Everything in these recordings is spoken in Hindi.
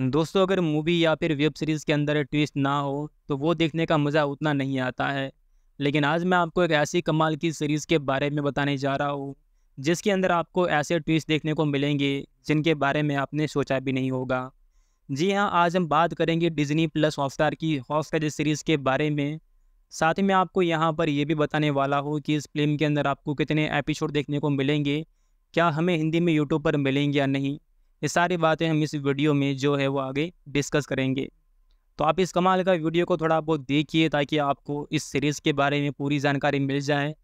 दोस्तों अगर मूवी या फिर वेब सीरीज़ के अंदर ट्विस्ट ना हो तो वो देखने का मज़ा उतना नहीं आता है लेकिन आज मैं आपको एक ऐसी कमाल की सीरीज़ के बारे में बताने जा रहा हूँ जिसके अंदर आपको ऐसे ट्विस्ट देखने को मिलेंगे जिनके बारे में आपने सोचा भी नहीं होगा जी हाँ आज हम बात करेंगे डिज्नी प्लस हॉटस्टार की हॉटस्टार सीरीज़ के बारे में साथ ही में आपको यहाँ पर यह भी बताने वाला हूँ कि इस फिल्म के अंदर आपको कितने एपिसोड देखने को मिलेंगे क्या हमें हिंदी में यूट्यूब पर मिलेंगे या नहीं ये सारी बातें हम इस वीडियो में जो है वो आगे डिस्कस करेंगे तो आप इस कमाल का वीडियो को थोड़ा बहुत देखिए ताकि आपको इस सीरीज़ के बारे में पूरी जानकारी मिल जाए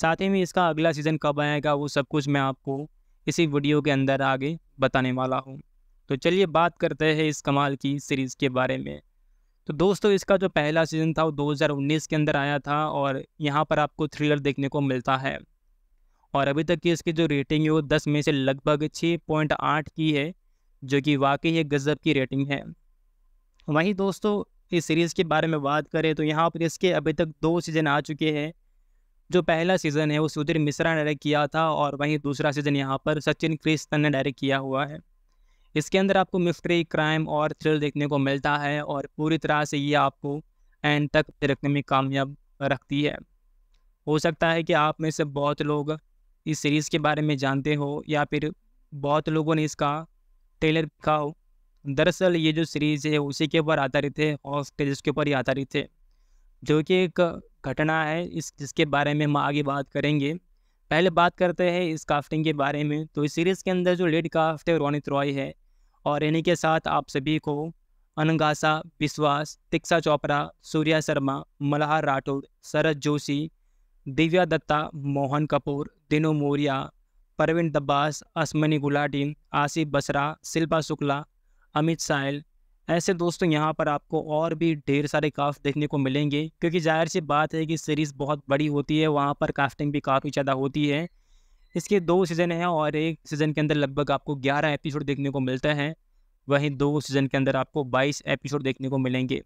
साथ ही में इसका अगला सीज़न कब आएगा वो सब कुछ मैं आपको इसी वीडियो के अंदर आगे बताने वाला हूँ तो चलिए बात करते हैं इस कमाल की सीरीज़ के बारे में तो दोस्तों इसका जो पहला सीज़न था वो 2019 के अंदर आया था और यहाँ पर आपको थ्रिलर देखने को मिलता है और अभी तक की इसकी जो रेटिंग है वो दस में से लगभग छः पॉइंट आठ की है जो कि वाकई एक गज़ब की रेटिंग है वहीं दोस्तों इस सीरीज़ के बारे में बात करें तो यहाँ पर इसके अभी तक दो सीज़न आ चुके हैं जो पहला सीज़न है वो सुधीर मिश्रा ने डायरेक्ट किया था और वहीं दूसरा सीज़न यहाँ पर सचिन क्रिस्तन ने डायरेक्ट किया हुआ है इसके अंदर आपको मिस्ट्री क्राइम और थ्रिल देखने को मिलता है और पूरी तरह से ये आपको एंड तक रखने में कामयाब रखती है हो सकता है कि आप में से बहुत लोग इस सीरीज़ के बारे में जानते हो या फिर बहुत लोगों ने इसका ट्रेलर देखा हो दरअसल ये जो सीरीज़ है उसी के ऊपर आधारित है और स्टेजेस के ऊपर ही आधारित है जो कि एक घटना है इस जिसके बारे में हम आगे बात करेंगे पहले बात करते हैं इस काफ्टिंग के बारे में तो इस सीरीज़ के अंदर जो लेड काफ्ट है रोनित रॉय है और इन्हीं के साथ आप सभी को अनंगासा विश्वास तिक्सा चोपड़ा सूर्या शर्मा मल्हार राठौर शरद जोशी दिव्या दत्ता मोहन कपूर दिनू मौर्या परवीन दब्बास असमनी गुलाटी आसिफ बसरा शिल्पा शुक्ला अमित साहिल ऐसे दोस्तों यहाँ पर आपको और भी ढेर सारे कास्ट देखने को मिलेंगे क्योंकि जाहिर सी बात है कि सीरीज़ बहुत बड़ी होती है वहाँ पर कास्टिंग भी काफ़ी ज़्यादा होती है इसके दो सीज़न हैं और एक सीज़न के अंदर लगभग आपको ग्यारह एपिसोड देखने को मिलते हैं वहीं दो सीज़न के अंदर आपको बाईस एपिसोड देखने को मिलेंगे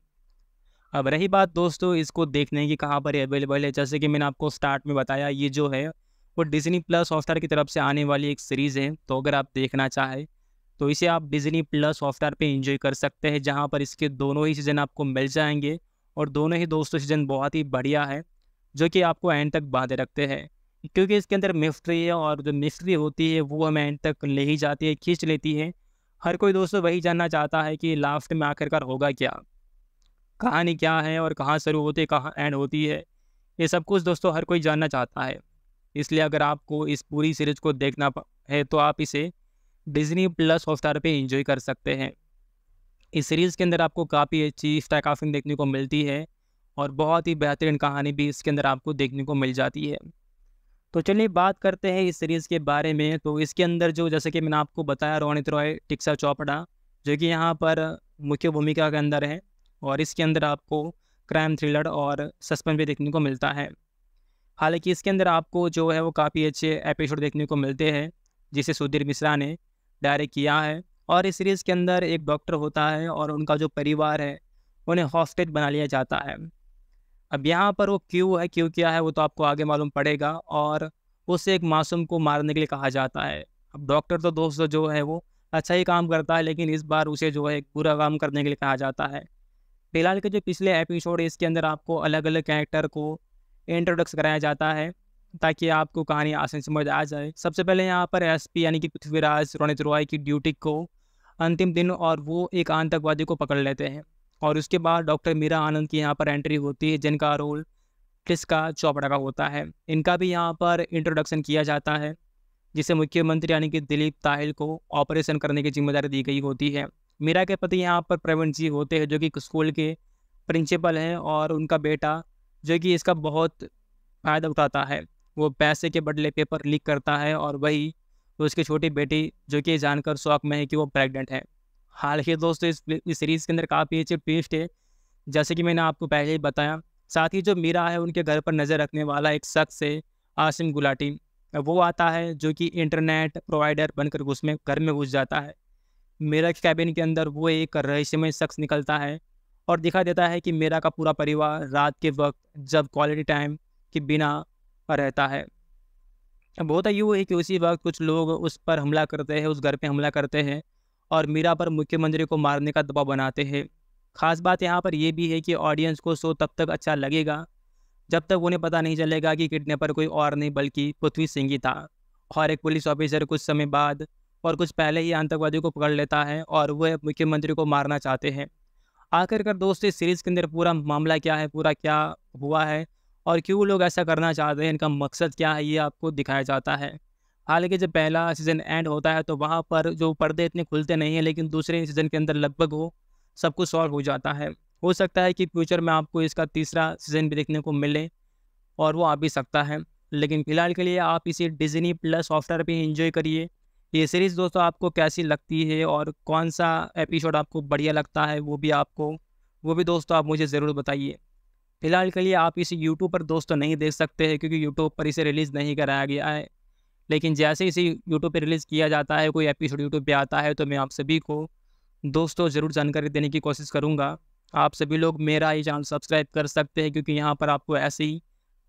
अब रही बात दोस्तों इसको देखने की कहाँ पर अवेलेबल है जैसे कि मैंने आपको स्टार्ट में बताया ये जो है वो डिजनी प्लस हॉटस्टार की तरफ से आने वाली एक सीरीज़ है तो अगर आप देखना चाहें तो इसे आप डिजनी प्लस हॉटस्टार पे इंजॉय कर सकते हैं जहाँ पर इसके दोनों ही सीज़न आपको मिल जाएंगे और दोनों ही दोस्तों सीज़न बहुत ही बढ़िया है जो कि आपको एंड तक बांधे रखते हैं क्योंकि इसके अंदर मिस्ट्री है और जो मिस्ट्री होती है वो हमें एंड तक ले ही जाती है खींच लेती है हर कोई दोस्तों वही जानना चाहता है कि लास्ट में आखिरकार होगा क्या कहानी क्या है और कहाँ शुरू होती है कहाँ एंड होती है ये सब कुछ दोस्तों हर कोई जानना चाहता है इसलिए अगर आपको इस पूरी सीरीज को देखना है तो आप इसे डिजनी प्लस हॉटस्टार पर इंजॉय कर सकते हैं इस सीरीज़ के अंदर आपको काफ़ी अच्छी स्टाइक देखने को मिलती है और बहुत ही बेहतरीन कहानी भी इसके अंदर आपको देखने को मिल जाती है तो चलिए बात करते हैं इस सीरीज़ के बारे में तो इसके अंदर जो जैसे कि मैंने आपको बताया रोनित रॉय टिक्सा चौपड़ा जो कि यहाँ पर मुख्य भूमिका के अंदर है और इसके अंदर आपको क्राइम थ्रिलर और सस्पेंस भी देखने को मिलता है हालांकि इसके अंदर आपको जो है वो काफ़ी अच्छे एपिसोड देखने को मिलते हैं जिसे सुधीर मिश्रा ने डायरेक्ट किया है और इस सीरीज़ के अंदर एक डॉक्टर होता है और उनका जो परिवार है उन्हें हॉस्टेज बना लिया जाता है अब यहाँ पर वो क्यों है क्यों क्या है वो तो आपको आगे मालूम पड़ेगा और उसे एक मासूम को मारने के लिए कहा जाता है अब डॉक्टर तो दोस्तों जो है वो अच्छा ही काम करता है लेकिन इस बार उसे जो है बुरा काम करने के लिए कहा जाता है फिलहाल के जो पिछले एपिसोड है इसके अंदर आपको अलग अलग कैरेक्टर को इंट्रोडक्स कराया जाता है ताकि आपको कहानी आसानी समझ आ जाए सबसे पहले यहाँ पर एस यानी कि पृथ्वीराज रोनित रॉय की ड्यूटी को अंतिम दिन और वो एक आतंकवादी को पकड़ लेते हैं और उसके बाद डॉक्टर मीरा आनंद की यहाँ पर एंट्री होती है जिनका रोल किसका चौपड़ा का होता है इनका भी यहाँ पर इंट्रोडक्शन किया जाता है जिसे मुख्यमंत्री यानी कि दिलीप ताहिल को ऑपरेशन करने की जिम्मेदारी दी गई होती है मीरा के पति यहाँ पर प्रवीण जी होते हैं जो कि स्कूल के प्रिंसिपल हैं और उनका बेटा जो कि इसका बहुत फ़ायदा उठाता है वो पैसे के बदले पेपर लीक करता है और वही उसकी छोटी बेटी जो कि जानकर शौक में है कि वो प्रेग्नेंट है हाल ही दोस्तों इस, इस सीरीज़ के अंदर काफ़ी अच्छे ट्विस्ट है जैसे कि मैंने आपको पहले ही बताया साथ ही जो मीरा है उनके घर पर नज़र रखने वाला एक शख्स है आसिम गुलाटी वो आता है जो कि इंटरनेट प्रोवाइडर बनकर उसमें घर में घुस जाता है मेरा कैबिन के अंदर वो एक रहस्यमय शख्स निकलता है और दिखा देता है कि मेरा का पूरा परिवार रात के वक्त जब क्वालिटी टाइम के बिना रहता है अब होता यूँ है कि उसी वक्त कुछ लोग उस पर हमला करते हैं उस घर पे हमला करते हैं और मीरा पर मुख्यमंत्री को मारने का दबाव बनाते हैं खास बात यहाँ पर यह भी है कि ऑडियंस को शो तब तक अच्छा लगेगा जब तक उन्हें पता नहीं चलेगा कि किडनेपर कोई और नहीं बल्कि पृथ्वी सिंह ही था और एक पुलिस ऑफिसर कुछ समय बाद और कुछ पहले ही आतंकवादियों को पकड़ लेता है और वह मुख्यमंत्री को मारना चाहते हैं आखिरकार दोस्त इस सीरीज़ के अंदर पूरा मामला क्या है पूरा क्या हुआ है और क्यों लोग ऐसा करना चाहते हैं इनका मकसद क्या है ये आपको दिखाया जाता है हालांकि जब पहला सीज़न एंड होता है तो वहाँ पर जो पर्दे इतने खुलते नहीं हैं लेकिन दूसरे सीज़न के अंदर लगभग वो सब कुछ सॉल्व हो जाता है हो सकता है कि फ्यूचर में आपको इसका तीसरा सीज़न भी देखने को मिले और वो आ भी सकता है लेकिन फ़िलहाल के लिए आप इसे डिजनी प्लस सॉफ्टवेयर पर इंजॉय करिए ये सीरीज़ दोस्तों आपको कैसी लगती है और कौन सा एपिसोड आपको बढ़िया लगता है वो भी आपको वो भी दोस्तों आप मुझे ज़रूर बताइए फ़िलहाल के लिए आप इसे यूट्यूब पर दोस्तों नहीं देख सकते हैं क्योंकि यूट्यूब पर इसे रिलीज़ नहीं कराया गया है लेकिन जैसे इसे यूट्यूब पर रिलीज़ किया जाता है कोई एपिसोड यूट्यूब पर आता है तो मैं आप सभी को दोस्तों ज़रूर जानकारी देने की कोशिश करूँगा आप सभी लोग मेरा ये चैनल सब्सक्राइब कर सकते हैं क्योंकि यहाँ पर आपको ऐसे ही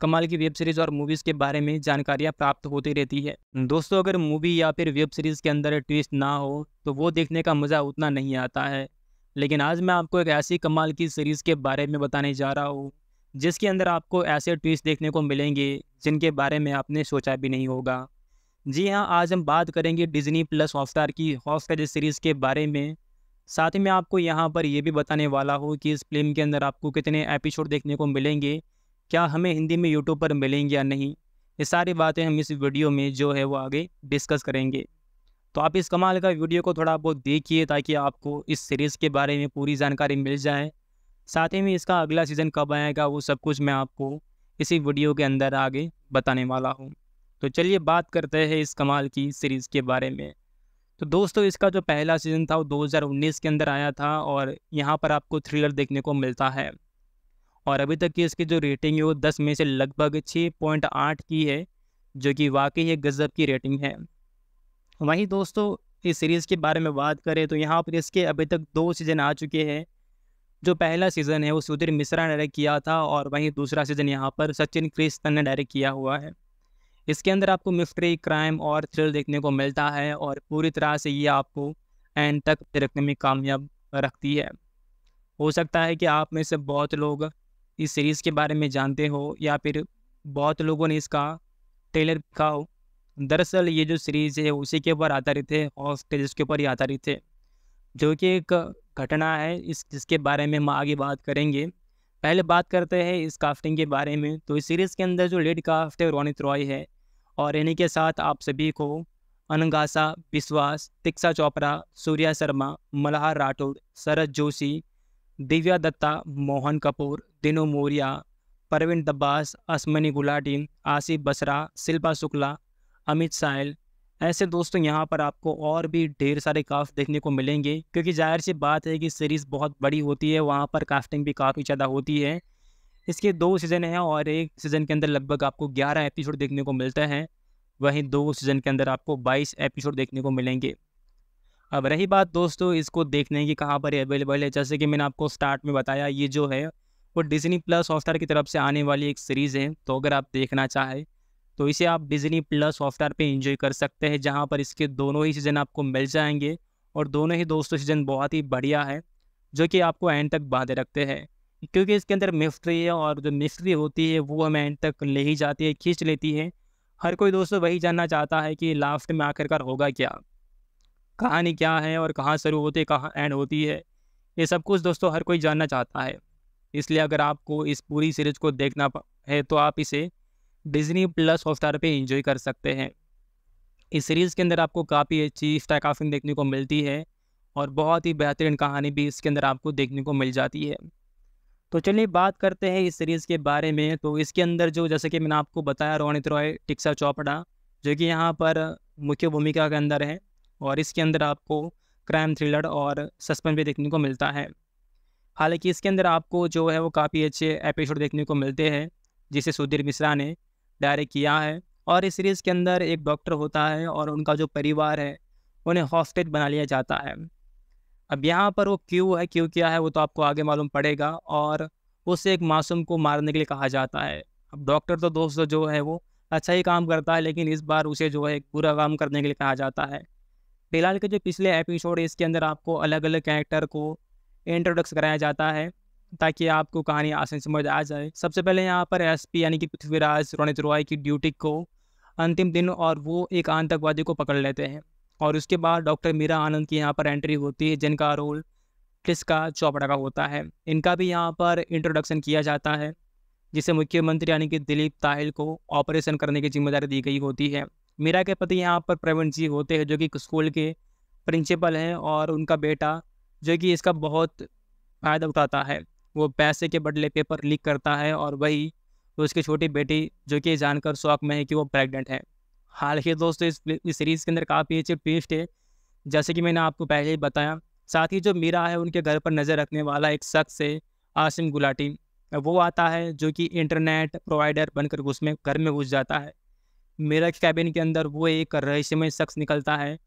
कमाल की वेब सीरीज़ और मूवीज़ के बारे में जानकारियाँ प्राप्त होती रहती है दोस्तों अगर मूवी या फिर वेब सीरीज़ के अंदर ट्विस्ट ना हो तो वो देखने का मज़ा उतना नहीं आता है लेकिन आज मैं आपको एक ऐसी कमाल की सीरीज़ के बारे में बताने जा रहा हूँ जिसके अंदर आपको ऐसे ट्विस्ट देखने को मिलेंगे जिनके बारे में आपने सोचा भी नहीं होगा जी हाँ आज हम बात करेंगे डिज्नी प्लस हॉटस्टार की हॉटस्टार सीरीज़ के बारे में साथ ही में आपको यहाँ पर यह भी बताने वाला हूँ कि इस फिल्म के अंदर आपको कितने एपिसोड देखने को मिलेंगे क्या हमें हिंदी में यूट्यूब पर मिलेंगे या नहीं ये सारी बातें हम इस वीडियो में जो है वो आगे डिस्कस करेंगे तो आप इस कमाल का वीडियो को थोड़ा बहुत देखिए ताकि आपको इस सीरीज़ के बारे में पूरी जानकारी मिल जाए साथ ही में इसका अगला सीज़न कब आएगा वो सब कुछ मैं आपको इसी वीडियो के अंदर आगे बताने वाला हूँ तो चलिए बात करते हैं इस कमाल की सीरीज़ के बारे में तो दोस्तों इसका जो पहला सीज़न था वो 2019 के अंदर आया था और यहाँ पर आपको थ्रिलर देखने को मिलता है और अभी तक की इसकी जो रेटिंग है वो दस में से लगभग छः पॉइंट आठ की है जो कि वाकई एक गज़ब की रेटिंग है वहीं दोस्तों इस सीरीज़ के बारे में बात करें तो यहाँ पर इसके अभी तक दो सीज़न आ चुके हैं जो पहला सीज़न है वो सुधीर मिश्रा ने डायरेक्ट किया था और वहीं दूसरा सीज़न यहाँ पर सचिन क्रिस्तन ने डायरेक्ट किया हुआ है इसके अंदर आपको मिस्ट्री क्राइम और थ्रिल देखने को मिलता है और पूरी तरह से ये आपको एंड तक रखने में कामयाब रखती है हो सकता है कि आप में से बहुत लोग इस सीरीज़ के बारे में जानते हो या फिर बहुत लोगों ने इसका ट्रेलर देखा हो दरअसल ये जो सीरीज़ है उसी के ऊपर आधारित है और टेरिस के ऊपर ही आधारित है जो कि एक घटना है इस जिसके बारे में हम आगे बात करेंगे पहले बात करते हैं इस काफ्टिंग के बारे में तो इस सीरीज़ के अंदर जो लीड काफ्ट है रोनित रॉय है और इन्हीं के साथ आप सभी को अनगासा विश्वास तिक्सा चोपड़ा सूर्या शर्मा मल्हार राठौड़ शरद जोशी दिव्या दत्ता मोहन कपूर दिनू मौर्या परवीन दब्बास असमनी गुलाटी आसिफ बसरा शिल्पा शुक्ला अमित साहिल ऐसे दोस्तों यहाँ पर आपको और भी ढेर सारे कास्ट देखने को मिलेंगे क्योंकि जाहिर सी बात है कि सीरीज़ बहुत बड़ी होती है वहाँ पर कास्टिंग भी काफ़ी ज़्यादा होती है इसके दो सीज़न हैं और एक सीज़न के अंदर लगभग आपको ग्यारह एपिसोड देखने को मिलता है वहीं दो सीज़न के अंदर आपको बाईस एपिसोड देखने को मिलेंगे अब रही बात दोस्तों इसको देखने की कहाँ पर अवेलेबल है जैसे कि मैंने आपको स्टार्ट में बताया ये जो है वो डिजनी प्लस हॉटस्टार की तरफ से आने वाली एक सीरीज़ है तो अगर आप देखना चाहें तो इसे आप डिजनी प्लस हॉटस्टार पे इंजॉय कर सकते हैं जहाँ पर इसके दोनों ही सीज़न आपको मिल जाएंगे और दोनों ही दोस्तों सीज़न बहुत ही बढ़िया है जो कि आपको एंड तक बांधे रखते हैं क्योंकि इसके अंदर मिस्ट्री है और जो मिस्ट्री होती है वो हमें एंड तक ले ही जाती है खींच लेती है हर कोई दोस्तों वही जानना चाहता है कि लास्ट में आखिरकार होगा क्या कहानी क्या है और कहाँ शुरू होती है कहाँ एंड होती है ये सब कुछ दोस्तों हर कोई जानना चाहता है इसलिए अगर आपको इस पूरी सीरीज को देखना है तो आप इसे डिज्नी प्लस हॉटस्टार पर इंजॉय कर सकते हैं इस सीरीज़ के अंदर आपको काफ़ी अच्छी स्टैक ऑफिंग देखने को मिलती है और बहुत ही बेहतरीन कहानी भी इसके अंदर आपको देखने को मिल जाती है तो चलिए बात करते हैं इस सीरीज़ के बारे में तो इसके अंदर जो जैसे कि मैंने आपको बताया रोनित रॉय टिक्सा चौपड़ा जो कि यहाँ पर मुख्य भूमिका के अंदर है और इसके अंदर आपको क्राइम थ्रिलर और सस्पेंस भी देखने को मिलता है हालांकि इसके अंदर आपको जो है वो काफ़ी अच्छे एपिसोड देखने को मिलते हैं जिसे सुधीर मिश्रा ने डायरेक्ट किया है और इस सीरीज़ के अंदर एक डॉक्टर होता है और उनका जो परिवार है उन्हें हॉस्टेज बना लिया जाता है अब यहाँ पर वो क्यों है क्यों क्या है वो तो आपको आगे मालूम पड़ेगा और उसे एक मासूम को मारने के लिए कहा जाता है अब डॉक्टर तो दोस्त जो है वो अच्छा ही काम करता है लेकिन इस बार उसे जो है बुरा काम करने के लिए कहा जाता है फिलहाल के जो पिछले एपिसोड है इसके अंदर आपको अलग अलग कैरेक्टर को इंट्रोडक्स कराया जाता है ताकि आपको कहानी आसान समझ आ जाए सबसे पहले यहाँ पर एस यानी कि पृथ्वीराज रोनित रॉय की ड्यूटी को अंतिम दिन और वो एक आतंकवादी को पकड़ लेते हैं और उसके बाद डॉक्टर मीरा आनंद की यहाँ पर एंट्री होती है जिनका रोल किसका चौपड़ा का होता है इनका भी यहाँ पर इंट्रोडक्शन किया जाता है जिसे मुख्यमंत्री यानी कि दिलीप ताहिल को ऑपरेशन करने की जिम्मेदारी दी गई होती है मीरा के पति यहाँ पर प्रवीण जी होते हैं जो कि स्कूल के प्रिंसिपल हैं और उनका बेटा जो कि इसका बहुत फ़ायदा उठाता है वो पैसे के बदले पेपर लीक करता है और वही तो उसकी छोटी बेटी जो कि जानकर शौक में है कि वो प्रेग्नेंट है ही दोस्तों इस, इस सीरीज़ के अंदर काफ़ी अच्छे ट्विस्ट है जैसे कि मैंने आपको पहले ही बताया साथ ही जो मीरा है उनके घर पर नज़र रखने वाला एक शख्स है आसिम गुलाटी वो आता है जो कि इंटरनेट प्रोवाइडर बनकर उसमें घर में घुस जाता है मेरा कैबिन के अंदर वो एक रहस्यमय शख्स निकलता है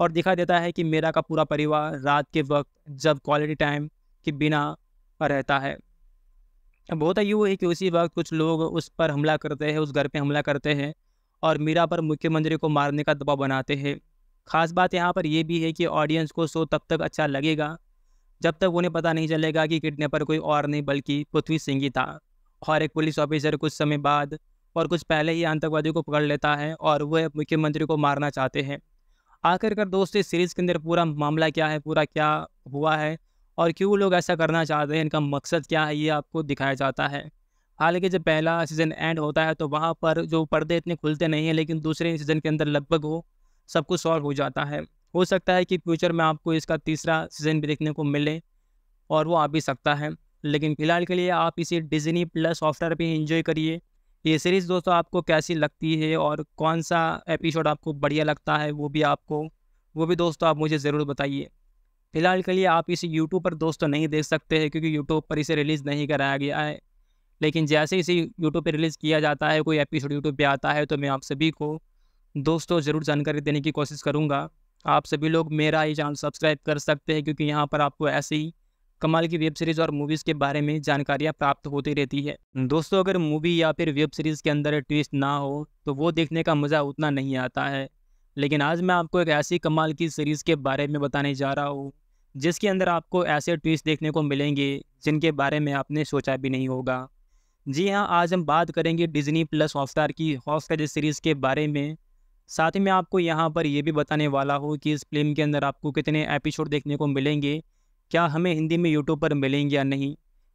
और दिखा देता है कि मेरा का पूरा परिवार रात के वक्त जब क्वालिटी टाइम के बिना रहता है अब होता यूँ है कि उसी वक्त कुछ लोग उस पर हमला करते हैं उस घर पे हमला करते हैं और मीरा पर मुख्यमंत्री को मारने का दबाव बनाते हैं खास बात यहाँ पर यह भी है कि ऑडियंस को शो तब तक अच्छा लगेगा जब तक उन्हें पता नहीं चलेगा कि किडनेपर कोई और नहीं बल्कि पृथ्वी सिंह ही था और एक पुलिस ऑफिसर कुछ समय बाद और कुछ पहले ही आतंकवादियों को पकड़ लेता है और वह मुख्यमंत्री को मारना चाहते हैं आखिरकार दोस्त इस सीरीज़ के अंदर पूरा मामला क्या है पूरा क्या हुआ है और क्यों लोग ऐसा करना चाहते हैं इनका मकसद क्या है ये आपको दिखाया जाता है हालांकि जब पहला सीज़न एंड होता है तो वहाँ पर जो पर्दे इतने खुलते नहीं हैं लेकिन दूसरे सीज़न के अंदर लगभग वो सब कुछ सॉल्व हो जाता है हो सकता है कि फ्यूचर में आपको इसका तीसरा सीज़न भी देखने को मिले और वो आ भी सकता है लेकिन फ़िलहाल के लिए आप इसे डिजनी प्लस सॉफ्टवेयर पर इंजॉय करिए ये सीरीज़ दोस्तों आपको कैसी लगती है और कौन सा एपिसोड आपको बढ़िया लगता है वो भी आपको वो भी दोस्तों आप मुझे ज़रूर बताइए फ़िलहाल के लिए आप इसे यूट्यूब पर दोस्तों नहीं देख सकते हैं क्योंकि यूट्यूब पर इसे रिलीज़ नहीं कराया गया है लेकिन जैसे इसे यूट्यूब पर रिलीज़ किया जाता है कोई एपिसोड यूट्यूब पर आता है तो मैं आप सभी को दोस्तों ज़रूर जानकारी देने की कोशिश करूँगा आप सभी लोग मेरा ये चैनल सब्सक्राइब कर सकते हैं क्योंकि यहाँ पर आपको ऐसे ही कमाल की वेब सीरीज़ और मूवीज़ के बारे में जानकारियाँ प्राप्त होती रहती है दोस्तों अगर मूवी या फिर वेब सीरीज़ के अंदर ट्विस्ट ना हो तो वो देखने का मज़ा उतना नहीं आता है लेकिन आज मैं आपको एक ऐसी कमाल की सीरीज़ के बारे में बताने जा रहा हूँ जिसके अंदर आपको ऐसे ट्विस्ट देखने को मिलेंगे जिनके बारे में आपने सोचा भी नहीं होगा जी हाँ आज हम बात करेंगे डिज्नी प्लस हॉटस्टार की हॉटस्टार सीरीज़ के बारे में साथ ही मैं आपको यहाँ पर यह भी बताने वाला हूँ कि इस फिल्म के अंदर आपको कितने एपिसोड देखने को मिलेंगे क्या हमें हिंदी में यूट्यूब पर मिलेंगे या नहीं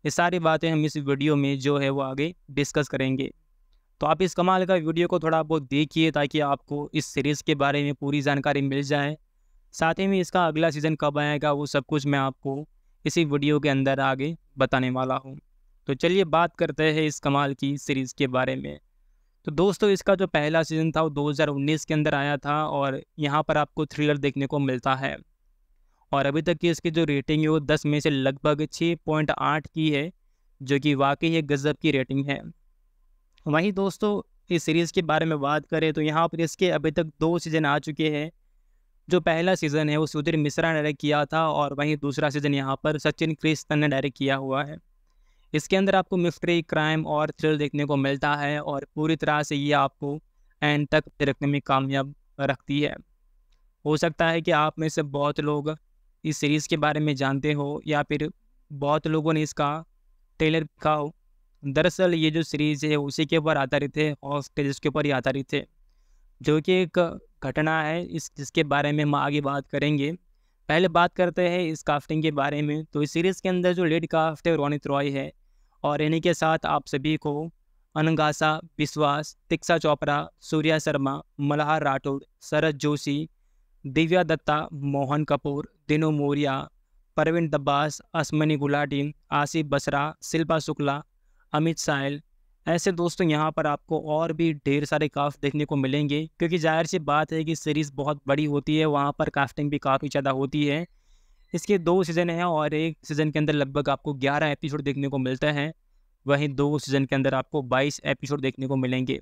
ये सारी बातें हम इस वीडियो में जो है वो आगे डिस्कस करेंगे तो आप इस कमाल का वीडियो को थोड़ा बहुत देखिए ताकि आपको इस सीरीज़ के बारे में पूरी जानकारी मिल जाए साथ ही में इसका अगला सीज़न कब आएगा वो सब कुछ मैं आपको इसी वीडियो के अंदर आगे बताने वाला हूँ तो चलिए बात करते हैं इस कमाल की सीरीज़ के बारे में तो दोस्तों इसका जो पहला सीज़न था वो 2019 के अंदर आया था और यहाँ पर आपको थ्रिलर देखने को मिलता है और अभी तक की इसकी जो रेटिंग है वो दस में से लगभग छः पॉइंट आठ की है जो कि वाकई एक गज़ब की रेटिंग है वहीं दोस्तों इस सीरीज़ के बारे में बात करें तो यहाँ पर इसके अभी तक दो सीज़न आ चुके हैं जो पहला सीज़न है वो सुधीर मिश्रा ने डायरेक्ट किया था और वहीं दूसरा सीज़न यहाँ पर सचिन क्रिस्तन ने डायरेक्ट किया हुआ है इसके अंदर आपको मिस्ट्री क्राइम और थ्रिल देखने को मिलता है और पूरी तरह से ये आपको एंड तक रखने में कामयाब रखती है हो सकता है कि आप में से बहुत लोग इस सीरीज़ के बारे में जानते हो या फिर बहुत लोगों ने इसका ट्रेलर देखा हो दरअसल ये जो सीरीज़ है उसी के ऊपर आधारित है और टेरिस जिसके ऊपर ही आधारित है जो कि एक घटना है इस जिसके बारे में हम आगे बात करेंगे पहले बात करते हैं इस काफ्टिंग के बारे में तो इस सीरीज़ के अंदर जो लेड काफ्ट है रोनित रॉय है और इन्हीं के साथ आप सभी को अनगासा विश्वास तिक्सा चोपड़ा सूर्या शर्मा मल्हार राठौड़ शरद जोशी दिव्या दत्ता मोहन कपूर दिनू मौर्या परवीन दब्बास असमनी गुलाटी आसिफ बसरा शिल्पा शुक्ला अमित साहल ऐसे दोस्तों यहाँ पर आपको और भी ढेर सारे कास्ट देखने को मिलेंगे क्योंकि जाहिर सी बात है कि सीरीज़ बहुत बड़ी होती है वहाँ पर कास्टिंग भी काफ़ी ज़्यादा होती है इसके दो सीज़न हैं और एक सीज़न के अंदर लगभग आपको ग्यारह एपिसोड देखने को मिलते हैं वहीं दो सीज़न के अंदर आपको बाईस एपिसोड देखने को मिलेंगे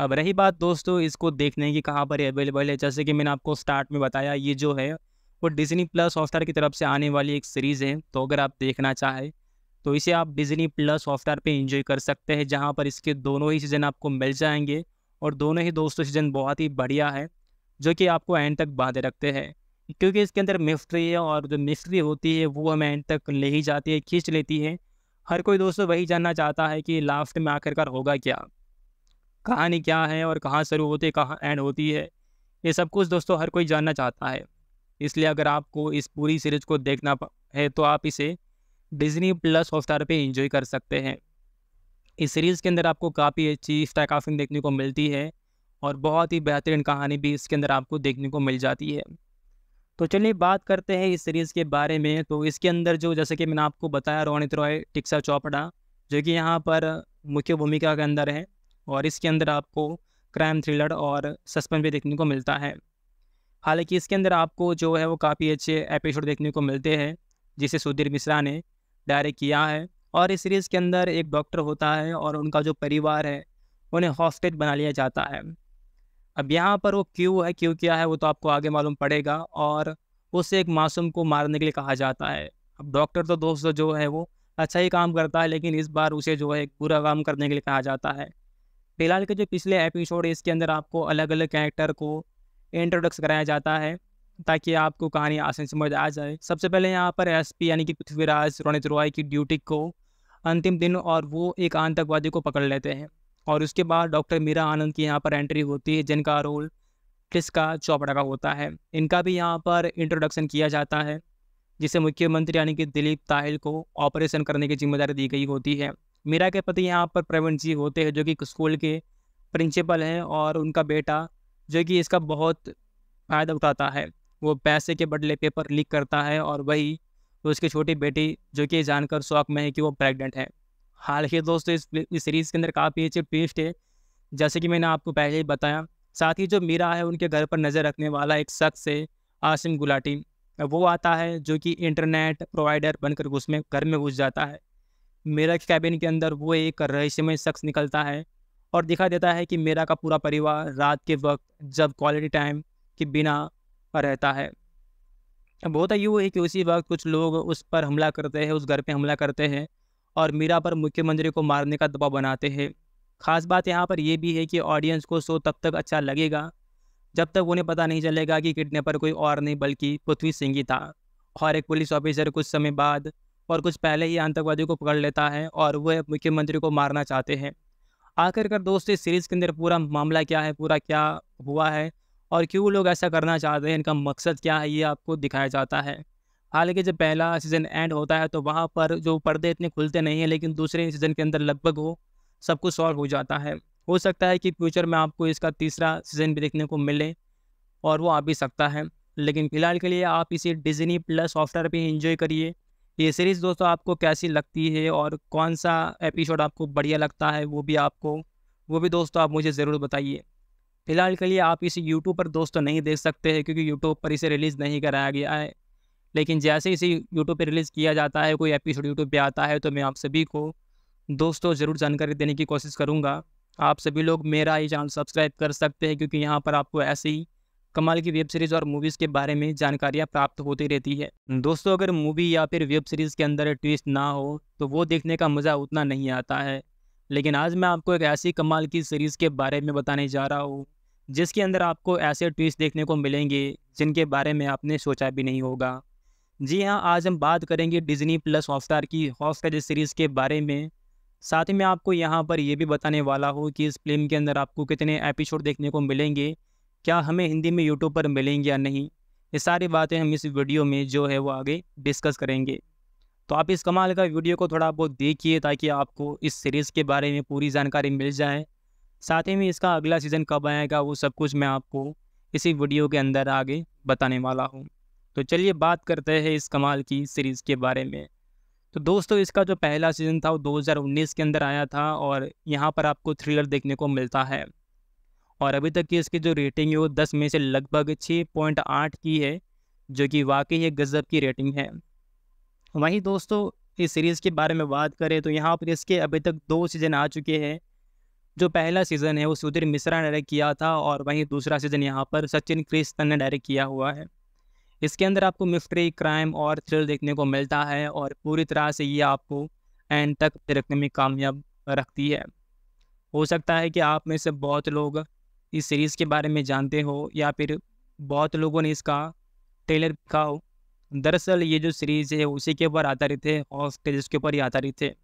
अब रही बात दोस्तों इसको देखने की कहाँ पर अवेलेबल है जैसे कि मैंने आपको स्टार्ट में बताया ये जो है वो डिजनी प्लस हॉटस्टार की तरफ से आने वाली एक सीरीज़ है तो अगर आप देखना चाहें तो इसे आप डिजनी प्लस हॉटस्टार पर इंजॉय कर सकते हैं जहाँ पर इसके दोनों ही सीज़न आपको मिल जाएंगे और दोनों ही दोस्तों सीज़न बहुत ही बढ़िया है जो कि आपको एंड तक बांधे रखते हैं क्योंकि इसके अंदर मिस्ट्री है और जो मिस्ट्री होती है वो हमें एंड तक ले ही जाती है खींच लेती है हर कोई दोस्तों वही जानना चाहता है कि लास्ट में आखिरकार होगा क्या कहानी क्या है और कहाँ शुरू होती है कहाँ एंड होती है ये सब कुछ दोस्तों हर कोई जानना चाहता है इसलिए अगर आपको इस पूरी सीरीज को देखना है तो आप इसे डिजनी प्लस हॉटस्टार पर इंजॉय कर सकते हैं इस सीरीज़ के अंदर आपको काफ़ी अच्छी स्टैक ऑफिंग देखने को मिलती है और बहुत ही बेहतरीन कहानी भी इसके अंदर आपको देखने को मिल जाती है तो चलिए बात करते हैं इस सीरीज़ के बारे में तो इसके अंदर जो जैसे कि मैंने आपको बताया रोनित रॉय टिक्सा चौपड़ा जो कि यहाँ पर मुख्य भूमिका के अंदर है और इसके अंदर आपको क्राइम थ्रिलर और सस्पेंस भी देखने को मिलता है हालांकि इसके अंदर आपको जो है वो काफ़ी अच्छे एपिसोड देखने को मिलते हैं जिसे सुधीर मिश्रा ने डायरेक्ट किया है और इस सीरीज़ के अंदर एक डॉक्टर होता है और उनका जो परिवार है उन्हें हॉस्टेज बना लिया जाता है अब यहाँ पर वो क्यों है क्यों क्या है वो तो आपको आगे मालूम पड़ेगा और उसे एक मासूम को मारने के लिए कहा जाता है अब डॉक्टर तो दोस्त जो है वो अच्छा ही काम करता है लेकिन इस बार उसे जो है बुरा काम करने के लिए कहा जाता है फिलहाल के जो पिछले एपिसोड इसके अंदर आपको अलग अलग कैरेक्टर को इंट्रोडक्स कराया जाता है ताकि आपको कहानी आसानी समझ आ जाए सबसे पहले यहाँ पर एस यानी कि पृथ्वीराज रोनित रॉय की ड्यूटी को अंतिम दिन और वो एक आतंकवादी को पकड़ लेते हैं और उसके बाद डॉक्टर मीरा आनंद की यहाँ पर एंट्री होती है जिनका रोल किसका चौपड़ा का होता है इनका भी यहाँ पर इंट्रोडक्शन किया जाता है जिसे मुख्यमंत्री यानी कि दिलीप ताहिल को ऑपरेशन करने की जिम्मेदारी दी गई होती है मीरा के पति यहाँ पर प्रवीण जी होते हैं जो कि स्कूल के प्रिंसिपल हैं और उनका बेटा जो कि इसका बहुत फ़ायदा उठाता है वो पैसे के बदले पेपर लीक करता है और वही उसकी छोटी बेटी जो कि जानकर शौक में है कि वो प्रेग्नेंट है हालांकि दोस्तों इस, इस सीरीज़ के अंदर काफ़ी अच्छे ट्विस्ट है जैसे कि मैंने आपको पहले ही बताया साथ ही जो मीरा है उनके घर पर नज़र रखने वाला एक शख्स है आसिम गुलाटी वो आता है जो कि इंटरनेट प्रोवाइडर बनकर उसमें घर में घुस जाता है मेरा कैबिन के अंदर वो एक रहस्यमय शख्स निकलता है और दिखा देता है कि मेरा का पूरा परिवार रात के वक्त जब क्वालिटी टाइम के बिना रहता है अब होता यूँ है कि उसी वक्त कुछ लोग उस पर हमला करते हैं उस घर पे हमला करते हैं और मीरा पर मुख्यमंत्री को मारने का दबाव बनाते हैं खास बात यहाँ पर यह भी है कि ऑडियंस को शो तब तक अच्छा लगेगा जब तक उन्हें पता नहीं चलेगा कि किडनेपर कोई और नहीं बल्कि पृथ्वी सिंह ही था और एक पुलिस ऑफिसर कुछ समय बाद और कुछ पहले ही आतंकवादियों को पकड़ लेता है और वह मुख्यमंत्री को मारना चाहते हैं आखिरकार दोस्त इस सीरीज़ के अंदर पूरा मामला क्या है पूरा क्या हुआ है और क्यों लोग ऐसा करना चाहते हैं इनका मकसद क्या है ये आपको दिखाया जाता है हालांकि जब पहला सीज़न एंड होता है तो वहाँ पर जो पर्दे इतने खुलते नहीं हैं लेकिन दूसरे सीज़न के अंदर लगभग वो सब कुछ सॉल्व हो जाता है हो सकता है कि फ्यूचर में आपको इसका तीसरा सीज़न भी देखने को मिले और वो आ भी सकता है लेकिन फ़िलहाल के लिए आप इसे डिजनी प्लस सॉफ्टवेयर पर इंजॉय करिए ये सीरीज़ दोस्तों आपको कैसी लगती है और कौन सा एपिसोड आपको बढ़िया लगता है वो भी आपको वो भी दोस्तों आप मुझे ज़रूर बताइए फ़िलहाल के लिए आप इसे यूट्यूब पर दोस्तों नहीं देख सकते हैं क्योंकि यूट्यूब पर इसे रिलीज़ नहीं कराया गया है लेकिन जैसे इसे यूट्यूब पर रिलीज़ किया जाता है कोई एपिसोड यूट्यूब पर आता है तो मैं आप सभी को दोस्तों ज़रूर जानकारी देने की कोशिश करूँगा आप सभी लोग मेरा ये चैनल सब्सक्राइब कर सकते हैं क्योंकि यहाँ पर आपको ऐसे ही कमाल की वेब सीरीज़ और मूवीज़ के बारे में जानकारियाँ प्राप्त होती रहती है दोस्तों अगर मूवी या फिर वेब सीरीज़ के अंदर ट्विस्ट ना हो तो वो देखने का मज़ा उतना नहीं आता है लेकिन आज मैं आपको एक ऐसी कमाल की सीरीज़ के बारे में बताने जा रहा हूँ जिसके अंदर आपको ऐसे ट्विस्ट देखने को मिलेंगे जिनके बारे में आपने सोचा भी नहीं होगा जी हाँ आज हम बात करेंगे डिजनी प्लस हॉटस्टार की हॉटस्टार सीरीज़ के बारे में साथ ही मैं आपको यहाँ पर यह भी बताने वाला हूँ कि इस फिल्म के अंदर आपको कितने एपिसोड देखने को मिलेंगे क्या हमें हिंदी में यूट्यूब पर मिलेंगे या नहीं ये सारी बातें हम इस वीडियो में जो है वो आगे डिस्कस करेंगे तो आप इस कमाल का वीडियो को थोड़ा बहुत देखिए ताकि आपको इस सीरीज़ के बारे में पूरी जानकारी मिल जाए साथ ही में इसका अगला सीज़न कब आएगा वो सब कुछ मैं आपको इसी वीडियो के अंदर आगे बताने वाला हूँ तो चलिए बात करते हैं इस कमाल की सीरीज़ के बारे में तो दोस्तों इसका जो पहला सीज़न था वो 2019 के अंदर आया था और यहाँ पर आपको थ्रिलर देखने को मिलता है और अभी तक की इसकी जो रेटिंग है वो दस में से लगभग छः पॉइंट आठ की है जो कि वाकई एक गज़ब की रेटिंग है वहीं दोस्तों इस सीरीज़ के बारे में बात करें तो यहाँ पर इसके अभी तक दो सीज़न आ चुके हैं जो पहला सीज़न है वो सुधीर मिश्रा ने डायरेक्ट किया था और वहीं दूसरा सीज़न यहाँ पर सचिन क्रिस्तन ने डायरेक्ट किया हुआ है इसके अंदर आपको मिस्ट्री क्राइम और थ्रिल देखने को मिलता है और पूरी तरह से ये आपको एंड तक रखने में कामयाब रखती है हो सकता है कि आप में से बहुत लोग इस सीरीज़ के बारे में जानते हो या फिर बहुत लोगों ने इसका ट्रेलर देखा हो दरअसल ये जो सीरीज़ है उसी के ऊपर आधारित है और स्टेज के ऊपर ही आधारित है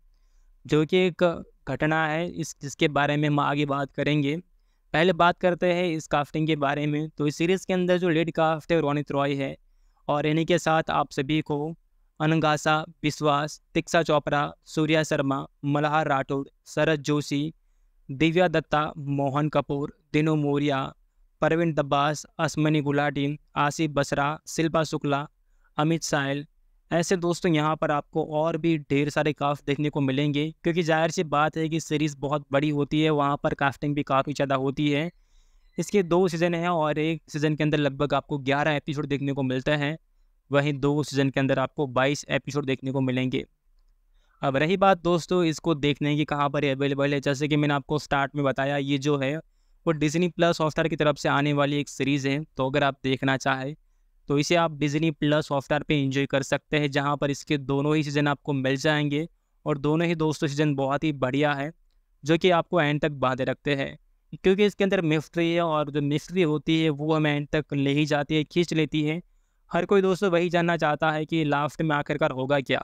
जो कि एक घटना है इस जिसके बारे में हम आगे बात करेंगे पहले बात करते हैं इस काफ्टिंग के बारे में तो इस सीरीज़ के अंदर जो लीड काफ्ट है रोनित रॉय है और इन्हीं के साथ आप सभी को अनगासा विश्वास तिक्सा चोपड़ा सूर्या शर्मा मल्हार राठौड़ शरद जोशी दिव्या दत्ता मोहन कपूर दिनो मोरिया परवीन दब्बास असमनी गुलाटी आसिफ बसरा शिल्पा शुक्ला अमित साहिल ऐसे दोस्तों यहाँ पर आपको और भी ढेर सारे काफ देखने को मिलेंगे क्योंकि जाहिर सी बात है कि सीरीज़ बहुत बड़ी होती है वहाँ पर कास्टिंग भी काफ़ी ज़्यादा होती है इसके दो सीज़न हैं और एक सीज़न के अंदर लगभग आपको ग्यारह एपिसोड देखने को मिलते हैं वहीं दो सीज़न के अंदर आपको बाईस एपिसोड देखने को मिलेंगे अब रही बात दोस्तों इसको देखने की कहाँ पर अवेलेबल है जैसे कि मैंने आपको स्टार्ट में बताया ये जो है वो डिजनी प्लस हॉटस्टार की तरफ से आने वाली एक सीरीज़ है तो अगर आप देखना चाहें तो इसे आप डिजनी प्लस हॉटस्टार पे इंजॉय कर सकते हैं जहाँ पर इसके दोनों ही सीज़न आपको मिल जाएंगे और दोनों ही दोस्तों सीज़न बहुत ही बढ़िया है जो कि आपको एंड तक बांधे रखते हैं क्योंकि इसके अंदर मिस्ट्री है और जो मिस्ट्री होती है वो हमें एंड तक ले ही जाती है खींच लेती है हर कोई दोस्तों वही जानना चाहता है कि लास्ट में आखिरकार होगा क्या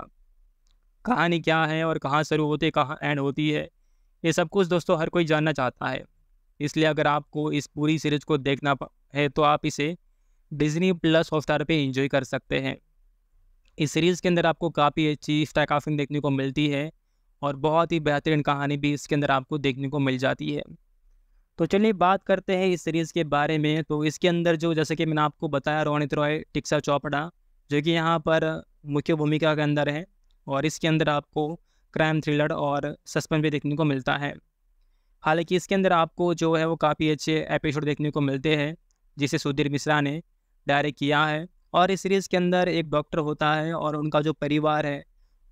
कहानी क्या है और कहाँ शुरू होती है कहाँ एंड होती है ये सब कुछ दोस्तों हर कोई जानना चाहता है इसलिए अगर आपको इस पूरी सीरीज को देखना है तो आप इसे डिज्नी प्लस हॉटस्टार पे एंजॉय कर सकते हैं इस सीरीज़ के अंदर आपको काफ़ी अच्छी स्टाइक ऑफिंग देखने को मिलती है और बहुत ही बेहतरीन कहानी भी इसके अंदर आपको देखने को मिल जाती है तो चलिए बात करते हैं इस सीरीज़ के बारे में तो इसके अंदर जो जैसे कि मैंने आपको बताया रोनित रॉय टिक्सा चौपड़ा जो कि यहाँ पर मुख्य भूमिका के अंदर है और इसके अंदर आपको क्राइम थ्रिलर और सस्पेंस भी देखने को मिलता है हालांकि इसके अंदर आपको जो है वो काफ़ी अच्छे एपिसोड देखने को मिलते हैं जिसे सुधीर मिश्रा ने डायरेक्ट किया है और इस सीरीज़ के अंदर एक डॉक्टर होता है और उनका जो परिवार है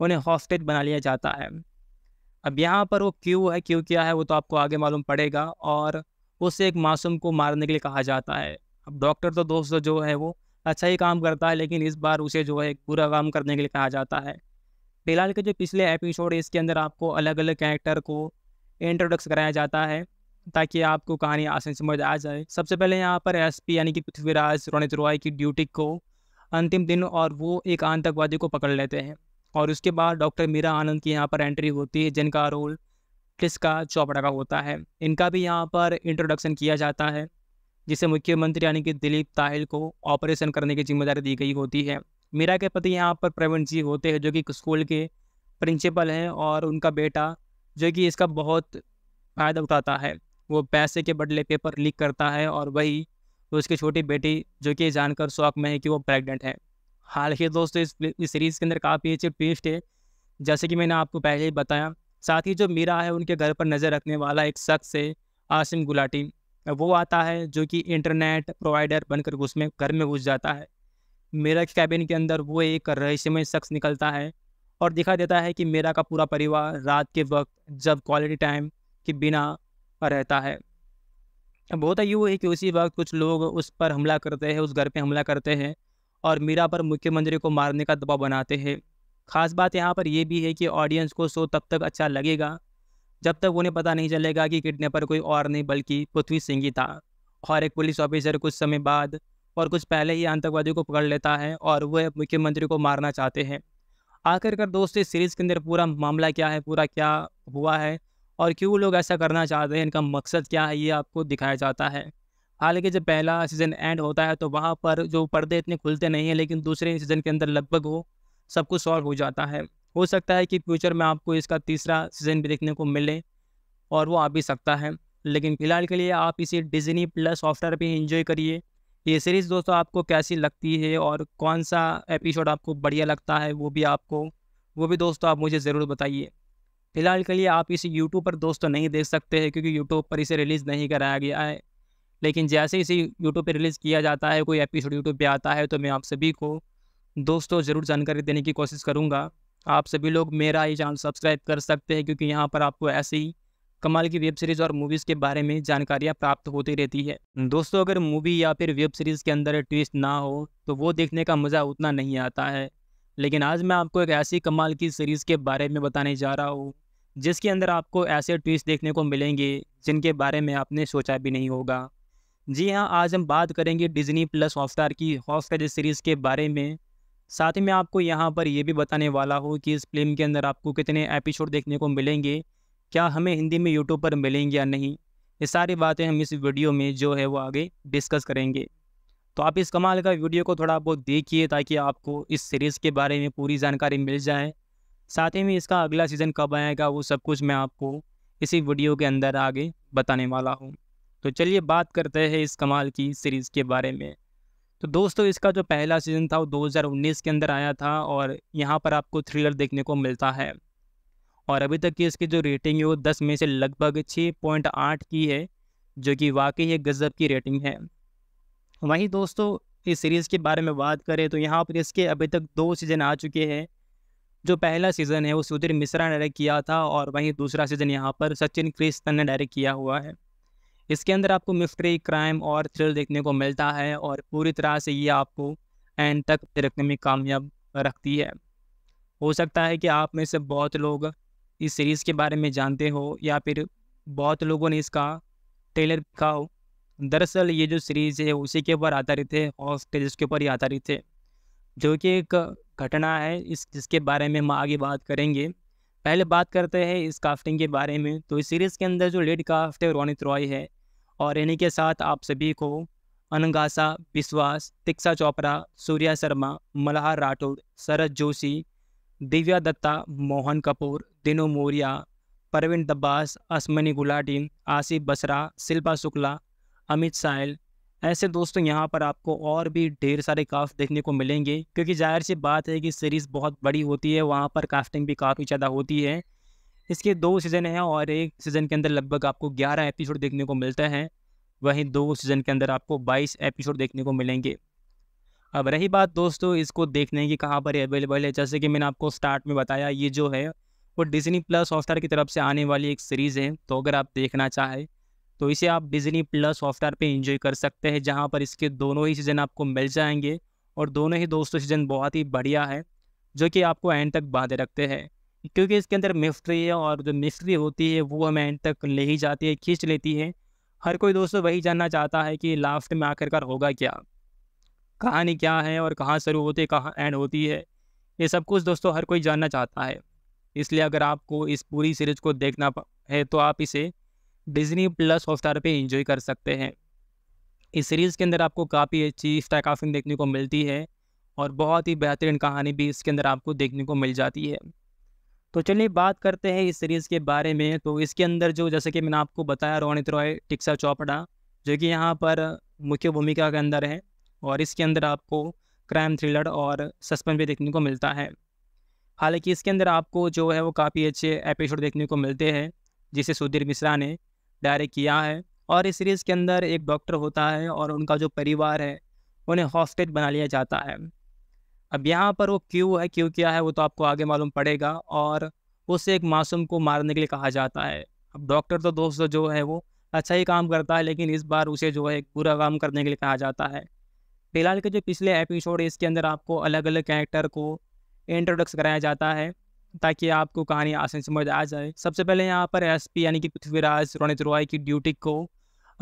उन्हें हॉस्टेज बना लिया जाता है अब यहाँ पर वो क्यों है क्यों क्या है वो तो आपको आगे मालूम पड़ेगा और उसे एक मासूम को मारने के लिए कहा जाता है अब डॉक्टर तो दोस्त जो है वो अच्छा ही काम करता है लेकिन इस बार उसे जो है एक बुरा काम करने के लिए कहा जाता है फिलहाल के जो पिछले एपिसोड इसके अंदर आपको अलग अलग कैरेक्टर को इंट्रोडक्स कराया जाता है ताकि आपको कहानी से समझ आ जाए सबसे पहले यहाँ पर एस यानी कि पृथ्वीराज रोनित रॉय की ड्यूटी को अंतिम दिन और वो एक आतंकवादी को पकड़ लेते हैं और उसके बाद डॉक्टर मीरा आनंद की यहाँ पर एंट्री होती है जिनका रोल किसका चौपड़ा का होता है इनका भी यहाँ पर इंट्रोडक्शन किया जाता है जिसे मुख्यमंत्री यानी कि दिलीप ताहिल को ऑपरेशन करने की जिम्मेदारी दी गई होती है मीरा के पति यहाँ पर प्रवीण जी होते हैं जो कि स्कूल के प्रिंसिपल हैं और उनका बेटा जो कि इसका बहुत फ़ायदा उठाता है वो पैसे के बदले पेपर लीक करता है और वही उसकी छोटी बेटी जो कि जानकर शौक में है कि वो प्रेग्नेंट है ही दोस्तों इस, इस सीरीज़ के अंदर काफ़ी अच्छे ट्विस्ट है जैसे कि मैंने आपको पहले ही बताया साथ ही जो मीरा है उनके घर पर नज़र रखने वाला एक शख्स है आसिम गुलाटी वो आता है जो कि इंटरनेट प्रोवाइडर बनकर उसमें घर में घुस जाता है मेरा कैबिन के अंदर वो एक रहस्यमय शख्स निकलता है और दिखा देता है कि मेरा का पूरा परिवार रात के वक्त जब क्वालिटी टाइम के बिना रहता है अब होता यूँ है कि उसी वक्त कुछ लोग उस पर हमला करते हैं उस घर पे हमला करते हैं और मीरा पर मुख्यमंत्री को मारने का दबाव बनाते हैं खास बात यहाँ पर यह भी है कि ऑडियंस को शो तब तक अच्छा लगेगा जब तक उन्हें पता नहीं चलेगा कि किडनेपर कोई और नहीं बल्कि पृथ्वी सिंह ही था और एक पुलिस ऑफिसर कुछ समय बाद और कुछ पहले ही आतंकवादियों को पकड़ लेता है और वह मुख्यमंत्री को मारना चाहते हैं आखिरकार दोस्त इस सीरीज़ के अंदर पूरा मामला क्या है पूरा क्या हुआ है और क्यों लोग ऐसा करना चाहते हैं इनका मकसद क्या है ये आपको दिखाया जाता है हालांकि जब पहला सीज़न एंड होता है तो वहाँ पर जो पर्दे इतने खुलते नहीं हैं लेकिन दूसरे सीज़न के अंदर लगभग वो सब कुछ सॉल्व हो जाता है हो सकता है कि फ्यूचर में आपको इसका तीसरा सीज़न भी देखने को मिले और वो आ भी सकता है लेकिन फ़िलहाल के लिए आप इसे डिजनी प्लस सॉफ्टवेयर पर इंजॉय करिए ये सीरीज़ दोस्तों आपको कैसी लगती है और कौन सा एपिसोड आपको बढ़िया लगता है वो भी आपको वो भी दोस्तों आप मुझे ज़रूर बताइए फ़िलहाल के लिए आप इसे यूट्यूब पर दोस्तों नहीं देख सकते हैं क्योंकि यूट्यूब पर इसे रिलीज़ नहीं कराया गया है लेकिन जैसे इसे यूट्यूब पर रिलीज़ किया जाता है कोई एपिसोड यूट्यूब पर आता है तो मैं आप सभी को दोस्तों ज़रूर जानकारी देने की कोशिश करूँगा आप सभी लोग मेरा ये चैनल सब्सक्राइब कर सकते हैं क्योंकि यहाँ पर आपको ऐसे ही कमाल की वेब सीरीज़ और मूवीज़ के बारे में जानकारियाँ प्राप्त होती रहती है दोस्तों अगर मूवी या फिर वेब सीरीज़ के अंदर ट्विस्ट ना हो तो वो देखने का मज़ा उतना नहीं आता है लेकिन आज मैं आपको एक ऐसी कमाल की सीरीज़ के बारे में बताने जा रहा हूँ जिसके अंदर आपको ऐसे ट्विस्ट देखने को मिलेंगे जिनके बारे में आपने सोचा भी नहीं होगा जी हाँ आज हम बात करेंगे डिज्नी प्लस हॉटस्टार की हॉटस्टार सीरीज़ के बारे में साथ ही मैं आपको यहाँ पर यह भी बताने वाला हूँ कि इस फिल्म के अंदर आपको कितने एपिसोड देखने को मिलेंगे क्या हमें हिंदी में यूट्यूब पर मिलेंगे या नहीं ये सारी बातें हम इस वीडियो में जो है वो आगे डिस्कस करेंगे तो आप इस कमाल का वीडियो को थोड़ा बहुत देखिए ताकि आपको इस सीरीज़ के बारे में पूरी जानकारी मिल जाए साथ ही में इसका अगला सीज़न कब आएगा वो सब कुछ मैं आपको इसी वीडियो के अंदर आगे बताने वाला हूँ तो चलिए बात करते हैं इस कमाल की सीरीज़ के बारे में तो दोस्तों इसका जो पहला सीज़न था वो 2019 के अंदर आया था और यहाँ पर आपको थ्रिलर देखने को मिलता है और अभी तक की इसकी जो रेटिंग है वो दस में से लगभग छः पॉइंट आठ की है जो कि वाकई एक गज़ब की रेटिंग है वहीं दोस्तों इस सीरीज़ के बारे में बात करें तो यहाँ पर इसके अभी तक दो सीज़न आ चुके हैं जो पहला सीज़न है वो सुधीर मिश्रा ने डायरेक्ट किया था और वहीं दूसरा सीज़न यहाँ पर सचिन क्रिस्तन ने डायरेक्ट किया हुआ है इसके अंदर आपको मिस्ट्री क्राइम और थ्रिल देखने को मिलता है और पूरी तरह से ये आपको एंड तक रखने में कामयाब रखती है हो सकता है कि आप में से बहुत लोग इस सीरीज़ के बारे में जानते हो या फिर बहुत लोगों ने इसका ट्रेलर देखा हो दरअसल ये जो सीरीज़ है उसी के ऊपर आधारित है और स्टेज के ऊपर ही आधारित है जो कि एक घटना है इस जिसके बारे में हम आगे बात करेंगे पहले बात करते हैं इस काफ्टिंग के बारे में तो इस सीरीज़ के अंदर जो लीड काफ्ट है रोनित रॉय है और इन्हीं के साथ आप सभी को अनगासा विश्वास तिक्सा चोपड़ा सूर्या शर्मा मल्हार राठौर शरद जोशी दिव्या दत्ता मोहन कपूर दिनू मौर्या परवीन दब्बास असमनी गुलाटी आसिफ बसरा शिल्पा शुक्ला अमित साहिल ऐसे दोस्तों यहाँ पर आपको और भी ढेर सारे कास्ट देखने को मिलेंगे क्योंकि जाहिर सी बात है कि सीरीज़ बहुत बड़ी होती है वहाँ पर कास्टिंग भी काफ़ी ज़्यादा होती है इसके दो सीज़न हैं और एक सीज़न के अंदर लगभग आपको ग्यारह एपिसोड देखने को मिलता है वहीं दो सीज़न के अंदर आपको बाईस एपिसोड देखने को मिलेंगे अब रही बात दोस्तों इसको देखने की कहाँ पर अवेलेबल है जैसे कि मैंने आपको स्टार्ट में बताया ये जो है वो डिजनी प्लस हॉटस्टार की तरफ से आने वाली एक सीरीज़ है तो अगर आप देखना चाहें तो इसे आप डिजनी प्लस हॉटस्टार पे इंजॉय कर सकते हैं जहाँ पर इसके दोनों ही सीज़न आपको मिल जाएंगे और दोनों ही दोस्तों सीज़न बहुत ही बढ़िया है जो कि आपको एंड तक बांधे रखते हैं क्योंकि इसके अंदर मिस्ट्री है और जो मिस्ट्री होती है वो हमें एंड तक ले ही जाती है खींच लेती है हर कोई दोस्तों वही जानना चाहता है कि लास्ट में आखिरकार होगा क्या कहानी क्या है और कहाँ शुरू होती है कहाँ एंड होती है ये सब कुछ दोस्तों हर कोई जानना चाहता है इसलिए अगर आपको इस पूरी सीरीज को देखना है तो आप इसे डिज्नी प्लस हॉटस्टार पे इंजॉय कर सकते हैं इस सीरीज़ के अंदर आपको काफ़ी अच्छी स्टाइक देखने को मिलती है और बहुत ही बेहतरीन कहानी भी इसके अंदर आपको देखने को मिल जाती है तो चलिए बात करते हैं इस सीरीज़ के बारे में तो इसके अंदर जो जैसे कि मैंने आपको बताया रोनित रॉय टिक्सा चौपड़ा जो कि यहाँ पर मुख्य भूमिका के अंदर है और इसके अंदर आपको क्राइम थ्रिलर और सस्पेंस भी देखने को मिलता है हालांकि इसके अंदर आपको जो है वो काफ़ी अच्छे एपिसोड देखने को मिलते हैं जिसे सुधीर मिश्रा ने डायरेक्ट किया है और इस सीरीज़ के अंदर एक डॉक्टर होता है और उनका जो परिवार है उन्हें हॉस्टेज बना लिया जाता है अब यहाँ पर वो क्यों है क्यों क्या है वो तो आपको आगे मालूम पड़ेगा और उसे एक मासूम को मारने के लिए कहा जाता है अब डॉक्टर तो दोस्तों जो है वो अच्छा ही काम करता है लेकिन इस बार उसे जो है एक बुरा काम करने के लिए कहा जाता है फिलहाल के जो पिछले एपिसोड है इसके अंदर आपको अलग अलग कैरेक्टर को इंट्रोडक्स कराया जाता है ताकि आपको कहानी आसानी समझ आ जाए सबसे पहले यहाँ पर एस यानी कि पृथ्वीराज रोनित रॉय की ड्यूटी को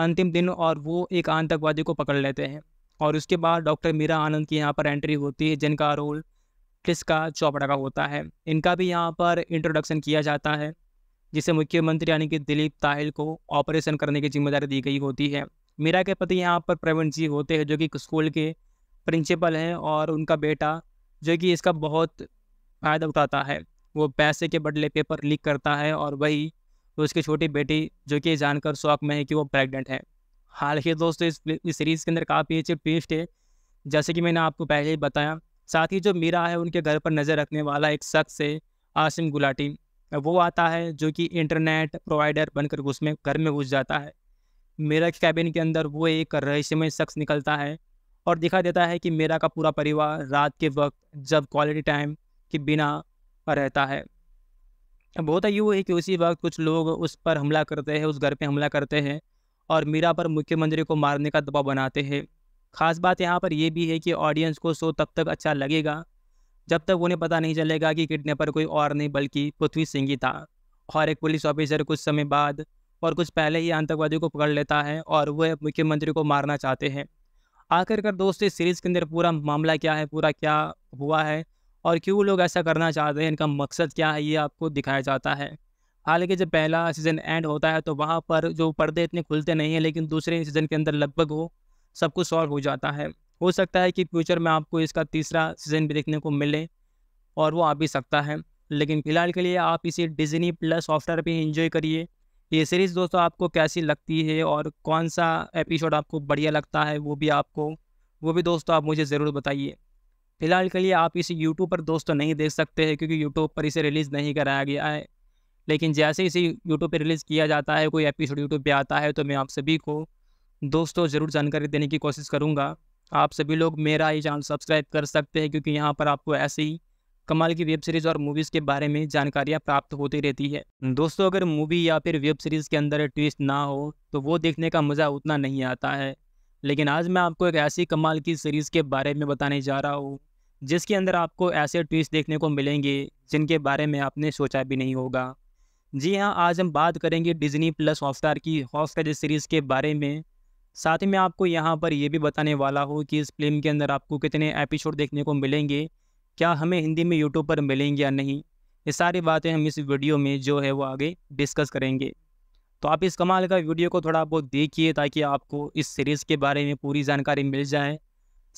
अंतिम दिन और वो एक आतंकवादी को पकड़ लेते हैं और उसके बाद डॉक्टर मीरा आनंद की यहाँ पर एंट्री होती है जिनका रोल टिस्का चौपड़ा का होता है इनका भी यहाँ पर इंट्रोडक्शन किया जाता है जिसे मुख्यमंत्री यानी कि दिलीप ताहिल को ऑपरेशन करने की जिम्मेदारी दी गई होती है मीरा के पति यहाँ पर प्रवीण जी होते हैं जो कि स्कूल के प्रिंसिपल हैं और उनका बेटा जो कि इसका बहुत फ़ायदा उठाता है वो पैसे के बदले पेपर लीक करता है और वही उसकी छोटी बेटी जो कि जानकर शौक में है कि वो प्रेग्नेंट है हाल ही दोस्तों इस, इस सीरीज़ के अंदर काफ़ी अच्छे ट्विस्ट है जैसे कि मैंने आपको पहले ही बताया साथ ही जो मीरा है उनके घर पर नज़र रखने वाला एक शख्स है आसिम गुलाटी वो आता है जो कि इंटरनेट प्रोवाइडर बनकर उसमें घर में घुस जाता है मीरा के कैबिन के अंदर वो एक रहस्यमय शख्स निकलता है और दिखा देता है कि मेरा का पूरा परिवार रात के वक्त जब क्वालिटी टाइम के बिना रहता है अब होता यूँ है कि उसी वक्त कुछ लोग उस पर हमला करते हैं उस घर पे हमला करते हैं और मीरा पर मुख्यमंत्री को मारने का दबाव बनाते हैं खास बात यहाँ पर यह भी है कि ऑडियंस को शो तब तक अच्छा लगेगा जब तक उन्हें पता नहीं चलेगा कि किडने पर कोई और नहीं बल्कि पृथ्वी सिंह ही था और एक पुलिस ऑफिसर कुछ समय बाद और कुछ पहले ही आतंकवादियों को पकड़ लेता है और वह मुख्यमंत्री को मारना चाहते हैं आखिरकार दोस्त इस सीरीज़ के अंदर पूरा मामला क्या है पूरा क्या हुआ है और क्यों लोग ऐसा करना चाहते हैं इनका मकसद क्या है ये आपको दिखाया जाता है हालांकि जब पहला सीज़न एंड होता है तो वहाँ पर जो पर्दे इतने खुलते नहीं हैं लेकिन दूसरे सीज़न के अंदर लगभग वो सब कुछ सॉल्व हो जाता है हो सकता है कि फ्यूचर में आपको इसका तीसरा सीज़न भी देखने को मिले और वो आ भी सकता है लेकिन फ़िलहाल के लिए आप इसे डिजनी प्लस सॉफ्टवेयर पर इंजॉय करिए ये सीरीज़ दोस्तों आपको कैसी लगती है और कौन सा एपिसोड आपको बढ़िया लगता है वो भी आपको वो भी दोस्तों आप मुझे ज़रूर बताइए फ़िलहाल के लिए आप इसे यूट्यूब पर दोस्तों नहीं देख सकते हैं क्योंकि यूट्यूब पर इसे रिलीज़ नहीं कराया गया है लेकिन जैसे इसे यूट्यूब पर रिलीज़ किया जाता है कोई एपिसोड यूट्यूब पर आता है तो मैं आप सभी को दोस्तों ज़रूर जानकारी देने की कोशिश करूँगा आप सभी लोग मेरा ये चैनल सब्सक्राइब कर सकते हैं क्योंकि यहाँ पर आपको ऐसे ही कमाल की वेब सीरीज़ और मूवीज़ के बारे में जानकारियाँ प्राप्त होती रहती है दोस्तों अगर मूवी या फिर वेब सीरीज़ के अंदर ट्विस्ट ना हो तो वो देखने का मज़ा उतना नहीं आता है लेकिन आज मैं आपको एक ऐसी कमाल की सीरीज़ के बारे में बताने जा रहा हूँ जिसके अंदर आपको ऐसे ट्विस्ट देखने को मिलेंगे जिनके बारे में आपने सोचा भी नहीं होगा जी हाँ आज हम बात करेंगे डिज्नी प्लस हॉटस्टार की हॉटस्टार सीरीज़ के बारे में साथ ही में आपको यहाँ पर यह भी बताने वाला हूँ कि इस फिल्म के अंदर आपको कितने एपिसोड देखने को मिलेंगे क्या हमें हिंदी में यूट्यूब पर मिलेंगे या नहीं ये सारी बातें हम इस वीडियो में जो है वो आगे डिस्कस करेंगे तो आप इस कमाल का वीडियो को थोड़ा बहुत देखिए ताकि आपको इस सीरीज़ के बारे में पूरी जानकारी मिल जाए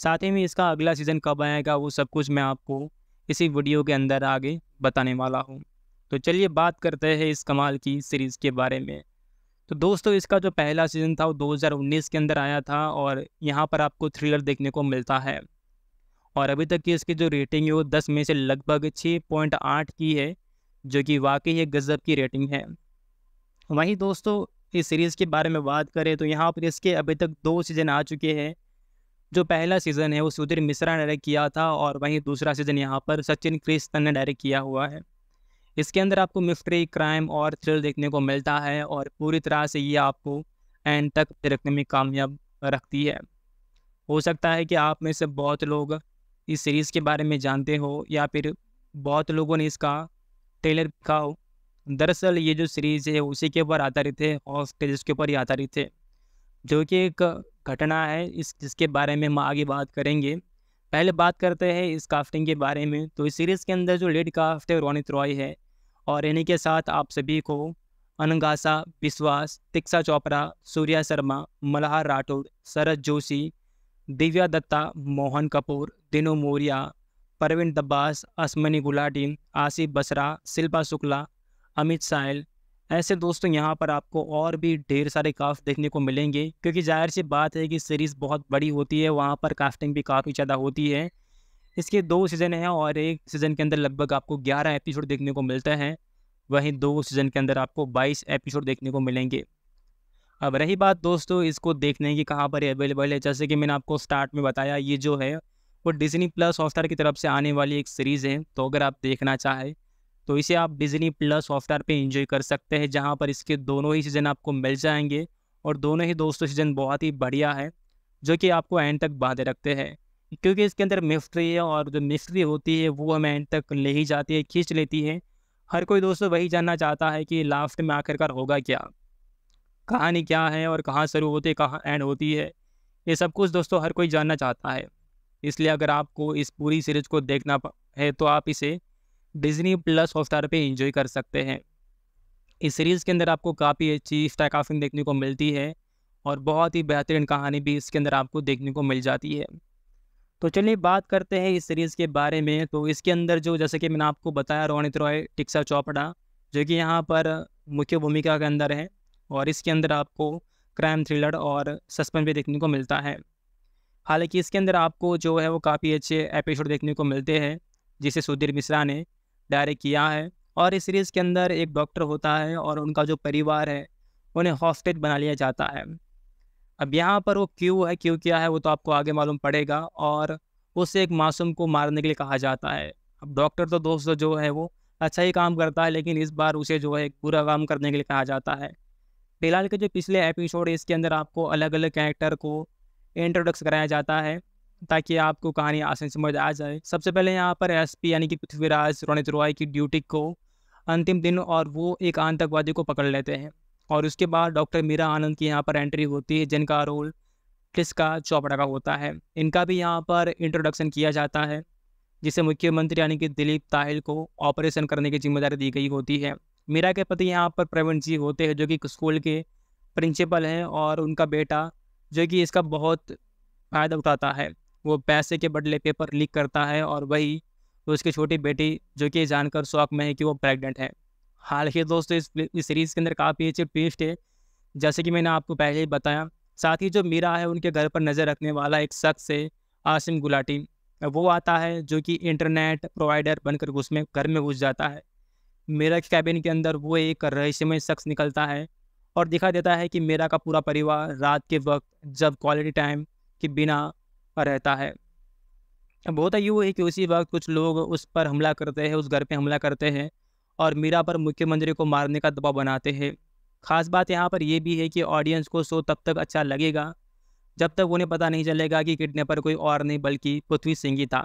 साथ ही में इसका अगला सीज़न कब आएगा वो सब कुछ मैं आपको इसी वीडियो के अंदर आगे बताने वाला हूँ तो चलिए बात करते हैं इस कमाल की सीरीज़ के बारे में तो दोस्तों इसका जो पहला सीज़न था वो 2019 के अंदर आया था और यहाँ पर आपको थ्रिलर देखने को मिलता है और अभी तक की इसकी जो रेटिंग है वो दस में से लगभग छः पॉइंट आठ की है जो कि वाकई एक गज़ब की रेटिंग है वहीं दोस्तों इस सीरीज़ के बारे में बात करें तो यहाँ पर इसके अभी तक दो सीज़न आ चुके हैं जो पहला सीज़न है वो सुधीर मिश्रा ने डायरेक्ट किया था और वहीं दूसरा सीज़न यहाँ पर सचिन क्रिस्तन ने डायरेक्ट किया हुआ है इसके अंदर आपको मिस्ट्री क्राइम और थ्रिल देखने को मिलता है और पूरी तरह से ये आपको एंड तक रखने में कामयाब रखती है हो सकता है कि आप में से बहुत लोग इस सीरीज़ के बारे में जानते हो या फिर बहुत लोगों ने इसका ट्रेलर देखा हो दरअसल ये जो सीरीज़ है उसी के ऊपर आधारित है और स्टेजेस के ऊपर ही आधारित है जो कि एक घटना है इस जिसके बारे में हम आगे बात करेंगे पहले बात करते हैं इस काफ्टिंग के बारे में तो इस सीरीज़ के अंदर जो लेड काफ्ट है रोनित रॉय है और इन्हीं के साथ आप सभी को अनंगासा विश्वास तिक्सा चोपड़ा सूर्या शर्मा मल्हार राठौड़ शरद जोशी दिव्या दत्ता मोहन कपूर दिनू मौर्या परवीन दब्बास असमनी गुलाटी आसिफ बसरा शिल्पा शुक्ला अमित साहिल ऐसे दोस्तों यहाँ पर आपको और भी ढेर सारे कास्ट देखने को मिलेंगे क्योंकि जाहिर सी बात है कि सीरीज़ बहुत बड़ी होती है वहाँ पर कास्टिंग भी काफ़ी ज़्यादा होती है इसके दो सीज़न हैं और एक सीज़न के अंदर लगभग आपको ग्यारह एपिसोड देखने को मिलते हैं वहीं दो सीज़न के अंदर आपको बाईस एपिसोड देखने को मिलेंगे अब रही बात दोस्तों इसको देखने की कहाँ पर अवेलेबल है जैसे कि मैंने आपको स्टार्ट में बताया ये जो है वो डिजनी प्लस हॉटस्टार की तरफ से आने वाली एक सीरीज़ है तो अगर आप देखना चाहें तो इसे आप डिजनी प्लस हॉटस्टार पे इंजॉय कर सकते हैं जहाँ पर इसके दोनों ही सीज़न आपको मिल जाएंगे और दोनों ही दोस्तों सीज़न बहुत ही बढ़िया है जो कि आपको एंड तक बांधे रखते हैं क्योंकि इसके अंदर मिस्ट्री है और जो मिस्ट्री होती है वो हमें एंड तक ले ही जाती है खींच लेती है हर कोई दोस्तों वही जानना चाहता है कि लास्ट में आखिरकार होगा क्या कहानी क्या है और कहाँ शुरू होती है कहाँ एंड होती है ये सब कुछ दोस्तों हर कोई जानना चाहता है इसलिए अगर आपको इस पूरी सीरीज को देखना है तो आप इसे डिज्नी प्लस हॉटस्टार पर इंजॉय कर सकते हैं इस सीरीज़ के अंदर आपको काफ़ी अच्छी स्टैक ऑफिंग देखने को मिलती है और बहुत ही बेहतरीन कहानी भी इसके अंदर आपको देखने को मिल जाती है तो चलिए बात करते हैं इस सीरीज़ के बारे में तो इसके अंदर जो जैसे कि मैंने आपको बताया रोनित रॉय टिक्सा चौपड़ा जो कि यहाँ पर मुख्य भूमिका के अंदर है और इसके अंदर आपको क्राइम थ्रिलर और सस्पेंस भी देखने को मिलता है हालांकि इसके अंदर आपको जो है वो काफ़ी अच्छे एपिसोड देखने को मिलते हैं जिसे सुधीर मिश्रा ने डायरेक्ट किया है और इस सीरीज़ के अंदर एक डॉक्टर होता है और उनका जो परिवार है उन्हें हॉस्टेज बना लिया जाता है अब यहाँ पर वो क्यों है क्यों क्या है वो तो आपको आगे मालूम पड़ेगा और उसे एक मासूम को मारने के लिए कहा जाता है अब डॉक्टर तो दोस्त जो है वो अच्छा ही काम करता है लेकिन इस बार उसे जो है बुरा काम करने के लिए कहा जाता है फिलहाल के जो पिछले एपिसोड इसके अंदर आपको अलग अलग कैरेक्टर को इंट्रोडक्स कराया जाता है ताकि आपको कहानी आसान समझ आ जाए सबसे पहले यहाँ पर एस यानी कि पृथ्वीराज रोनित रॉय की ड्यूटी को अंतिम दिन और वो एक आतंकवादी को पकड़ लेते हैं और उसके बाद डॉक्टर मीरा आनंद की यहाँ पर एंट्री होती है जिनका रोल टिस्का चौपड़ा का होता है इनका भी यहाँ पर इंट्रोडक्शन किया जाता है जिसे मुख्यमंत्री यानी कि दिलीप ताहिल को ऑपरेशन करने की जिम्मेदारी दी गई होती है मीरा के पति यहाँ पर प्रवीण जी होते हैं जो कि स्कूल के प्रिंसिपल हैं और उनका बेटा जो कि इसका बहुत फ़ायदा उठाता है वो पैसे के बदले पेपर लीक करता है और वही उसकी छोटी बेटी जो कि जानकर शौक में है कि वो प्रेग्नेंट है ही दोस्तों इस, इस सीरीज़ के अंदर काफ़ी अच्छे ट्विस्ट है जैसे कि मैंने आपको पहले ही बताया साथ ही जो मीरा है उनके घर पर नज़र रखने वाला एक शख्स है आसिम गुलाटी वो आता है जो कि इंटरनेट प्रोवाइडर बनकर उसमें घर में घुस जाता है मेरा कैबिन के अंदर वो एक रहस्यमय शख्स निकलता है और दिखा देता है कि मेरा का पूरा परिवार रात के वक्त जब क्वालिटी टाइम के बिना रहता है बहुत यूँ है कि उसी वक्त कुछ लोग उस पर हमला करते हैं उस घर पे हमला करते हैं और मीरा पर मुख्यमंत्री को मारने का दबाव बनाते हैं खास बात यहाँ पर यह भी है कि ऑडियंस को शो तब तक अच्छा लगेगा जब तक उन्हें पता नहीं चलेगा कि किडनेपर कोई और नहीं बल्कि पृथ्वी सिंह ही था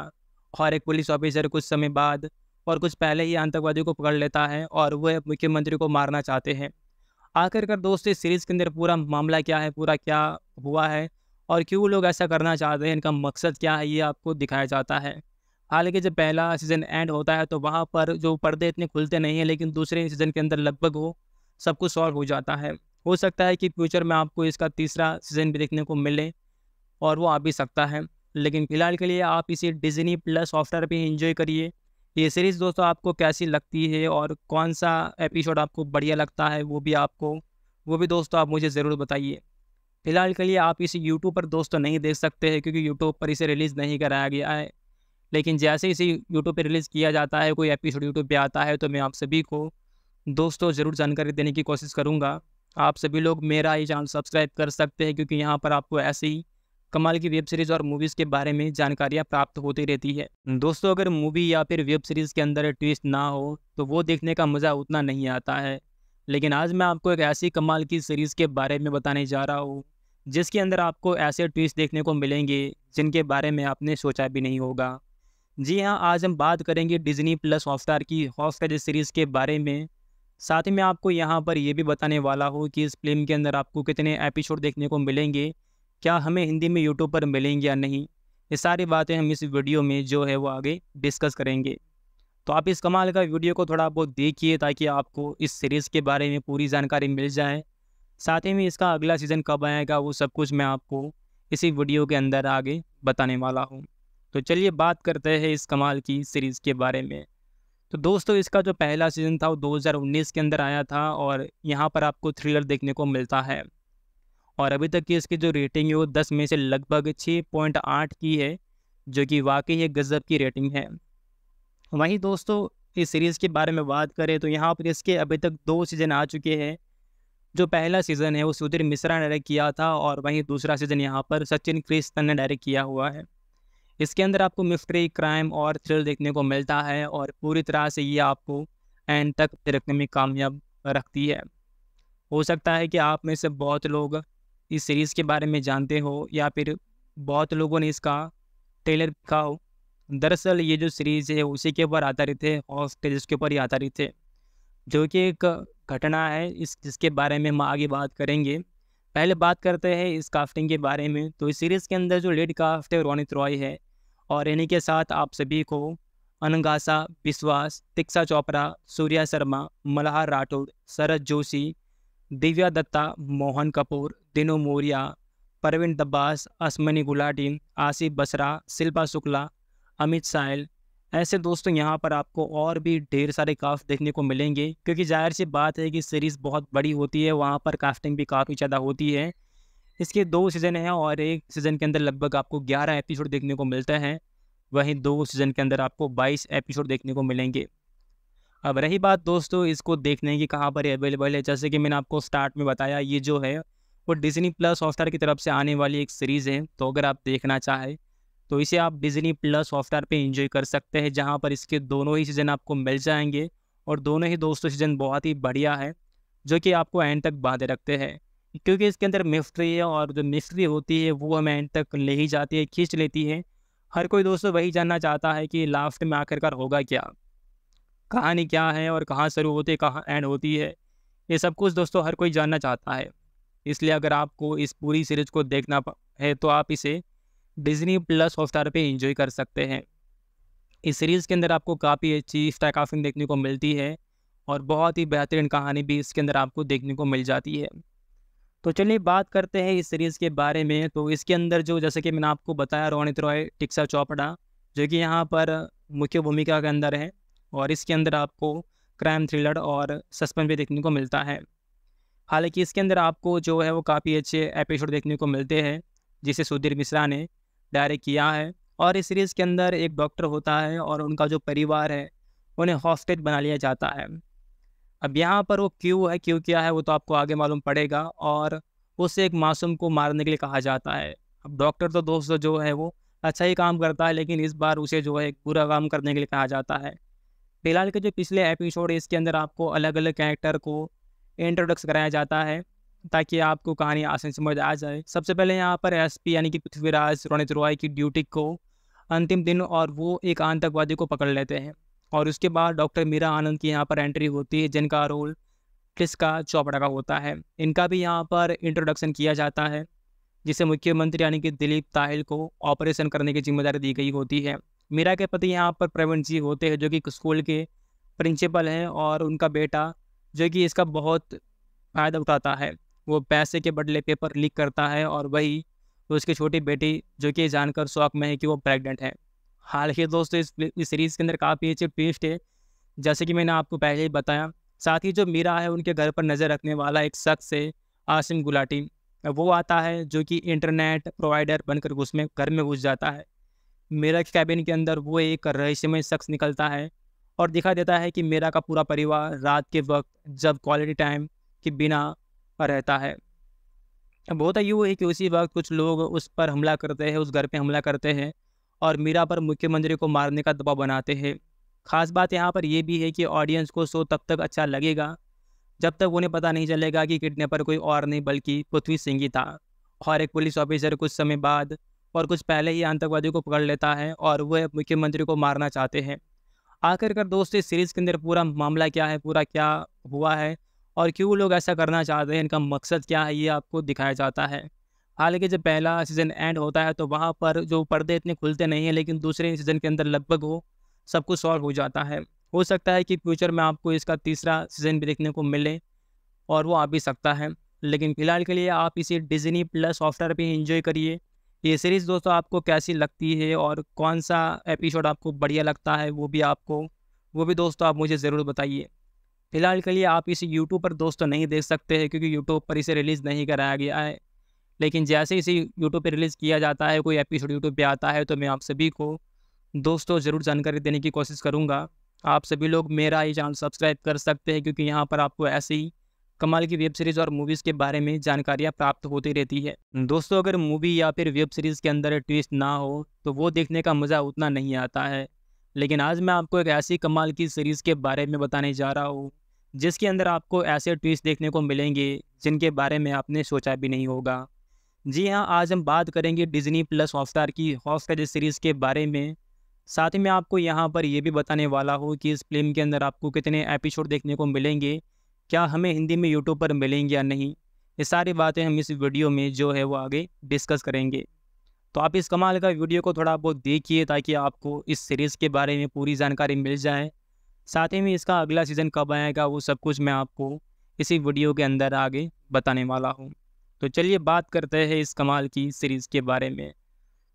और एक पुलिस ऑफिसर कुछ समय बाद और कुछ पहले ही आतंकवादियों को पकड़ लेता है और वह मुख्यमंत्री को मारना चाहते हैं आखिरकार दोस्त इस सीरीज़ के अंदर पूरा मामला क्या है पूरा क्या हुआ है और क्यों लोग ऐसा करना चाहते हैं इनका मकसद क्या है ये आपको दिखाया जाता है हालांकि जब पहला सीज़न एंड होता है तो वहाँ पर जो पर्दे इतने खुलते नहीं हैं लेकिन दूसरे सीज़न के अंदर लगभग वो सब कुछ सॉल्व हो जाता है हो सकता है कि फ्यूचर में आपको इसका तीसरा सीज़न भी देखने को मिले और वो आ भी सकता है लेकिन फ़िलहाल के लिए आप इसे डिजनी प्लस सॉफ्टवेयर पर इंजॉय करिए ये सीरीज़ दोस्तों आपको कैसी लगती है और कौन सा एपिसोड आपको बढ़िया लगता है वो भी आपको वो भी दोस्तों आप मुझे ज़रूर बताइए फ़िलहाल के लिए आप इसे यूट्यूब पर दोस्तों नहीं देख सकते हैं क्योंकि यूट्यूब पर इसे रिलीज़ नहीं कराया गया है लेकिन जैसे इसे यूट्यूब पर रिलीज़ किया जाता है कोई एपिसोड यूट्यूब पर आता है तो मैं आप सभी को दोस्तों ज़रूर जानकारी देने की कोशिश करूँगा आप सभी लोग मेरा ये चैनल सब्सक्राइब कर सकते हैं क्योंकि यहाँ पर आपको ऐसे ही कमाल की वेब सीरीज़ और मूवीज़ के बारे में जानकारियाँ प्राप्त होती रहती है दोस्तों अगर मूवी या फिर वेब सीरीज़ के अंदर ट्विस्ट ना हो तो वो देखने का मज़ा उतना नहीं आता है लेकिन आज मैं आपको एक ऐसी कमाल की सीरीज़ के बारे में बताने जा रहा हूँ जिसके अंदर आपको ऐसे ट्विस्ट देखने को मिलेंगे जिनके बारे में आपने सोचा भी नहीं होगा जी हाँ आज हम बात करेंगे डिज्नी प्लस हॉटस्टार की हॉटस्टार सीरीज़ के बारे में साथ ही मैं आपको यहाँ पर यह भी बताने वाला हूँ कि इस फिल्म के अंदर आपको कितने एपिसोड देखने को मिलेंगे क्या हमें हिंदी में यूट्यूब पर मिलेंगे या नहीं ये सारी बातें हम इस वीडियो में जो है वो आगे डिस्कस करेंगे तो आप इस कमाल का वीडियो को थोड़ा बहुत देखिए ताकि आपको इस सीरीज़ के बारे में पूरी जानकारी मिल जाए साथ ही में इसका अगला सीज़न कब आएगा वो सब कुछ मैं आपको इसी वीडियो के अंदर आगे बताने वाला हूँ तो चलिए बात करते हैं इस कमाल की सीरीज़ के बारे में तो दोस्तों इसका जो पहला सीज़न था वो 2019 के अंदर आया था और यहाँ पर आपको थ्रिलर देखने को मिलता है और अभी तक की इसकी जो रेटिंग है वो दस में से लगभग छः पॉइंट आठ की है जो कि वाकई एक गज़ब की रेटिंग है वहीं दोस्तों इस सीरीज़ के बारे में बात करें तो यहाँ पर इसके अभी तक दो सीज़न आ चुके हैं जो पहला सीज़न है वो सुधीर मिश्रा ने डायरेक्ट किया था और वहीं दूसरा सीज़न यहाँ पर सचिन क्रिस्तन ने डायरेक्ट किया हुआ है इसके अंदर आपको मिस्ट्री क्राइम और थ्रिल देखने को मिलता है और पूरी तरह से ये आपको एंड तक रखने में कामयाब रखती है हो सकता है कि आप में से बहुत लोग इस सीरीज़ के बारे में जानते हो या फिर बहुत लोगों ने इसका ट्रेलर देखा हो दरअसल ये जो सीरीज़ है उसी के ऊपर आधारित है और टेरिस के ऊपर ही आधारित है जो कि एक घटना है इस जिसके बारे में हम आगे बात करेंगे पहले बात करते हैं इस काफ्टिंग के बारे में तो इस सीरीज़ के अंदर जो लेड काफ्ट है रोनित रॉय है और इन्हीं के साथ आप सभी को अनगासा विश्वास तिक्सा चोपड़ा सूर्या शर्मा मल्हार राठौड़ शरद जोशी दिव्या दत्ता मोहन कपूर दिनू मौर्या परवीन दब्बास असमनी गुलाटी आसिफ बसरा शिल्पा शुक्ला अमित साहल ऐसे दोस्तों यहाँ पर आपको और भी ढेर सारे कास्ट देखने को मिलेंगे क्योंकि जाहिर सी बात है कि सीरीज़ बहुत बड़ी होती है वहाँ पर कास्टिंग भी काफ़ी ज़्यादा होती है इसके दो सीज़न हैं और एक सीज़न के अंदर लगभग आपको ग्यारह एपिसोड देखने को मिलते हैं वहीं दो सीज़न के अंदर आपको बाईस एपिसोड देखने को मिलेंगे अब रही बात दोस्तों इसको देखने की कहाँ पर अवेलेबल है जैसे कि मैंने आपको स्टार्ट में बताया ये जो है वो डिजनी प्लस हॉटस्टार की तरफ से आने वाली एक सीरीज़ है तो अगर आप देखना चाहें तो इसे आप डिजनी प्लस हॉटस्टार पर इंजॉय कर सकते हैं जहाँ पर इसके दोनों ही सीज़न आपको मिल जाएंगे और दोनों ही दोस्तों सीज़न बहुत ही बढ़िया है जो कि आपको एंड तक बांधे रखते हैं क्योंकि इसके अंदर मिस्ट्री है और जो मिस्ट्री होती है वो हमें एंड तक ले ही जाती है खींच लेती है हर कोई दोस्तों वही जानना चाहता है कि लास्ट में आखिरकार होगा क्या कहानी क्या है और कहाँ शुरू होती है कहाँ एंड होती है ये सब कुछ दोस्तों हर कोई जानना चाहता है इसलिए अगर आपको इस पूरी सीरीज को देखना है तो आप इसे डिजनी प्लस हॉटस्टार पे इंजॉय कर सकते हैं इस सीरीज़ के अंदर आपको काफ़ी अच्छी स्टैक ऑफिंग देखने को मिलती है और बहुत ही बेहतरीन कहानी भी इसके अंदर आपको देखने को मिल जाती है तो चलिए बात करते हैं इस सीरीज़ के बारे में तो इसके अंदर जो जैसे कि मैंने आपको बताया रोनित रॉय टिक्सा चौपड़ा जो कि यहाँ पर मुख्य भूमिका के अंदर है और इसके अंदर आपको क्राइम थ्रिलर और सस्पेंस भी देखने को मिलता है हालांकि इसके अंदर आपको जो है वो काफ़ी अच्छे एपिसोड देखने को मिलते हैं जिसे सुधीर मिश्रा ने डायरेक्ट किया है और इस सीरीज़ के अंदर एक डॉक्टर होता है और उनका जो परिवार है उन्हें हॉस्टेज बना लिया जाता है अब यहाँ पर वो क्यों है क्यों क्या है वो तो आपको आगे मालूम पड़ेगा और उसे एक मासूम को मारने के लिए कहा जाता है अब डॉक्टर तो दोस्त जो है वो अच्छा ही काम करता है लेकिन इस बार उसे जो है बुरा काम करने के लिए कहा जाता है फिलहाल के जो पिछले एपिसोड है इसके अंदर आपको अलग अलग कैरेक्टर को इंट्रोडक्स कराया जाता है ताकि आपको कहानी आसानी समझ आ जाए सबसे पहले यहाँ पर पी यानी कि पृथ्वीराज रोनित रॉय की ड्यूटी को अंतिम दिन और वो एक आतंकवादी को पकड़ लेते हैं और उसके बाद डॉक्टर मीरा आनंद की यहाँ पर एंट्री होती है जिनका रोल किसका चौपड़ा का होता है इनका भी यहाँ पर इंट्रोडक्शन किया जाता है जिसे मुख्यमंत्री यानी कि दिलीप ताहिल को ऑपरेशन करने की जिम्मेदारी दी गई होती है मीरा के पति यहाँ पर प्रवीण जी होते हैं जो कि स्कूल के प्रिंसिपल हैं और उनका बेटा जो कि इसका बहुत फ़ायदा उठाता है वो पैसे के बदले पेपर लीक करता है और वही उसकी छोटी बेटी जो कि जानकर शौक में है कि वो प्रेग्नेंट है हाल ही दोस्तों इस, इस सीरीज़ के अंदर काफ़ी अच्छे ट्विस्ट है जैसे कि मैंने आपको पहले ही बताया साथ ही जो मीरा है उनके घर पर नज़र रखने वाला एक शख्स है आसिम गुलाटी वो आता है जो कि इंटरनेट प्रोवाइडर बनकर उसमें घर में घुस जाता है मेरा कैबिन के अंदर वो एक रहस्यमय शख्स निकलता है और दिखा देता है कि मेरा का पूरा परिवार रात के वक्त जब क्वालिटी टाइम के बिना रहता है अब होता यूँ है कि उसी वक्त कुछ लोग उस पर हमला करते हैं उस घर पे हमला करते हैं और मीरा पर मुख्यमंत्री को मारने का दबाव बनाते हैं खास बात यहाँ पर यह भी है कि ऑडियंस को शो तब तक अच्छा लगेगा जब तक उन्हें पता नहीं चलेगा कि किडनेपर कोई और नहीं बल्कि पृथ्वी सिंह ही था और एक पुलिस ऑफिसर कुछ समय बाद और कुछ पहले ही आतंकवादियों को पकड़ लेता है और वह मुख्यमंत्री को मारना चाहते हैं आखिरकार दोस्त इस सीरीज़ के अंदर पूरा मामला क्या है पूरा क्या हुआ है और क्यों लोग ऐसा करना चाहते हैं इनका मकसद क्या है ये आपको दिखाया जाता है हालांकि जब पहला सीज़न एंड होता है तो वहाँ पर जो पर्दे इतने खुलते नहीं हैं लेकिन दूसरे सीज़न के अंदर लगभग वो सब कुछ सॉल्व हो जाता है हो सकता है कि फ्यूचर में आपको इसका तीसरा सीज़न भी देखने को मिले और वो आ भी सकता है लेकिन फ़िलहाल के लिए आप इसे डिजनी प्लस सॉफ्टवेयर पर इंजॉय करिए ये सीरीज़ दोस्तों आपको कैसी लगती है और कौन सा एपिसोड आपको बढ़िया लगता है वो भी आपको वो भी दोस्तों आप मुझे ज़रूर बताइए फ़िलहाल के लिए आप इसे यूट्यूब पर दोस्तों नहीं देख सकते हैं क्योंकि यूट्यूब पर इसे रिलीज़ नहीं कराया गया है लेकिन जैसे इसे यूट्यूब पर रिलीज़ किया जाता है कोई एपिसोड यूट्यूब पर आता है तो मैं आप सभी को दोस्तों ज़रूर जानकारी देने की कोशिश करूँगा आप सभी लोग मेरा ये चैनल सब्सक्राइब कर सकते हैं क्योंकि यहाँ पर आपको ऐसे ही कमाल की वेब सीरीज़ और मूवीज़ के बारे में जानकारियाँ प्राप्त होती रहती है दोस्तों अगर मूवी या फिर वेब सीरीज़ के अंदर ट्विस्ट ना हो तो वो देखने का मज़ा उतना नहीं आता है लेकिन आज मैं आपको एक ऐसी कमाल की सीरीज़ के बारे में बताने जा रहा हूँ जिसके अंदर आपको ऐसे ट्विस्ट देखने को मिलेंगे जिनके बारे में आपने सोचा भी नहीं होगा जी हाँ आज हम बात करेंगे डिजनी प्लस हॉटस्टार की हॉटस्टार सीरीज़ के बारे में साथ ही मैं आपको यहाँ पर यह भी बताने वाला हूँ कि इस फिल्म के अंदर आपको कितने एपिसोड देखने को मिलेंगे क्या हमें हिंदी में यूट्यूब पर मिलेंगे या नहीं ये सारी बातें हम इस वीडियो में जो है वो आगे डिस्कस करेंगे तो आप इस कमाल का वीडियो को थोड़ा बहुत देखिए ताकि आपको इस सीरीज़ के बारे में पूरी जानकारी मिल जाए साथ ही में इसका अगला सीज़न कब आएगा वो सब कुछ मैं आपको इसी वीडियो के अंदर आगे बताने वाला हूँ तो चलिए बात करते हैं इस कमाल की सीरीज़ के बारे में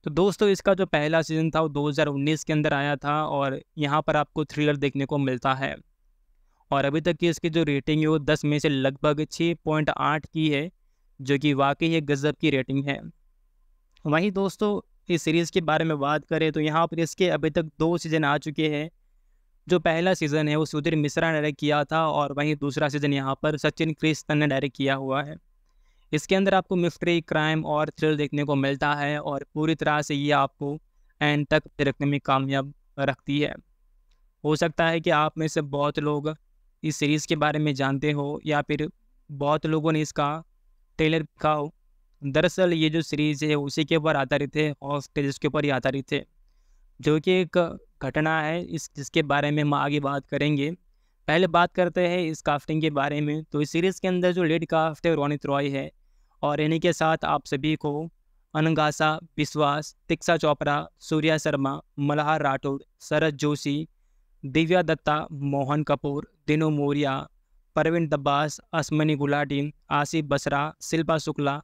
तो दोस्तों इसका जो पहला सीज़न था वो 2019 के अंदर आया था और यहाँ पर आपको थ्रिलर देखने को मिलता है और अभी तक की इसकी जो रेटिंग है वो दस में से लगभग छः पॉइंट आठ की है जो कि वाकई एक गज़ब की रेटिंग है वहीं दोस्तों इस सीरीज़ के बारे में बात करें तो यहाँ पर इसके अभी तक दो सीज़न आ चुके हैं जो पहला सीज़न है वो सुधीर मिश्रा ने डायरेक्ट किया था और वहीं दूसरा सीज़न यहाँ पर सचिन क्रिस्तन ने डायरेक्ट किया हुआ है इसके अंदर आपको मिस्ट्री क्राइम और थ्रिल देखने को मिलता है और पूरी तरह से ये आपको एंड तक रखने में कामयाब रखती है हो सकता है कि आप में से बहुत लोग इस सीरीज़ के बारे में जानते हो या फिर बहुत लोगों ने इसका ट्रेलर देखा हो दरअसल ये जो सीरीज़ है उसी के ऊपर आधारित है और स्टेज ऊपर ही आधारित है जो कि एक घटना है इस जिसके बारे में हम आगे बात करेंगे पहले बात करते हैं इस काफ्टिंग के बारे में तो इस सीरीज़ के अंदर जो लीड काफ्ट है रोनित रॉय है और इन्हीं के साथ आप सभी को अनगासा विश्वास तिक्सा चोपड़ा सूर्या शर्मा मल्हार राठौड़ शरद जोशी दिव्या दत्ता मोहन कपूर दिनू मौर्या परवीन दब्बास असमनी गुलाटी आसिफ बसरा शिल्पा शुक्ला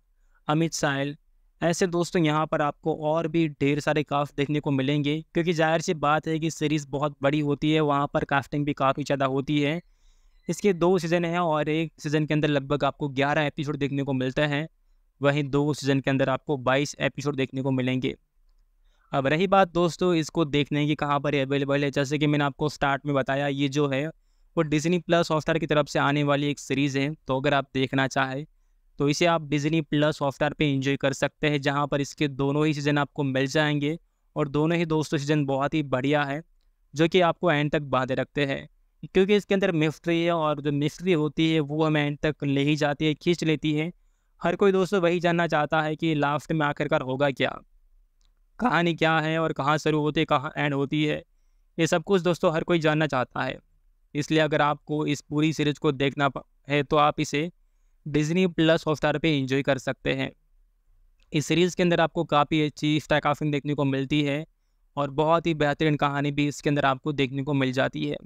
अमित साहिल ऐसे दोस्तों यहाँ पर आपको और भी ढेर सारे कास्ट देखने को मिलेंगे क्योंकि जाहिर सी बात है कि सीरीज़ बहुत बड़ी होती है वहाँ पर कास्टिंग भी काफ़ी ज़्यादा होती है इसके दो सीज़न हैं और एक सीज़न के अंदर लगभग आपको ग्यारह एपिसोड देखने को मिलते हैं वहीं दो सीज़न के अंदर आपको बाईस एपिसोड देखने को मिलेंगे अब रही बात दोस्तों इसको देखने की कहाँ पर अवेलेबल है जैसे कि मैंने आपको स्टार्ट में बताया ये जो है वो डिजनी प्लस हॉटस्टार की तरफ से आने वाली एक सीरीज़ है तो अगर आप देखना चाहें तो इसे आप डिजनी प्लस हॉटस्टार पे एंजॉय कर सकते हैं जहाँ पर इसके दोनों ही सीज़न आपको मिल जाएंगे और दोनों ही दोस्तों सीज़न बहुत ही बढ़िया है जो कि आपको एंड तक बांधे रखते हैं क्योंकि इसके अंदर मिस्ट्री है और जो मिस्ट्री होती है वो हमें एंड तक ले ही जाती है खींच लेती है हर कोई दोस्तों वही जानना चाहता है कि लास्ट में आखिरकार होगा क्या कहानी क्या है और कहाँ शुरू होती है कहाँ एंड होती है ये सब कुछ दोस्तों हर कोई जानना चाहता है इसलिए अगर आपको इस पूरी सीरीज को देखना है तो आप इसे डिजनी प्लस हॉटस्टार पे इंजॉय कर सकते हैं इस सीरीज़ के अंदर आपको काफ़ी अच्छी ऑफिंग देखने को मिलती है और बहुत ही बेहतरीन कहानी भी इसके अंदर आपको देखने को मिल जाती है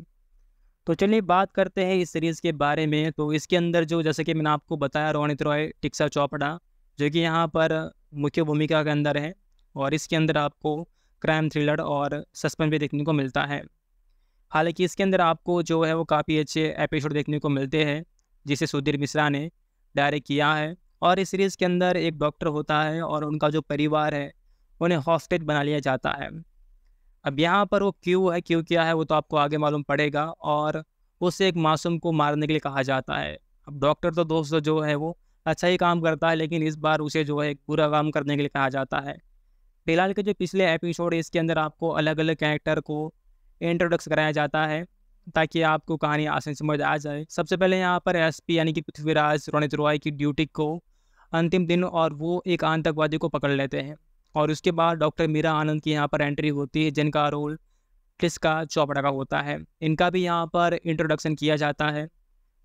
तो चलिए बात करते हैं इस सीरीज़ के बारे में तो इसके अंदर जो जैसे कि मैंने आपको बताया रोनित रॉय टिक्सा चौपड़ा जो कि यहाँ पर मुख्य भूमिका के अंदर है और इसके अंदर आपको क्राइम थ्रिलर और सस्पेंस भी देखने को मिलता है हालांकि इसके अंदर आपको जो है वो काफ़ी अच्छे एपिसोड देखने को मिलते हैं जिसे सुधीर मिश्रा ने डायरेक्ट किया है और इस सीरीज़ के अंदर एक डॉक्टर होता है और उनका जो परिवार है उन्हें हॉस्टेज बना लिया जाता है अब यहाँ पर वो क्यों है क्यों क्या है वो तो आपको आगे मालूम पड़ेगा और उसे एक मासूम को मारने के लिए कहा जाता है अब डॉक्टर तो दोस्त जो है वो अच्छा ही काम करता है लेकिन इस बार उसे जो है बुरा काम करने के लिए कहा जाता है फिलहाल के जो पिछले एपिसोड इसके अंदर आपको अलग अलग कैरेक्टर को इंट्रोडक्स कराया जाता है ताकि आपको कहानी से समझ आ जाए सबसे पहले यहाँ पर एसपी यानी कि पृथ्वीराज रोनित रॉय की ड्यूटी को अंतिम दिन और वो एक आतंकवादी को पकड़ लेते हैं और उसके बाद डॉक्टर मीरा आनंद की यहाँ पर एंट्री होती है जिनका रोल टिस्का चौपड़ा का होता है इनका भी यहाँ पर इंट्रोडक्शन किया जाता है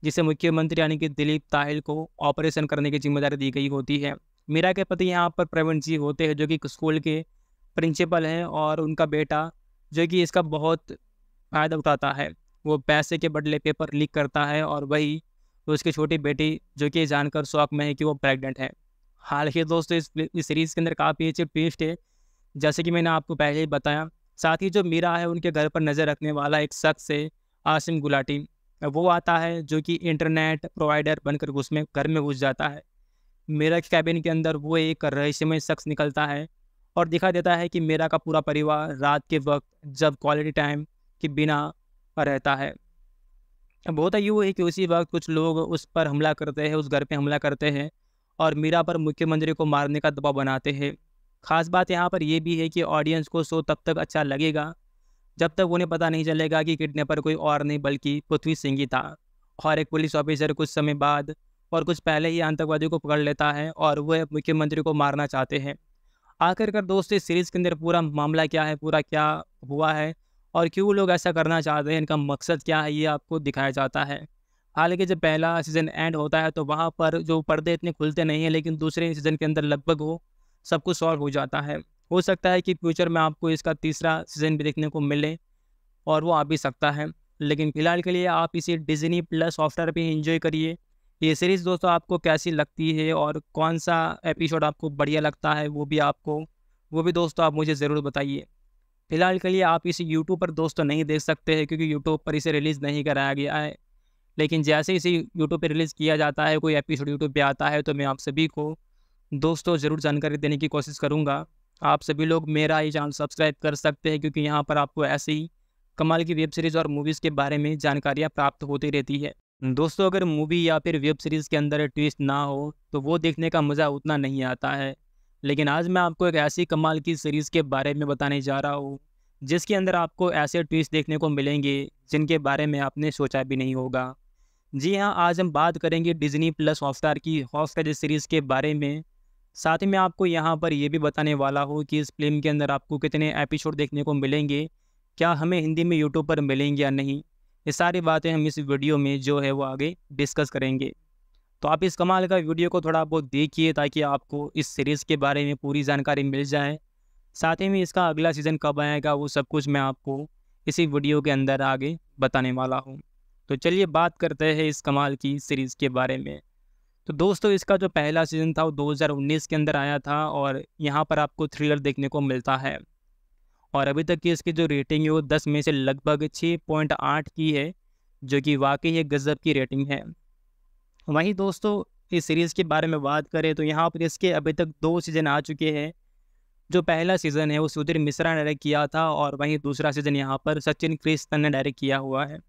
जिसे मुख्यमंत्री यानी कि दिलीप ताहिल को ऑपरेशन करने की जिम्मेदारी दी गई होती है मीरा के पति यहाँ पर प्रवीण जी होते हैं जो कि स्कूल के प्रिंसिपल हैं और उनका बेटा जो कि इसका बहुत फ़ायदा उठाता है वो पैसे के बदले पेपर लीक करता है और वही उसकी छोटी बेटी जो कि जानकर शौक में है कि वो प्रेग्नेंट है हाल ही दोस्तों इस, इस सीरीज़ के अंदर काफ़ी अच्छे ट्विस्ट है जैसे कि मैंने आपको पहले ही बताया साथ ही जो मीरा है उनके घर पर नज़र रखने वाला एक शख्स है आसिम गुलाटी वो आता है जो कि इंटरनेट प्रोवाइडर बनकर उसमें घर में घुस जाता है मेरा कैबिन के अंदर वो एक रहस्यमय शख्स निकलता है और दिखा देता है कि मेरा का पूरा परिवार रात के वक्त जब क्वालिटी टाइम के बिना रहता है अब होता यूँ है कि उसी वक्त कुछ लोग उस पर हमला करते हैं उस घर पे हमला करते हैं और मीरा पर मुख्यमंत्री को मारने का दबाव बनाते हैं खास बात यहाँ पर यह भी है कि ऑडियंस को शो तब तक अच्छा लगेगा जब तक उन्हें पता नहीं चलेगा कि किडनेपर कोई और नहीं बल्कि पृथ्वी सिंह ही था और एक पुलिस ऑफिसर कुछ समय बाद और कुछ पहले ही आतंकवादियों को पकड़ लेता है और वह मुख्यमंत्री को मारना चाहते हैं आखिरकार दोस्त इस सीरीज़ के अंदर पूरा मामला क्या है पूरा क्या हुआ है और क्यों लोग ऐसा करना चाहते हैं इनका मकसद क्या है ये आपको दिखाया जाता है हालांकि जब पहला सीज़न एंड होता है तो वहाँ पर जो पर्दे इतने खुलते नहीं हैं लेकिन दूसरे सीज़न के अंदर लगभग वो सब कुछ सॉल्व हो जाता है हो सकता है कि फ्यूचर में आपको इसका तीसरा सीज़न भी देखने को मिले और वो आ भी सकता है लेकिन फ़िलहाल के लिए आप इसे डिजनी प्लस सॉफ्टवेयर पर इंजॉय करिए ये सीरीज़ दोस्तों आपको कैसी लगती है और कौन सा एपिसोड आपको बढ़िया लगता है वो भी आपको वो भी दोस्तों आप मुझे ज़रूर बताइए फ़िलहाल के लिए आप इसे यूट्यूब पर दोस्तों नहीं देख सकते हैं क्योंकि यूट्यूब पर इसे रिलीज़ नहीं कराया गया है लेकिन जैसे इसे यूट्यूब पर रिलीज़ किया जाता है कोई एपिसोड यूट्यूब पर आता है तो मैं आप सभी को दोस्तों ज़रूर जानकारी देने की कोशिश करूँगा आप सभी लोग मेरा ये चैनल सब्सक्राइब कर सकते हैं क्योंकि यहाँ पर आपको ऐसी ही कमाल की वेब सीरीज़ और मूवीज़ के बारे में जानकारियाँ प्राप्त होती रहती है दोस्तों अगर मूवी या फिर वेब सीरीज़ के अंदर ट्विस्ट ना हो तो वो देखने का मज़ा उतना नहीं आता है लेकिन आज मैं आपको एक ऐसी कमाल की सीरीज़ के बारे में बताने जा रहा हूँ जिसके अंदर आपको ऐसे ट्विस्ट देखने को मिलेंगे जिनके बारे में आपने सोचा भी नहीं होगा जी हाँ आज हम बात करेंगे डिज्नी प्लस हॉटस्टार की हॉटस्टार सीरीज़ के बारे में साथ ही मैं आपको यहाँ पर यह भी बताने वाला हूँ कि इस फिल्म के अंदर आपको कितने एपिसोड देखने को मिलेंगे क्या हमें हिंदी में यूट्यूब पर मिलेंगे या नहीं ये सारी बातें हम इस वीडियो में जो है वो आगे डिस्कस करेंगे तो आप इस कमाल का वीडियो को थोड़ा बहुत देखिए ताकि आपको इस सीरीज़ के बारे में पूरी जानकारी मिल जाए साथ ही में इसका अगला सीज़न कब आएगा वो सब कुछ मैं आपको इसी वीडियो के अंदर आगे बताने वाला हूँ तो चलिए बात करते हैं इस कमाल की सीरीज़ के बारे में तो दोस्तों इसका जो पहला सीज़न था वो 2019 के अंदर आया था और यहाँ पर आपको थ्रिलर देखने को मिलता है और अभी तक की इसकी जो रेटिंग है वो दस में से लगभग छः पॉइंट आठ की है जो कि वाकई एक गज़ब की रेटिंग है वहीं दोस्तों इस सीरीज़ के बारे में बात करें तो यहाँ पर इसके अभी तक दो सीज़न आ चुके हैं जो पहला सीज़न है वो सुधीर मिश्रा ने डायरेक्ट किया था और वहीं दूसरा सीज़न यहाँ पर सचिन क्रिस्तन ने डायरेक्ट किया हुआ है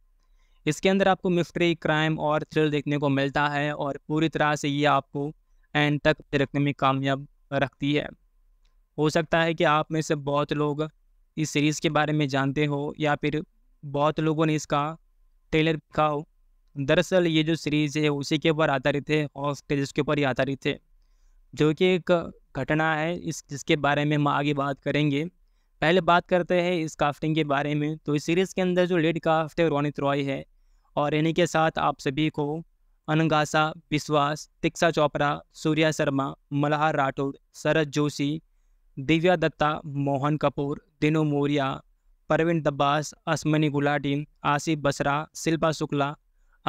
इसके अंदर आपको मिस्ट्री क्राइम और थ्रिल देखने को मिलता है और पूरी तरह से ये आपको एंड तक रखने में कामयाब रखती है हो सकता है कि आप में से बहुत लोग इस सीरीज़ के बारे में जानते हो या फिर बहुत लोगों ने इसका ट्रेलर देखा हो दरअसल ये जो सीरीज़ है उसी के ऊपर आधारित है और स्टेज के ऊपर ही आधारित है जो कि एक घटना है इस जिसके बारे में हम आगे बात करेंगे पहले बात करते हैं इस काफ्टिंग के बारे में तो इस सीरीज़ के अंदर जो लीड काफ्ट है रोनित रॉय है और इन्हीं के साथ आप सभी को अनगासा विश्वास तिक्सा चोपड़ा सूर्या शर्मा मल्हार राठौर शरद जोशी दिव्या दत्ता मोहन कपूर दिनू मौर्या परवीन दब्बास असमनी गुलाटी आसिफ बसरा शिल्पा शुक्ला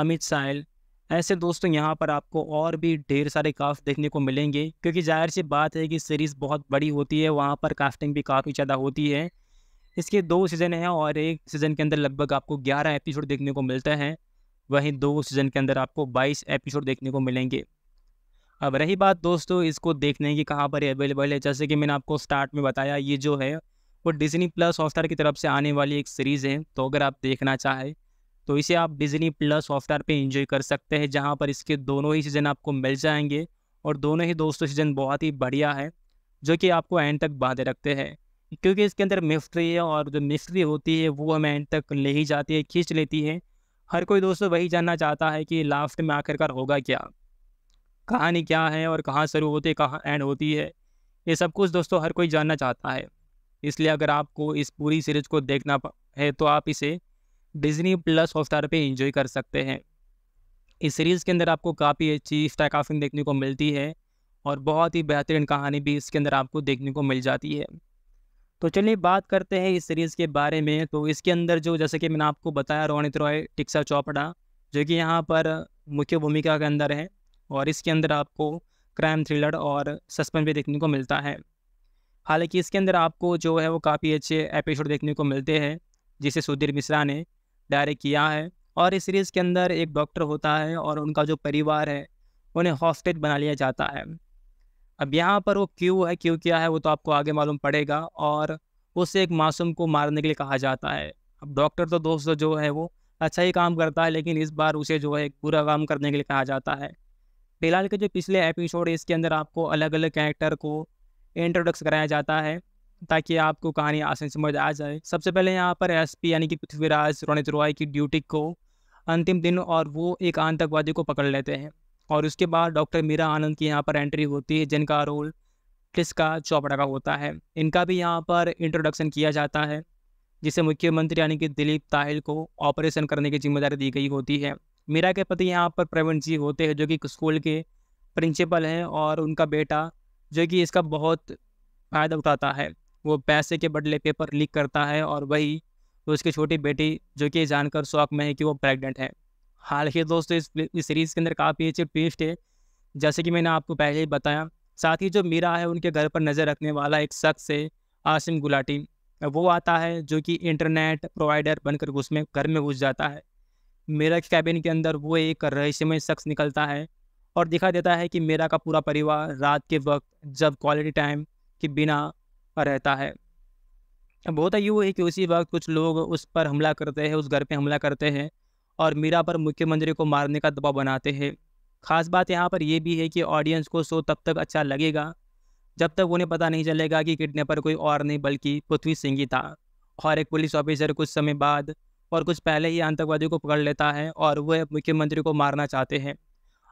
अमित साहिल ऐसे दोस्तों यहाँ पर आपको और भी ढेर सारे कास्ट देखने को मिलेंगे क्योंकि जाहिर सी बात है कि सीरीज़ बहुत बड़ी होती है वहाँ पर कास्टिंग भी काफ़ी ज़्यादा होती है इसके दो सीज़न हैं और एक सीज़न के अंदर लगभग आपको ग्यारह एपिसोड देखने को मिलते हैं वहीं दो सीज़न के अंदर आपको बाईस एपिसोड देखने को मिलेंगे अब रही बात दोस्तों इसको देखने की कहाँ पर अवेलेबल है जैसे कि मैंने आपको स्टार्ट में बताया ये जो है वो डिजनी प्लस हॉटस्टार की तरफ से आने वाली एक सीरीज़ है तो अगर आप देखना चाहें तो इसे आप डिजनी प्लस हॉटस्टार पे एंजॉय कर सकते हैं जहाँ पर इसके दोनों ही सीज़न आपको मिल जाएंगे और दोनों ही दोस्तों सीज़न बहुत ही बढ़िया है जो कि आपको एंड तक बांधे रखते हैं क्योंकि इसके अंदर मिस्ट्री है और जो मिस्ट्री होती है वो हमें एंड तक ले ही जाती है खींच लेती है हर कोई दोस्तों वही जानना चाहता है कि लास्ट में आखिरकार होगा क्या कहानी क्या है और कहाँ शुरू होती है कहाँ एंड होती है ये सब कुछ दोस्तों हर कोई जानना चाहता है इसलिए अगर आपको इस पूरी सीरीज को देखना है तो आप इसे डिज्नी प्लस हॉटस्टार पर इंजॉय कर सकते हैं इस सीरीज़ के अंदर आपको काफ़ी अच्छी स्टाइक देखने को मिलती है और बहुत ही बेहतरीन कहानी भी इसके अंदर आपको देखने को मिल जाती है तो चलिए बात करते हैं इस सीरीज़ के बारे में तो इसके अंदर जो जैसे कि मैंने आपको बताया रोनित रॉय टिक्सा चौपड़ा जो कि यहाँ पर मुख्य भूमिका के अंदर है और इसके अंदर आपको क्राइम थ्रिलर और सस्पेंस भी देखने को मिलता है हालांकि इसके अंदर आपको जो है वो काफ़ी अच्छे एपिसोड देखने को मिलते हैं जिसे सुधीर मिश्रा ने डायरेक्ट किया है और इस सीरीज़ के अंदर एक डॉक्टर होता है और उनका जो परिवार है उन्हें हॉस्टेज बना लिया जाता है अब यहाँ पर वो क्यों है क्यों क्या है वो तो आपको आगे मालूम पड़ेगा और उसे एक मासूम को मारने के लिए कहा जाता है अब डॉक्टर तो दोस्त जो है वो अच्छा ही काम करता है लेकिन इस बार उसे जो है बुरा काम करने के लिए कहा जाता है फिलहाल के जो पिछले एपिसोड है इसके अंदर आपको अलग अलग कैरेक्टर को इंट्रोडक्स कराया जाता है ताकि आपको कहानी आसान समझ आ जाए सबसे पहले यहाँ पर एस यानी कि पृथ्वीराज रोनित रॉय की ड्यूटी को अंतिम दिन और वो एक आतंकवादी को पकड़ लेते हैं और उसके बाद डॉक्टर मीरा आनंद की यहाँ पर एंट्री होती है जिनका रोल टिस्का चौपड़ा का होता है इनका भी यहाँ पर इंट्रोडक्शन किया जाता है जिसे मुख्यमंत्री यानी कि दिलीप ताहिल को ऑपरेशन करने की जिम्मेदारी दी गई होती है मीरा के पति यहाँ पर प्रवीण जी होते हैं जो कि स्कूल के प्रिंसिपल हैं और उनका बेटा जो कि इसका बहुत फ़ायदा उठाता है वो पैसे के बदले पेपर लीक करता है और वही उसकी छोटी बेटी जो कि जानकर शौक में है कि वो प्रेग्नेंट है हाल ही दोस्तों इस, इस सीरीज़ के अंदर काफ़ी अच्छे ट्विस्ट है जैसे कि मैंने आपको पहले ही बताया साथ ही जो मीरा है उनके घर पर नज़र रखने वाला एक शख्स है आसिम गुलाटी वो आता है जो कि इंटरनेट प्रोवाइडर बनकर उसमें घर में घुस जाता है मेरा कैबिन के अंदर वो एक रहस्यमय शख्स निकलता है और दिखा देता है कि मेरा का पूरा परिवार रात के वक्त जब क्वालिटी टाइम के बिना रहता है अब होता यूँ है कि उसी वक्त कुछ लोग उस पर हमला करते हैं उस घर पे हमला करते हैं और मीरा पर मुख्यमंत्री को मारने का दबाव बनाते हैं खास बात यहाँ पर यह भी है कि ऑडियंस को शो तब तक अच्छा लगेगा जब तक उन्हें पता नहीं चलेगा कि किडनेपर कोई और नहीं बल्कि पृथ्वी सिंह ही था और एक पुलिस ऑफिसर कुछ समय बाद और कुछ पहले ही आतंकवादियों को पकड़ लेता है और वह मुख्यमंत्री को मारना चाहते हैं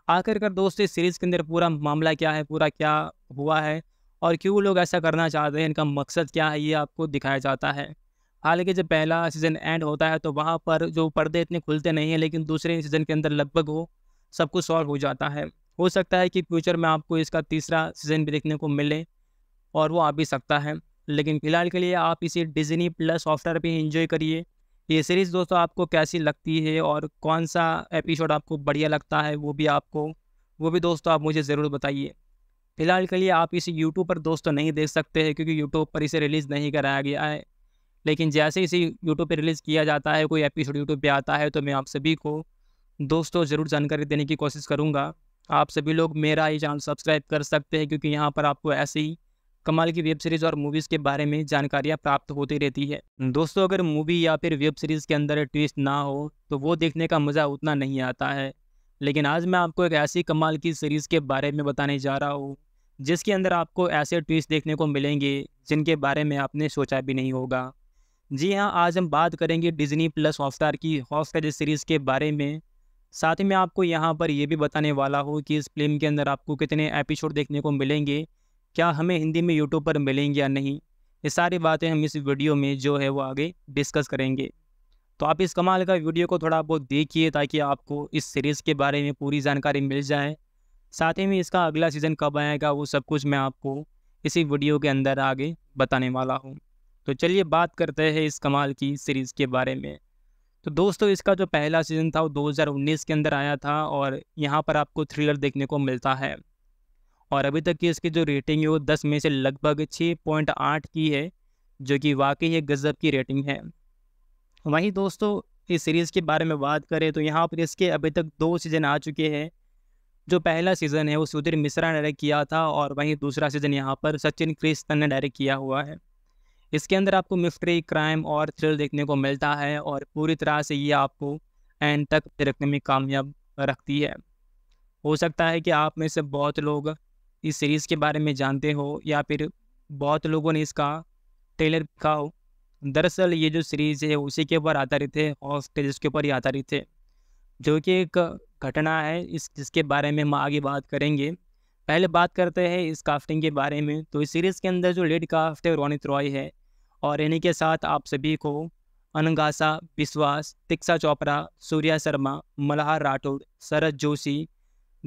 आखिरकार दोस्त इस सीरीज़ के अंदर पूरा मामला क्या है पूरा क्या हुआ है और क्यों लोग ऐसा करना चाहते हैं इनका मकसद क्या है ये आपको दिखाया जाता है हालांकि जब पहला सीज़न एंड होता है तो वहाँ पर जो पर्दे इतने खुलते नहीं हैं लेकिन दूसरे सीज़न के अंदर लगभग वो सब कुछ सॉल्व हो जाता है हो सकता है कि फ्यूचर में आपको इसका तीसरा सीज़न भी देखने को मिले और वो आ भी सकता है लेकिन फ़िलहाल के लिए आप इसे डिजनी प्लस सॉफ्टवेयर पर इंजॉय करिए ये सीरीज़ दोस्तों आपको कैसी लगती है और कौन सा एपिसोड आपको बढ़िया लगता है वो भी आपको वो भी दोस्तों आप मुझे ज़रूर बताइए फ़िलहाल के लिए आप इसे यूट्यूब पर दोस्तों नहीं देख सकते हैं क्योंकि यूट्यूब पर इसे रिलीज़ नहीं कराया गया है लेकिन जैसे इसे यूट्यूब पर रिलीज़ किया जाता है कोई एपिसोड यूट्यूब पर आता है तो मैं आप सभी को दोस्तों ज़रूर जानकारी देने की कोशिश करूँगा आप सभी लोग मेरा ये चैनल सब्सक्राइब कर सकते हैं क्योंकि यहाँ पर आपको ऐसे ही कमाल की वेब सीरीज़ और मूवीज़ के बारे में जानकारियाँ प्राप्त होती रहती है दोस्तों अगर मूवी या फिर वेब सीरीज़ के अंदर ट्विस्ट ना हो तो वो देखने का मज़ा उतना नहीं आता है लेकिन आज मैं आपको एक ऐसी कमाल की सीरीज़ के बारे में बताने जा रहा हूँ जिसके अंदर आपको ऐसे ट्विस्ट देखने को मिलेंगे जिनके बारे में आपने सोचा भी नहीं होगा जी हाँ आज हम बात करेंगे डिज्नी प्लस हॉटस्टार की हॉटस्टार सीरीज़ के बारे में साथ ही में आपको यहाँ पर यह भी बताने वाला हूँ कि इस फिल्म के अंदर आपको कितने एपिसोड देखने को मिलेंगे क्या हमें हिंदी में यूट्यूब पर मिलेंगे या नहीं ये सारी बातें हम इस वीडियो में जो है वो आगे डिस्कस करेंगे तो आप इस कमाल का वीडियो को थोड़ा बहुत देखिए ताकि आपको इस सीरीज़ के बारे में पूरी जानकारी मिल जाए साथ ही में इसका अगला सीज़न कब आएगा वो सब कुछ मैं आपको इसी वीडियो के अंदर आगे बताने वाला हूँ तो चलिए बात करते हैं इस कमाल की सीरीज़ के बारे में तो दोस्तों इसका जो पहला सीज़न था वो 2019 के अंदर आया था और यहाँ पर आपको थ्रिलर देखने को मिलता है और अभी तक की इसकी जो रेटिंग है वो दस में से लगभग छः पॉइंट आठ की है जो कि वाकई एक गज़ब की रेटिंग है वहीं दोस्तों इस सीरीज़ के बारे में बात करें तो यहाँ पर इसके अभी तक दो सीज़न आ चुके हैं जो पहला सीज़न है वो सुधीर मिश्रा ने डायरेक्ट किया था और वहीं दूसरा सीज़न यहाँ पर सचिन क्रिस्तन ने डायरेक्ट किया हुआ है इसके अंदर आपको मिस्ट्री क्राइम और थ्रिल देखने को मिलता है और पूरी तरह से ये आपको एंड तक रखने में कामयाब रखती है हो सकता है कि आप में से बहुत लोग इस सीरीज़ के बारे में जानते हो या फिर बहुत लोगों ने इसका ट्रेलर देखा हो दरअसल ये जो सीरीज़ है उसी के ऊपर आधारित है और टेरिस के ऊपर ही आधारित है जो कि एक घटना है इस जिसके बारे में हम आगे बात करेंगे पहले बात करते हैं इस काफ्टिंग के बारे में तो इस सीरीज़ के अंदर जो लेड काफ्ट है रोनित रॉय है और इन्हीं के साथ आप सभी को अनगासा विश्वास तिक्सा चोपड़ा सूर्या शर्मा मल्हार राठौर शरद जोशी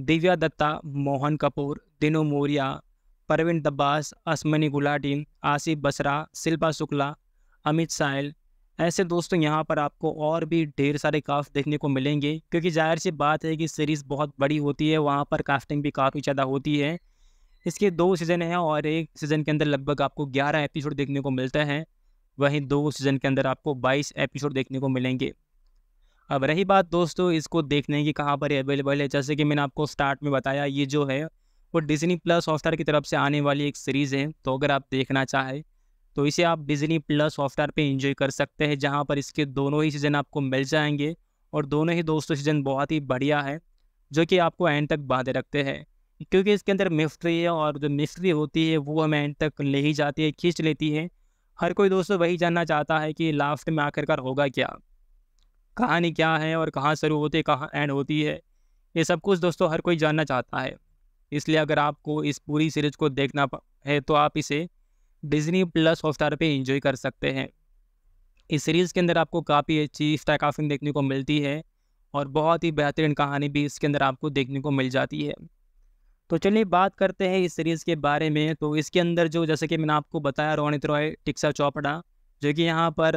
दिव्या दत्ता मोहन कपूर दिनू मौर्या परवीन दब्बास असमनी गुलाटी आसिफ बसरा शिल्पा शुक्ला अमित साहिल ऐसे दोस्तों यहाँ पर आपको और भी ढेर सारे कास्ट देखने को मिलेंगे क्योंकि जाहिर सी बात है कि सीरीज़ बहुत बड़ी होती है वहाँ पर कास्टिंग भी काफ़ी ज़्यादा होती है इसके दो सीज़न हैं और एक सीज़न के अंदर लगभग आपको ग्यारह एपिसोड देखने को मिलते हैं वहीं दो सीज़न के अंदर आपको बाईस एपिसोड देखने को मिलेंगे अब रही बात दोस्तों इसको देखने की कहाँ पर अवेलेबल है जैसे कि मैंने आपको स्टार्ट में बताया ये जो है वो डिजनी प्लस हॉटस्टार की तरफ से आने वाली एक सीरीज़ है तो अगर आप देखना चाहें तो इसे आप डिजनी प्लस हॉटस्टार पे एंजॉय कर सकते हैं जहाँ पर इसके दोनों ही सीज़न आपको मिल जाएंगे और दोनों ही दोस्तों सीज़न बहुत ही बढ़िया है जो कि आपको एंड तक बांधे रखते हैं क्योंकि इसके अंदर मिस्ट्री है और जो मिस्ट्री होती है वो हमें एंड तक ले ही जाती है खींच लेती है हर कोई दोस्तों वही जानना चाहता है कि लास्ट में आखिरकार होगा क्या कहानी क्या है और कहाँ शुरू होती है कहाँ एंड होती है ये सब कुछ दोस्तों हर कोई जानना चाहता है इसलिए अगर आपको इस पूरी सीरीज को देखना है तो आप इसे डिज्नी प्लस हॉटस्टार पर इंजॉय कर सकते हैं इस सीरीज़ के अंदर आपको काफ़ी अच्छी स्टैक देखने को मिलती है और बहुत ही बेहतरीन कहानी भी इसके अंदर आपको देखने को मिल जाती है तो चलिए बात करते हैं इस सीरीज़ के बारे में तो इसके अंदर जो जैसे कि मैंने आपको बताया रोनित रॉय टिक्सा चौपड़ा जो कि यहाँ पर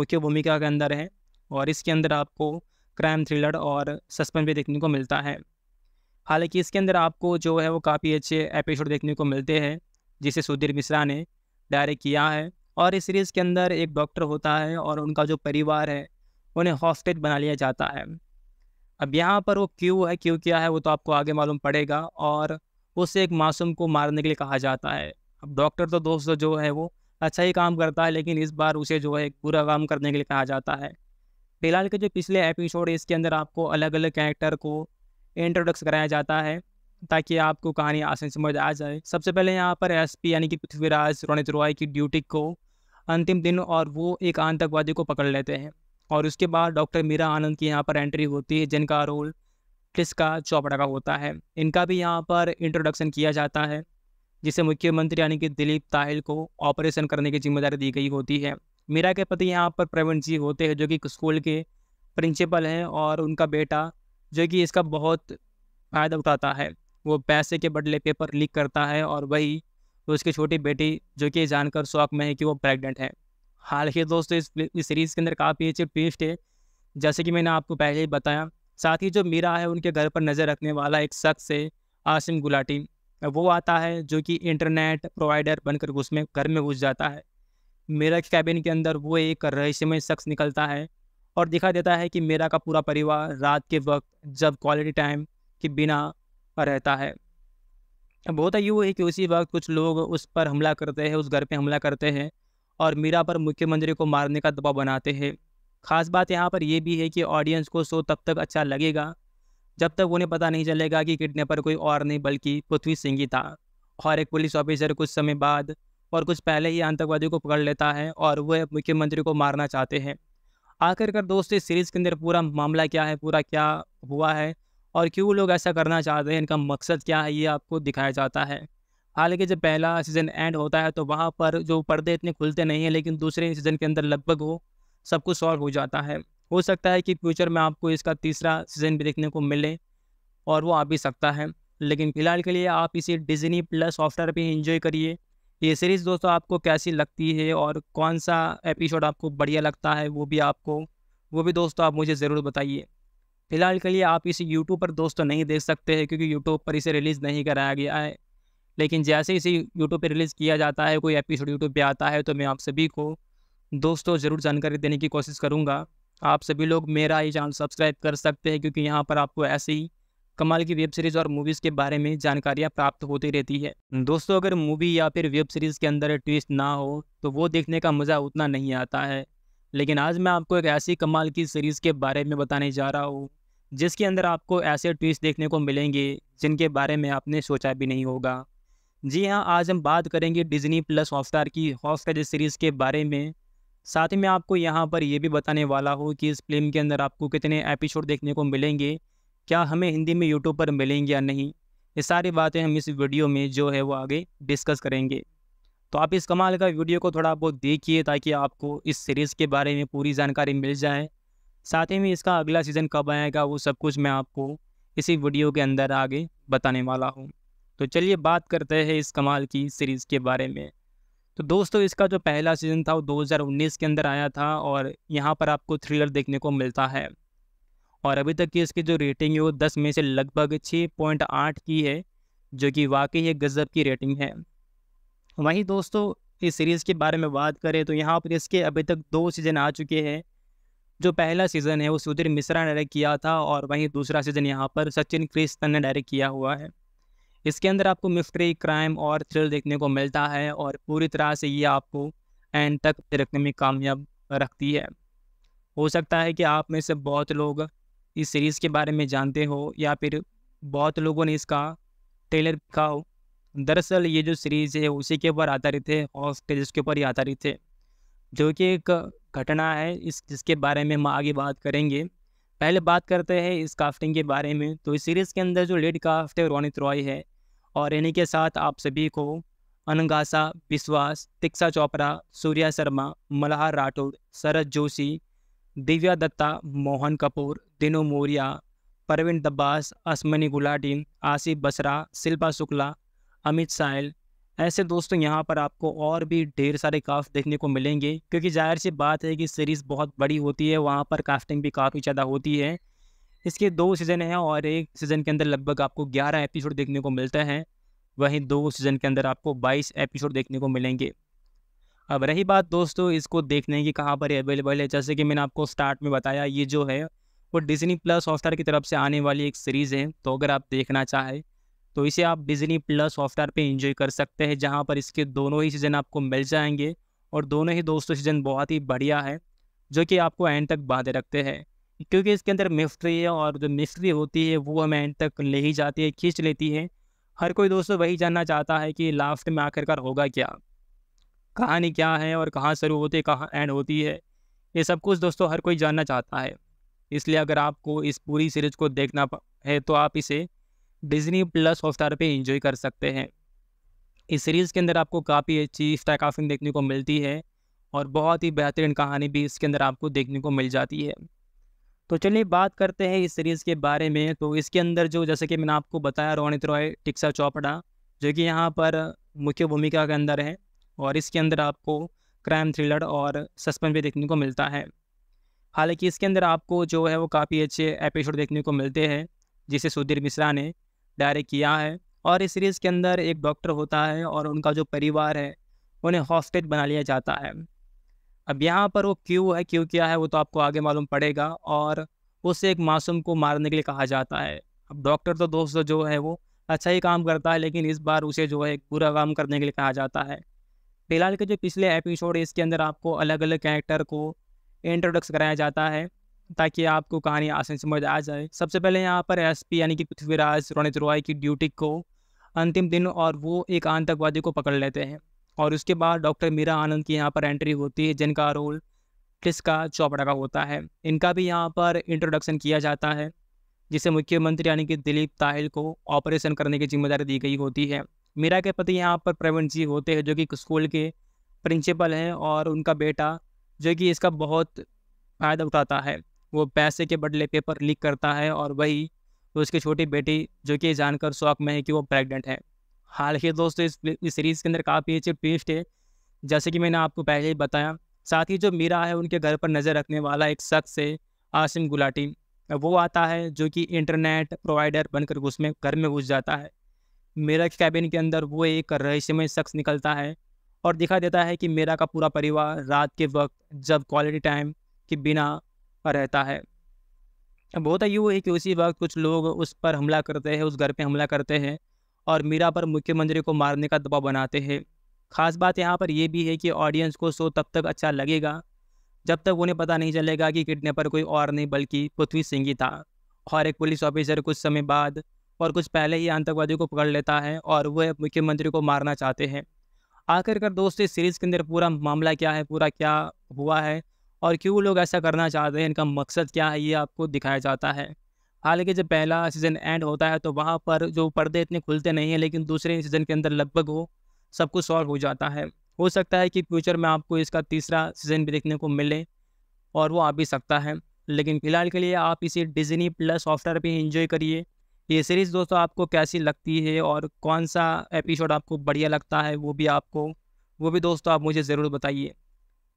मुख्य भूमिका के अंदर है और इसके अंदर आपको क्राइम थ्रिलर और सस्पेंस भी देखने को मिलता है हालांकि इसके अंदर आपको जो है वो काफ़ी अच्छे एपिसोड देखने को मिलते हैं जिसे सुधीर मिश्रा ने डायरेक्ट किया है और इस सीरीज़ के अंदर एक डॉक्टर होता है और उनका जो परिवार है उन्हें हॉस्टेज बना लिया जाता है अब यहाँ पर वो क्यों है क्यों क्या है वो तो आपको आगे मालूम पड़ेगा और उसे एक मासूम को मारने के लिए कहा जाता है अब डॉक्टर तो दोस्त जो है वो अच्छा ही काम करता है लेकिन इस बार उसे जो है बुरा काम करने के लिए कहा जाता है फिलहाल के जो पिछले एपिसोड है इसके अंदर आपको अलग अलग कैरेक्टर को इंट्रोडक्स कराया जाता है ताकि आपको कहानी आसान समझ आ जाए सबसे पहले यहाँ पर एस यानी कि पृथ्वीराज रोनित रॉय की ड्यूटी को अंतिम दिन और वो एक आतंकवादी को पकड़ लेते हैं और उसके बाद डॉक्टर मीरा आनंद की यहाँ पर एंट्री होती है जिनका रोल टिस्का चौपड़ा का होता है इनका भी यहाँ पर इंट्रोडक्शन किया जाता है जिसे मुख्यमंत्री यानी कि दिलीप ताहिल को ऑपरेशन करने की जिम्मेदारी दी गई होती है मीरा के पति यहाँ पर प्रवीण जी होते हैं जो कि स्कूल के प्रिंसिपल हैं और उनका बेटा जो कि इसका बहुत फ़ायदा उठाता है वो पैसे के बदले पेपर लीक करता है और वही उसकी छोटी बेटी जो कि जानकर शौक में है कि वो प्रेग्नेंट है हाल ही दोस्तों इस, इस सीरीज़ के अंदर काफ़ी अच्छे ट्विस्ट है जैसे कि मैंने आपको पहले ही बताया साथ ही जो मीरा है उनके घर पर नज़र रखने वाला एक शख्स है आसिम गुलाटी वो आता है जो कि इंटरनेट प्रोवाइडर बनकर उसमें घर में घुस जाता है मेरा कैबिन के अंदर वो एक रहस्यमय शख्स निकलता है और दिखा देता है कि मेरा का पूरा परिवार रात के वक्त जब क्वालिटी टाइम के बिना रहता है अब होता यूँ है कि उसी वक्त कुछ लोग उस पर हमला करते हैं उस घर पे हमला करते हैं और मीरा पर मुख्यमंत्री को मारने का दबाव बनाते हैं खास बात यहाँ पर यह भी है कि ऑडियंस को शो तब तक अच्छा लगेगा जब तक उन्हें पता नहीं चलेगा कि किडनेपर कोई और नहीं बल्कि पृथ्वी सिंह ही था और एक पुलिस ऑफिसर कुछ समय बाद और कुछ पहले ही आतंकवादियों को पकड़ लेता है और वह मुख्यमंत्री को मारना चाहते हैं आखिरकार दोस्त इस सीरीज़ के अंदर पूरा मामला क्या है पूरा क्या हुआ है और क्यों लोग ऐसा करना चाहते हैं इनका मकसद क्या है ये आपको दिखाया जाता है हालांकि जब पहला सीज़न एंड होता है तो वहाँ पर जो पर्दे इतने खुलते नहीं हैं लेकिन दूसरे सीज़न के अंदर लगभग वो सब कुछ सॉल्व हो जाता है हो सकता है कि फ्यूचर में आपको इसका तीसरा सीज़न भी देखने को मिले और वो आ भी सकता है लेकिन फ़िलहाल के लिए आप इसे डिजनी प्लस सॉफ्टवेयर पर इंजॉय करिए ये सीरीज़ दोस्तों आपको कैसी लगती है और कौन सा एपिसोड आपको बढ़िया लगता है वो भी आपको वो भी दोस्तों आप मुझे ज़रूर बताइए फ़िलहाल के लिए आप इसे यूट्यूब पर दोस्तों नहीं देख सकते हैं क्योंकि यूट्यूब पर इसे रिलीज़ नहीं कराया गया है लेकिन जैसे इसे यूट्यूब पर रिलीज़ किया जाता है कोई एपिसोड यूट्यूब पर आता है तो मैं आप सभी को दोस्तों ज़रूर जानकारी देने की कोशिश करूँगा आप सभी लोग मेरा ये चैनल सब्सक्राइब कर सकते हैं क्योंकि यहाँ पर आपको ऐसे ही कमाल की वेब सीरीज़ और मूवीज़ के बारे में जानकारियाँ प्राप्त होती रहती है दोस्तों अगर मूवी या फिर वेब सीरीज़ के अंदर ट्विस्ट ना हो तो वो देखने का मज़ा उतना नहीं आता है लेकिन आज मैं आपको एक ऐसी कमाल की सीरीज़ के बारे में बताने जा रहा हूँ जिसके अंदर आपको ऐसे ट्विस्ट देखने को मिलेंगे जिनके बारे में आपने सोचा भी नहीं होगा जी हाँ आज हम बात करेंगे डिजनी प्लस हॉटस्टार की हॉटस्टार सीरीज़ के बारे में साथ ही मैं आपको यहाँ पर यह भी बताने वाला हूँ कि इस फिल्म के अंदर आपको कितने एपिसोड देखने को मिलेंगे क्या हमें हिंदी में यूट्यूब पर मिलेंगे या नहीं ये सारी बातें हम इस वीडियो में जो है वो आगे डिस्कस करेंगे तो आप इस कमाल का वीडियो को थोड़ा बहुत देखिए ताकि आपको इस सीरीज़ के बारे में पूरी जानकारी मिल जाए साथ ही में इसका अगला सीज़न कब आएगा वो सब कुछ मैं आपको इसी वीडियो के अंदर आगे बताने वाला हूँ तो चलिए बात करते हैं इस कमाल की सीरीज़ के बारे में तो दोस्तों इसका जो पहला सीज़न था वो 2019 के अंदर आया था और यहाँ पर आपको थ्रिलर देखने को मिलता है और अभी तक की इसकी जो रेटिंग है वो दस में से लगभग छः पॉइंट आठ की है जो कि वाकई एक गज़ब की रेटिंग है वहीं दोस्तों इस सीरीज़ के बारे में बात करें तो यहाँ पर इसके अभी तक दो सीज़न आ चुके हैं जो पहला सीज़न है वो सुधीर मिश्रा ने डायरेक्ट किया था और वहीं दूसरा सीज़न यहाँ पर सचिन क्रिस्तन ने डायरेक्ट किया हुआ है इसके अंदर आपको मिस्ट्री क्राइम और थ्रिल देखने को मिलता है और पूरी तरह से ये आपको एंड तक रखने में कामयाब रखती है हो सकता है कि आप में से बहुत लोग इस सीरीज़ के बारे में जानते हो या फिर बहुत लोगों ने इसका ट्रेलर देखा हो दरअसल ये जो सीरीज़ है उसी के ऊपर आधारित है और स्टेज के ऊपर ही आधारित है जो कि एक घटना है इस जिसके बारे में हम आगे बात करेंगे पहले बात करते हैं इस काफ्टिंग के बारे में तो इस सीरीज़ के अंदर जो लीड काफ्ट है रोनित रॉय है और इन्हीं के साथ आप सभी को अनगासा विश्वास तिक्सा चोपड़ा सूर्या शर्मा मल्हार राठौर शरद जोशी दिव्या दत्ता मोहन कपूर टिनो मौर्या परवीन दब्बास असमनी गुलाटी आसिफ बसरा शिल्पा शुक्ला अमित साहिल ऐसे दोस्तों यहाँ पर आपको और भी ढेर सारे काफ्ट देखने को मिलेंगे क्योंकि जाहिर सी बात है कि सीरीज़ बहुत बड़ी होती है वहाँ पर कास्टिंग भी काफ़ी ज़्यादा होती है इसके दो सीज़न हैं और एक सीज़न के अंदर लगभग आपको ग्यारह एपिसोड देखने को मिलते हैं वहीं दो सीज़न के अंदर आपको बाईस एपिसोड देखने को मिलेंगे अब रही बात दोस्तों इसको देखने की कहाँ पर अवेलेबल है जैसे कि मैंने आपको स्टार्ट में बताया ये जो है वो डिजनी प्लस हॉटस्टार की तरफ से आने वाली एक सीरीज़ है तो अगर आप देखना चाहें तो इसे आप डिजनी प्लस हॉटस्टार पे इंजॉय कर सकते हैं जहाँ पर इसके दोनों ही सीज़न आपको मिल जाएंगे और दोनों ही दोस्तों सीज़न बहुत ही बढ़िया है जो कि आपको एंड तक बांधे रखते हैं क्योंकि इसके अंदर मिस्ट्री है और जो मिस्ट्री होती है वो हमें एंड तक ले ही जाती है खींच लेती है हर कोई दोस्तों वही जानना चाहता है कि लास्ट में आखिरकार होगा क्या कहानी क्या है और कहाँ शुरू होती है कहाँ एंड होती है ये सब कुछ दोस्तों हर कोई जानना चाहता है इसलिए अगर आपको इस पूरी सीरीज को देखना है तो आप इसे डिजनी प्लस हॉटस्टार पे इंजॉय कर सकते हैं इस सीरीज़ के अंदर आपको काफ़ी अच्छी स्टैक ऑफिंग देखने को मिलती है और बहुत ही बेहतरीन कहानी भी इसके अंदर आपको देखने को मिल जाती है तो चलिए बात करते हैं इस सीरीज़ के बारे में तो इसके अंदर जो जैसे कि मैंने आपको बताया रोनित रॉय टिक्सा चौपड़ा जो कि यहाँ पर मुख्य भूमिका के अंदर है और इसके अंदर आपको क्राइम थ्रिलर और सस्पेंस भी देखने को मिलता है हालांकि इसके अंदर आपको जो है वो काफ़ी अच्छे एपिसोड देखने को मिलते हैं जिसे सुधीर मिश्रा ने डायरेक्ट किया है और इस सीरीज़ के अंदर एक डॉक्टर होता है और उनका जो परिवार है उन्हें हॉस्टेज बना लिया जाता है अब यहाँ पर वो क्यों है क्यों क्या है वो तो आपको आगे मालूम पड़ेगा और उसे एक मासूम को मारने के लिए कहा जाता है अब डॉक्टर तो दोस्त जो है वो अच्छा ही काम करता है लेकिन इस बार उसे जो है बुरा काम करने के लिए कहा जाता है फिलहाल के जो पिछले एपिसोड इसके अंदर आपको अलग अलग कैरेक्टर को इंट्रोडक्स कराया जाता है ताकि आपको कहानी आसान समझ आ जाए सबसे पहले यहाँ पर एसपी यानी कि पृथ्वीराज रोनित रॉय की ड्यूटी को अंतिम दिन और वो एक आतंकवादी को पकड़ लेते हैं और उसके बाद डॉक्टर मीरा आनंद की यहाँ पर एंट्री होती है जिनका रोल टिस्का चौपड़ा का होता है इनका भी यहाँ पर इंट्रोडक्शन किया जाता है जिसे मुख्यमंत्री यानी कि दिलीप ताहिल को ऑपरेशन करने की जिम्मेदारी दी गई होती है मीरा के पति यहाँ पर प्रवीण जी होते हैं जो कि स्कूल के प्रिंसिपल हैं और उनका बेटा जो कि इसका बहुत फ़ायदा उठाता है वो पैसे के बदले पेपर लीक करता है और वही उसकी छोटी बेटी जो कि जानकर शौक में है कि वो प्रेग्नेंट है हालांकि दोस्तों इस, इस सीरीज़ के अंदर काफ़ी अच्छे ट्विस्ट है जैसे कि मैंने आपको पहले ही बताया साथ ही जो मीरा है उनके घर पर नज़र रखने वाला एक शख्स है आसिम गुलाटी वो आता है जो कि इंटरनेट प्रोवाइडर बनकर उसमें घर में घुस जाता है मीरा के कैबिन के अंदर वो एक रहस्यमय शख्स निकलता है और दिखा देता है कि मेरा का पूरा परिवार रात के वक्त जब क्वालिटी टाइम के बिना रहता है अब होता यूँ है कि उसी वक्त कुछ लोग उस पर हमला करते हैं उस घर पे हमला करते हैं और मीरा पर मुख्यमंत्री को मारने का दबाव बनाते हैं खास बात यहाँ पर यह भी है कि ऑडियंस को शो तब तक अच्छा लगेगा जब तक उन्हें पता नहीं चलेगा कि पर कोई और नहीं बल्कि पृथ्वी सिंह ही था और एक पुलिस ऑफिसर कुछ समय बाद और कुछ पहले ही आतंकवादियों को पकड़ लेता है और वह मुख्यमंत्री को मारना चाहते हैं आखिरकार दोस्त इस सीरीज़ के अंदर पूरा मामला क्या है पूरा क्या हुआ है और क्यों लोग ऐसा करना चाहते हैं इनका मकसद क्या है ये आपको दिखाया जाता है हालांकि जब पहला सीज़न एंड होता है तो वहाँ पर जो पर्दे इतने खुलते नहीं हैं लेकिन दूसरे सीज़न के अंदर लगभग वो सब कुछ सॉल्व हो जाता है हो सकता है कि फ्यूचर में आपको इसका तीसरा सीज़न भी देखने को मिले और वो आ भी सकता है लेकिन फ़िलहाल के लिए आप इसे डिजनी प्लस सॉफ्टवेयर पर इंजॉय करिए ये सीरीज़ दोस्तों आपको कैसी लगती है और कौन सा एपिसोड आपको बढ़िया लगता है वो भी आपको वो भी दोस्तों आप मुझे ज़रूर बताइए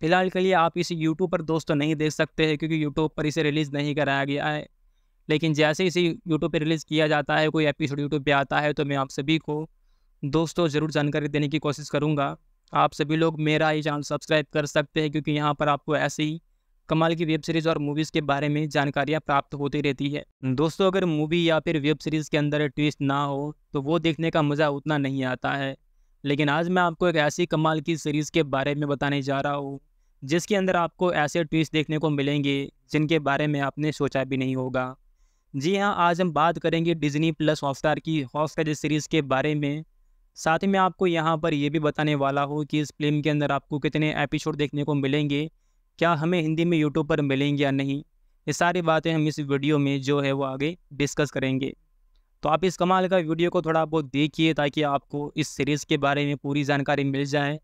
फ़िलहाल के लिए आप इसे यूट्यूब पर दोस्तों नहीं देख सकते हैं क्योंकि यूट्यूब पर इसे रिलीज़ नहीं कराया गया है लेकिन जैसे इसे यूट्यूब पर रिलीज़ किया जाता है कोई एपिसोड यूट्यूब पर आता है तो मैं आप सभी को दोस्तों ज़रूर जानकारी देने की कोशिश करूँगा आप सभी लोग मेरा ये चैनल सब्सक्राइब कर सकते हैं क्योंकि यहाँ पर आपको ऐसे ही कमाल की वेब सीरीज़ और मूवीज़ के बारे में जानकारियाँ प्राप्त होती रहती है दोस्तों अगर मूवी या फिर वेब सीरीज़ के अंदर ट्विस्ट ना हो तो वो देखने का मज़ा उतना नहीं आता है लेकिन आज मैं आपको एक ऐसी कमाल की सीरीज़ के बारे में बताने जा रहा हूँ जिसके अंदर आपको ऐसे ट्विस्ट देखने को मिलेंगे जिनके बारे में आपने सोचा भी नहीं होगा जी हाँ आज हम बात करेंगे डिजनी प्लस हॉटस्टार की हॉटस्टार सीरीज़ के बारे में साथ ही मैं आपको यहाँ पर यह भी बताने वाला हूँ कि इस फिल्म के अंदर आपको कितने एपिसोड देखने को मिलेंगे क्या हमें हिंदी में यूट्यूब पर मिलेंगे या नहीं ये सारी बातें हम इस वीडियो में जो है वो आगे डिस्कस करेंगे तो आप इस कमाल का वीडियो को थोड़ा बहुत देखिए ताकि आपको इस सीरीज़ के बारे में पूरी जानकारी मिल जाए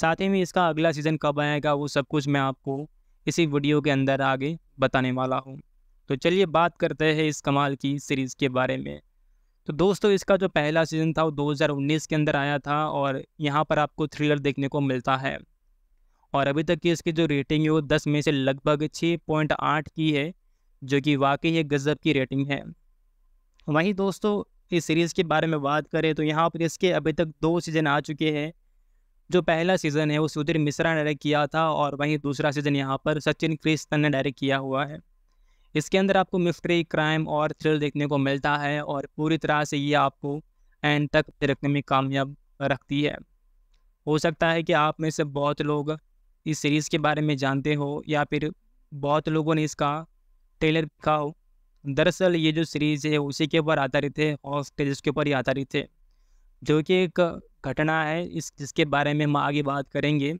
साथ ही में इसका अगला सीज़न कब आएगा वो सब कुछ मैं आपको इसी वीडियो के अंदर आगे बताने वाला हूँ तो चलिए बात करते हैं इस कमाल की सीरीज़ के बारे में तो दोस्तों इसका जो पहला सीज़न था वो 2019 के अंदर आया था और यहाँ पर आपको थ्रिलर देखने को मिलता है और अभी तक की इसकी जो रेटिंग है वो दस में से लगभग छः पॉइंट आठ की है जो कि वाकई एक गज़ब की रेटिंग है वहीं दोस्तों इस सीरीज़ के बारे में बात करें तो यहाँ पर इसके अभी तक दो सीज़न आ चुके हैं जो पहला सीज़न है वो सुधीर मिश्रा ने डायरेक्ट किया था और वहीं दूसरा सीज़न यहाँ पर सचिन क्रिस्तन ने डायरेक्ट किया हुआ है इसके अंदर आपको मिस्ट्री क्राइम और थ्रिल देखने को मिलता है और पूरी तरह से ये आपको एंड तक रखने में कामयाब रखती है हो सकता है कि आप में से बहुत लोग इस सीरीज़ के बारे में जानते हो या फिर बहुत लोगों ने इसका ट्रेलर देखा हो दरअसल ये जो सीरीज़ है उसी के ऊपर आधारित है हॉस्टेज के ऊपर ही आधारित है जो कि एक घटना है इस जिसके बारे में हम आगे बात करेंगे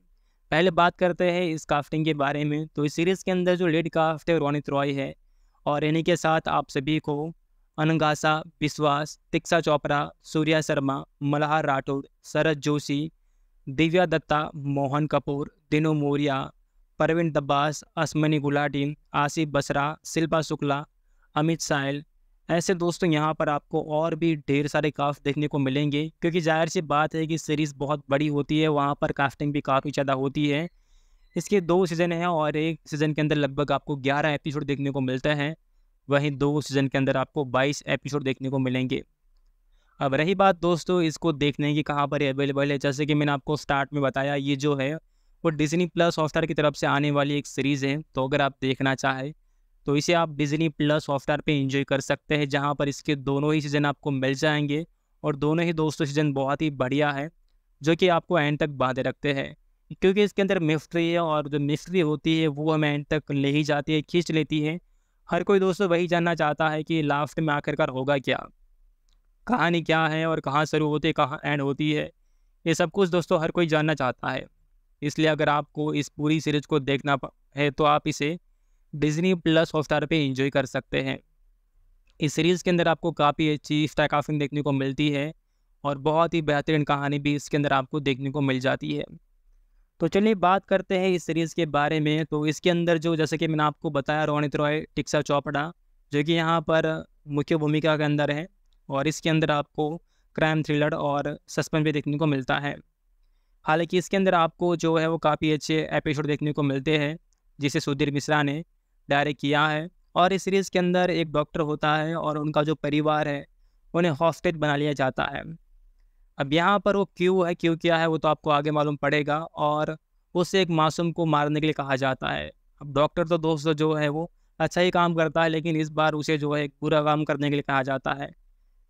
पहले बात करते हैं इस काफ्टिंग के बारे में तो इस सीरीज़ के अंदर जो लीड काफ्ट है रोनित रॉय है और इन्हीं के साथ आप सभी को अनगासा विश्वास तिक्सा चोपड़ा सूर्या शर्मा मल्हार राठौड़ शरद जोशी दिव्या दत्ता मोहन कपूर दिनू मौर्या परवीन दब्बास असमनी गुलाटी आसिफ बसरा शिल्पा शुक्ला अमित साहिल ऐसे दोस्तों यहाँ पर आपको और भी ढेर सारे कास्ट देखने को मिलेंगे क्योंकि जाहिर सी बात है कि सीरीज़ बहुत बड़ी होती है वहाँ पर कास्टिंग भी काफ़ी ज़्यादा होती है इसके दो सीज़न हैं और एक सीज़न के अंदर लगभग आपको ग्यारह एपिसोड देखने को मिलते हैं वहीं दो सीज़न के अंदर आपको बाईस एपिसोड देखने को मिलेंगे अब रही बात दोस्तों इसको देखने की कहाँ पर अवेलेबल है जैसे कि मैंने आपको स्टार्ट में बताया ये जो है वो डिजनी प्लस हॉटस्टार की तरफ से आने वाली एक सीरीज़ है तो अगर आप देखना चाहें तो इसे आप डिजनी प्लस हॉटस्टार पे इंजॉय कर सकते हैं जहाँ पर इसके दोनों ही सीज़न आपको मिल जाएंगे और दोनों ही दोस्तों सीज़न बहुत ही बढ़िया है जो कि आपको एंड तक बांधे रखते हैं क्योंकि इसके अंदर मिस्ट्री है और जो मिस्ट्री होती है वो हमें एंड तक ले ही जाती है खींच लेती है हर कोई दोस्तों वही जानना चाहता है कि लास्ट में आखिरकार होगा क्या कहानी क्या है और कहाँ शुरू होती है कहाँ एंड होती है ये सब कुछ दोस्तों हर कोई जानना चाहता है इसलिए अगर आपको इस पूरी सीरीज को देखना है तो आप इसे डिजनी प्लस हॉटस्टार पर इंजॉय कर सकते हैं इस सीरीज़ के अंदर आपको काफ़ी अच्छी स्टाइक देखने को मिलती है और बहुत ही बेहतरीन कहानी भी इसके अंदर आपको देखने को मिल जाती है तो चलिए बात करते हैं इस सीरीज़ के बारे में तो इसके अंदर जो जैसे कि मैंने आपको बताया रोनित रॉय टिक्सा चौपड़ा जो कि यहाँ पर मुख्य भूमिका के अंदर है और इसके अंदर आपको क्राइम थ्रिलर और सस्पेंस भी देखने को मिलता है हालांकि इसके अंदर आपको जो है वो काफ़ी अच्छे एपिसोड देखने को मिलते हैं जिसे सुधीर मिश्रा ने डायरेक्ट किया है और इस सीरीज़ के अंदर एक डॉक्टर होता है और उनका जो परिवार है उन्हें हॉस्टेज बना लिया जाता है अब यहाँ पर वो क्यों है क्यों क्या है वो तो आपको आगे मालूम पड़ेगा और उसे एक मासूम को मारने के लिए कहा जाता है अब डॉक्टर तो दोस्त जो है वो अच्छा ही काम करता है लेकिन इस बार उसे जो है बुरा काम करने के लिए कहा जाता है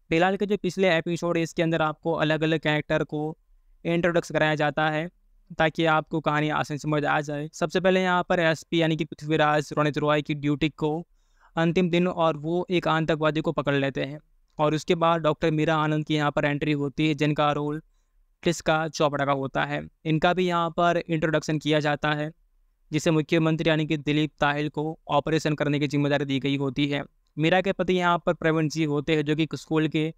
फिलहाल के जो पिछले एपिसोड इसके अंदर आपको अलग अलग कैरेक्टर को इंट्रोडक्स कराया जाता है ताकि आपको कहानी से समझ आ जाए सबसे पहले यहाँ पर एस यानी कि पृथ्वीराज रोनित रॉय की ड्यूटी को अंतिम दिन और वो एक आतंकवादी को पकड़ लेते हैं और उसके बाद डॉक्टर मीरा आनंद की यहाँ पर एंट्री होती है जिनका रोल टिस्का चौपड़ा का होता है इनका भी यहाँ पर इंट्रोडक्शन किया जाता है जिसे मुख्यमंत्री यानी कि दिलीप ताहिल को ऑपरेशन करने की जिम्मेदारी दी गई होती है मीरा के पति यहाँ पर प्रवीण जी होते हैं जो कि स्कूल के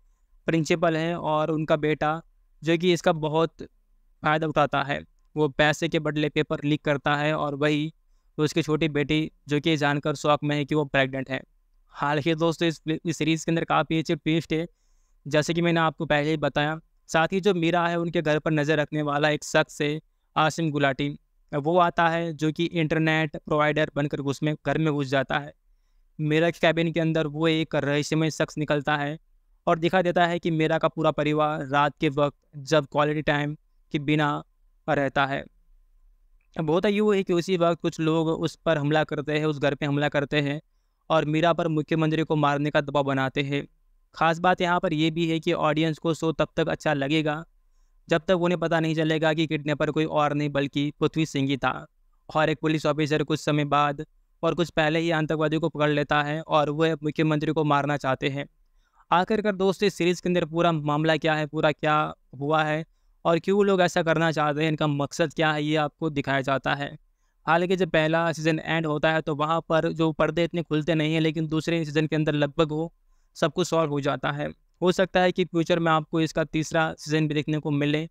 प्रिंसिपल हैं और उनका बेटा जो कि इसका बहुत फ़ायदा उठाता है वो पैसे के बदले पेपर लीक करता है और वही उसकी छोटी बेटी जो कि जानकर शौक में है कि वो प्रेग्नेंट है हाल ही दोस्तों इस, इस सीरीज़ के अंदर काफ़ी अच्छे ट्विस्ट है जैसे कि मैंने आपको पहले ही बताया साथ ही जो मीरा है उनके घर पर नज़र रखने वाला एक शख्स है आसिम गुलाटी वो आता है जो कि इंटरनेट प्रोवाइडर बनकर उसमें घर में घुस जाता है मेरा कैबिन के अंदर वो एक रहस्यमय शख्स निकलता है और दिखा देता है कि मेरा का पूरा परिवार रात के वक्त जब क्वालिटी टाइम के बिना रहता है अब होता यूँ है कि उसी वक्त कुछ लोग उस पर हमला करते हैं उस घर पे हमला करते हैं और मीरा पर मुख्यमंत्री को मारने का दबाव बनाते हैं खास बात यहाँ पर यह भी है कि ऑडियंस को शो तब तक अच्छा लगेगा जब तक उन्हें पता नहीं चलेगा कि किडनेपर कोई और नहीं बल्कि पृथ्वी सिंह ही था और एक पुलिस ऑफिसर कुछ समय बाद और कुछ पहले ही आतंकवादियों को पकड़ लेता है और वह मुख्यमंत्री को मारना चाहते हैं आखिरकार दोस्त इस सीरीज़ के अंदर पूरा मामला क्या है पूरा क्या हुआ है और क्यों लोग ऐसा करना चाहते हैं इनका मकसद क्या है ये आपको दिखाया जाता है हालांकि जब पहला सीज़न एंड होता है तो वहाँ पर जो पर्दे इतने खुलते नहीं हैं लेकिन दूसरे सीज़न के अंदर लगभग वो सब कुछ सॉल्व हो जाता है हो सकता है कि फ्यूचर में आपको इसका तीसरा सीज़न भी देखने को मिले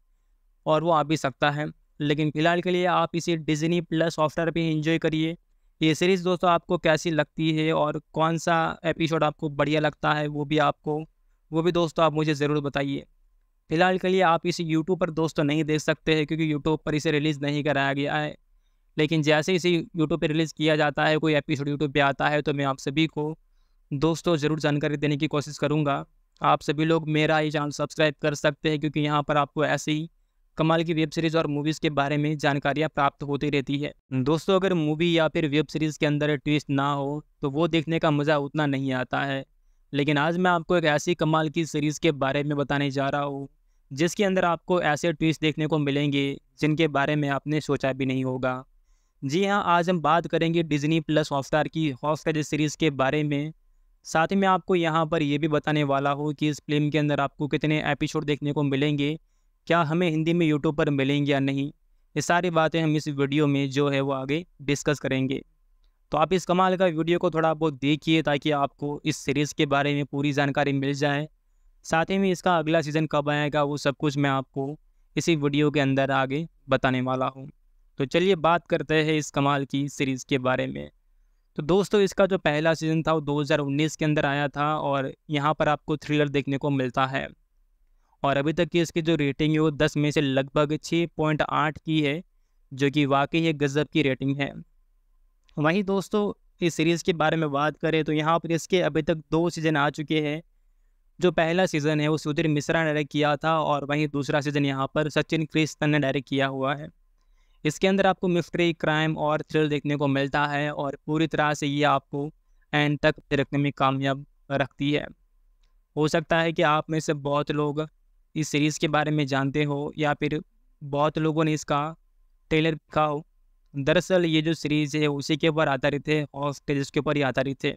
और वो आ भी सकता है लेकिन फ़िलहाल के लिए आप इसे डिजनी प्लस सॉफ्टवेयर पर इंजॉय करिए ये सीरीज़ दोस्तों आपको कैसी लगती है और कौन सा एपिसोड आपको बढ़िया लगता है वो भी आपको वो भी दोस्तों आप मुझे ज़रूर बताइए फ़िलहाल के लिए आप इसे यूट्यूब पर दोस्तों नहीं देख सकते हैं क्योंकि यूट्यूब पर इसे रिलीज़ नहीं कराया गया है लेकिन जैसे इसे यूट्यूब पर रिलीज़ किया जाता है कोई एपिसोड यूट्यूब पर आता है तो मैं आप सभी को दोस्तों ज़रूर जानकारी देने की कोशिश करूँगा आप सभी लोग मेरा ये चैनल सब्सक्राइब कर सकते हैं क्योंकि यहाँ पर आपको ऐसी कमाल की वेब सीरीज़ और मूवीज़ के बारे में जानकारियाँ प्राप्त होती रहती है दोस्तों अगर मूवी या फिर वेब सीरीज़ के अंदर ट्विस्ट ना हो तो वो देखने का मज़ा उतना नहीं आता है लेकिन आज मैं आपको एक ऐसी कमाल की सीरीज़ के बारे में बताने जा रहा हूँ जिसके अंदर आपको ऐसे ट्विस्ट देखने को मिलेंगे जिनके बारे में आपने सोचा भी नहीं होगा जी हाँ आज हम बात करेंगे डिज्नी प्लस हॉटस्टार की हॉटस्टार सीरीज़ के बारे में साथ ही मैं आपको यहाँ पर यह भी बताने वाला हूँ कि इस फिल्म के अंदर आपको कितने एपिसोड देखने को मिलेंगे क्या हमें हिंदी में यूट्यूब पर मिलेंगे या नहीं ये सारी बातें हम इस वीडियो में जो है वो आगे डिस्कस करेंगे तो आप इस कमाल का वीडियो को थोड़ा बहुत देखिए ताकि आपको इस सीरीज़ के बारे में पूरी जानकारी मिल जाए साथ ही में इसका अगला सीज़न कब आएगा वो सब कुछ मैं आपको इसी वीडियो के अंदर आगे बताने वाला हूँ तो चलिए बात करते हैं इस कमाल की सीरीज़ के बारे में तो दोस्तों इसका जो पहला सीज़न था वो 2019 के अंदर आया था और यहाँ पर आपको थ्रिलर देखने को मिलता है और अभी तक की इसकी जो रेटिंग है वो दस में से लगभग छः पॉइंट आठ की है जो कि वाकई एक गज़ब की रेटिंग है वहीं दोस्तों इस सीरीज़ के बारे में बात करें तो यहाँ पर इसके अभी तक दो सीज़न आ चुके हैं जो पहला सीज़न है वो सुधीर मिश्रा ने डायरेक्ट किया था और वहीं दूसरा सीज़न यहाँ पर सचिन क्रिस्तन ने डायरेक्ट किया हुआ है इसके अंदर आपको मिस्ट्री क्राइम और थ्रिल देखने को मिलता है और पूरी तरह से ये आपको एंड तक रखने में कामयाब रखती है हो सकता है कि आप में से बहुत लोग इस सीरीज़ के बारे में जानते हो या फिर बहुत लोगों ने इसका ट्रेलर देखा हो दरअसल ये जो सीरीज़ है उसी के ऊपर आधारित है और टेजिस के ऊपर ही आधारित है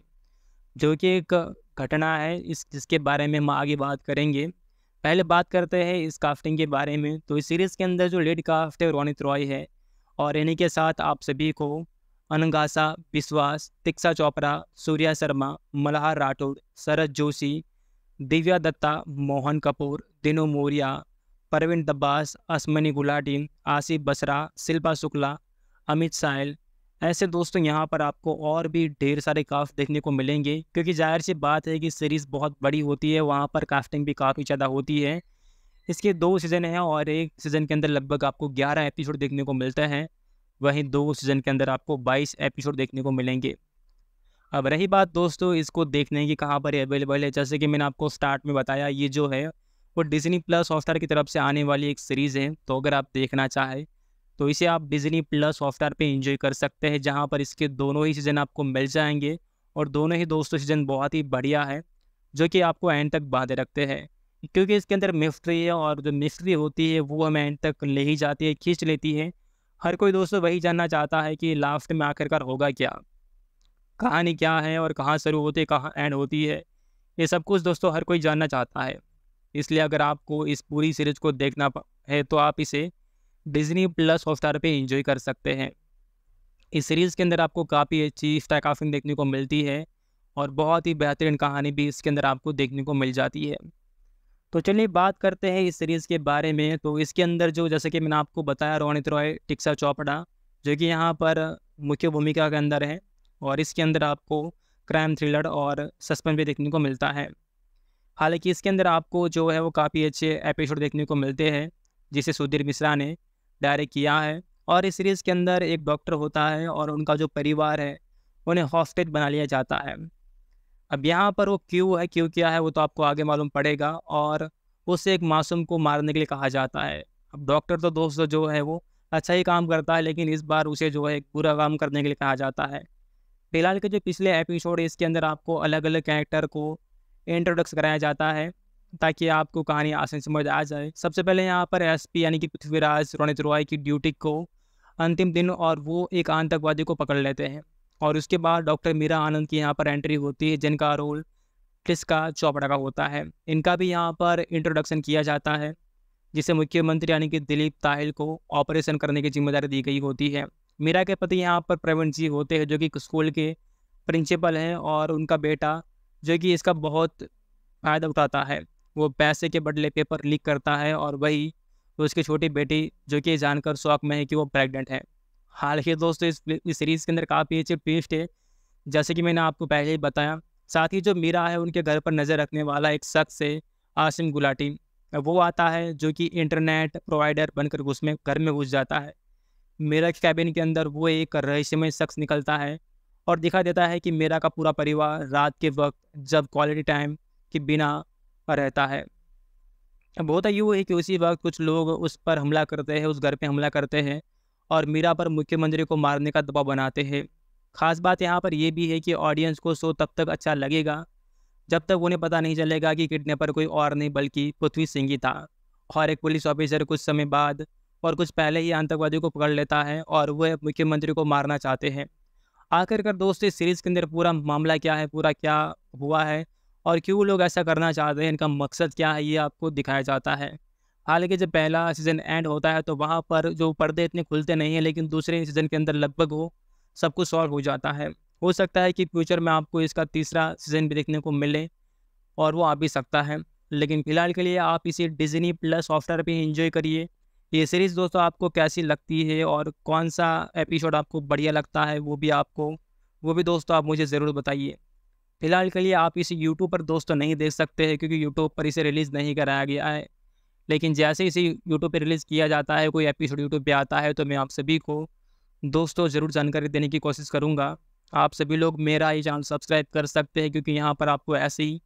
जो कि एक घटना है इस जिसके बारे में हम आगे बात करेंगे पहले बात करते हैं इस काफ्टिंग के बारे में तो इस सीरीज़ के अंदर जो लीड काफ्ट है रोनित रॉय है और इन्हीं के साथ आप सभी को अनगासा विश्वास तिक्सा चोपड़ा सूर्या शर्मा मल्हार राठौर शरद जोशी दिव्या दत्ता मोहन कपूर दिनू मौर्या परवीन दब्बास असमनी गुलाटी आसिफ बसरा शिल्पा शुक्ला अमित साहिल ऐसे दोस्तों यहाँ पर आपको और भी ढेर सारे कास्ट देखने को मिलेंगे क्योंकि जाहिर सी बात है कि सीरीज़ बहुत बड़ी होती है वहाँ पर कास्टिंग भी काफ़ी ज़्यादा होती है इसके दो सीज़न हैं और एक सीज़न के अंदर लगभग आपको ग्यारह एपिसोड देखने को मिलते हैं वहीं दो सीज़न के अंदर आपको बाईस एपिसोड देखने को मिलेंगे अब रही बात दोस्तों इसको देखने की कहाँ पर अवेलेबल है जैसे कि मैंने आपको स्टार्ट में बताया ये जो है वो डिजनी प्लस हॉटस्टार की तरफ से आने वाली एक सीरीज़ है तो अगर आप देखना चाहें तो इसे आप डिजनी प्लस हॉटस्टार पे इंजॉय कर सकते हैं जहाँ पर इसके दोनों ही सीज़न आपको मिल जाएंगे और दोनों ही दोस्तों सीज़न बहुत ही बढ़िया है जो कि आपको एंड तक बांधे रखते हैं क्योंकि इसके अंदर मिस्ट्री है और जो मिस्ट्री होती है वो हमें एंड तक ले ही जाती है खींच लेती है हर कोई दोस्तों वही जानना चाहता है कि लास्ट में आखिरकार होगा क्या कहानी क्या है और कहाँ शुरू होती है कहाँ एंड होती है ये सब कुछ दोस्तों हर कोई जानना चाहता है इसलिए अगर आपको इस पूरी सीरीज को देखना है तो आप इसे डिजनी प्लस हॉटस्टार पर इंजॉय कर सकते हैं इस सीरीज़ के अंदर आपको काफ़ी अच्छी स्टाइक देखने को मिलती है और बहुत ही बेहतरीन कहानी भी इसके अंदर आपको देखने को मिल जाती है तो चलिए बात करते हैं इस सीरीज़ के बारे में तो इसके अंदर जो जैसे कि मैंने आपको बताया रोनित रॉय टिक्सा चौपड़ा जो कि यहाँ पर मुख्य भूमिका के अंदर है और इसके अंदर आपको क्राइम थ्रिलर और सस्पेंस भी देखने को मिलता है हालांकि इसके अंदर आपको जो है वो काफ़ी अच्छे एपिसोड देखने को मिलते हैं जिसे सुधीर मिश्रा ने डायरेक्ट किया है और इस सीरीज़ के अंदर एक डॉक्टर होता है और उनका जो परिवार है उन्हें हॉस्टेज बना लिया जाता है अब यहाँ पर वो क्यों है क्यों क्या है वो तो आपको आगे मालूम पड़ेगा और उसे एक मासूम को मारने के लिए कहा जाता है अब डॉक्टर तो दोस्त जो है वो अच्छा ही काम करता है लेकिन इस बार उसे जो है बुरा काम करने के लिए कहा जाता है फिलहाल के जो पिछले एपिसोड इसके अंदर आपको अलग अलग कैरेक्टर को इंट्रोडक्स कराया जाता है ताकि आपको कहानी आसानी समझ आ जाए सबसे पहले यहाँ पर एस यानी कि पृथ्वीराज रोनित रॉय की ड्यूटी को अंतिम दिन और वो एक आतंकवादी को पकड़ लेते हैं और उसके बाद डॉक्टर मीरा आनंद की यहाँ पर एंट्री होती है जिनका रोल टिस्का चौपड़ा का होता है इनका भी यहाँ पर इंट्रोडक्शन किया जाता है जिसे मुख्यमंत्री यानी कि दिलीप ताहिल को ऑपरेशन करने की जिम्मेदारी दी गई होती है मीरा के पति यहाँ पर प्रवीण जी होते हैं जो कि स्कूल के प्रिंसिपल हैं और उनका बेटा जो कि इसका बहुत फ़ायदा उठाता है वो पैसे के बदले पेपर लीक करता है और वही उसकी छोटी बेटी जो कि जानकर शौक में है कि वो प्रेग्नेंट है हाल ही दोस्तों इस, इस सीरीज़ के अंदर काफ़ी अच्छे ट्विस्ट है जैसे कि मैंने आपको पहले ही बताया साथ ही जो मीरा है उनके घर पर नज़र रखने वाला एक शख्स है आसिम गुलाटी वो आता है जो कि इंटरनेट प्रोवाइडर बनकर उसमें घर में घुस जाता है मेरा कैबिन के अंदर वो एक रहस्यमय शख्स निकलता है और दिखा देता है कि मेरा का पूरा परिवार रात के वक्त जब क्वालिटी टाइम के बिना रहता है अब होता यूँ है कि उसी वक्त कुछ लोग उस पर हमला करते हैं उस घर पे हमला करते हैं और मीरा पर मुख्यमंत्री को मारने का दबाव बनाते हैं खास बात यहाँ पर यह भी है कि ऑडियंस को शो तब तक अच्छा लगेगा जब तक उन्हें पता नहीं चलेगा कि किडनेपर कोई और नहीं बल्कि पृथ्वी सिंह ही था और एक पुलिस ऑफिसर कुछ समय बाद और कुछ पहले ही आतंकवादियों को पकड़ लेता है और वह मुख्यमंत्री को मारना चाहते हैं आखिरकार दोस्त इस सीरीज़ के अंदर पूरा मामला क्या है पूरा क्या हुआ है और क्यों लोग ऐसा करना चाहते हैं इनका मकसद क्या है ये आपको दिखाया जाता है हालांकि जब पहला सीज़न एंड होता है तो वहाँ पर जो पर्दे इतने खुलते नहीं हैं लेकिन दूसरे सीज़न के अंदर लगभग वो सब कुछ सॉल्व हो जाता है हो सकता है कि फ्यूचर में आपको इसका तीसरा सीज़न भी देखने को मिले और वो आ भी सकता है लेकिन फ़िलहाल के लिए आप इसे डिजनी प्लस सॉफ्टवेयर पर इंजॉय करिए ये सीरीज़ दोस्तों आपको कैसी लगती है और कौन सा एपिसोड आपको बढ़िया लगता है वो भी आपको वो भी दोस्तों आप मुझे ज़रूर बताइए फ़िलहाल के लिए आप इसे यूट्यूब पर दोस्तों नहीं देख सकते हैं क्योंकि यूट्यूब पर इसे रिलीज़ नहीं कराया गया है लेकिन जैसे इसे यूट्यूब पर रिलीज़ किया जाता है कोई एपिसोड यूट्यूब पर आता है तो मैं आप सभी को दोस्तों ज़रूर जानकारी देने की कोशिश करूँगा आप सभी लोग मेरा ये चैनल सब्सक्राइब कर सकते हैं क्योंकि यहाँ पर आपको ऐसे ही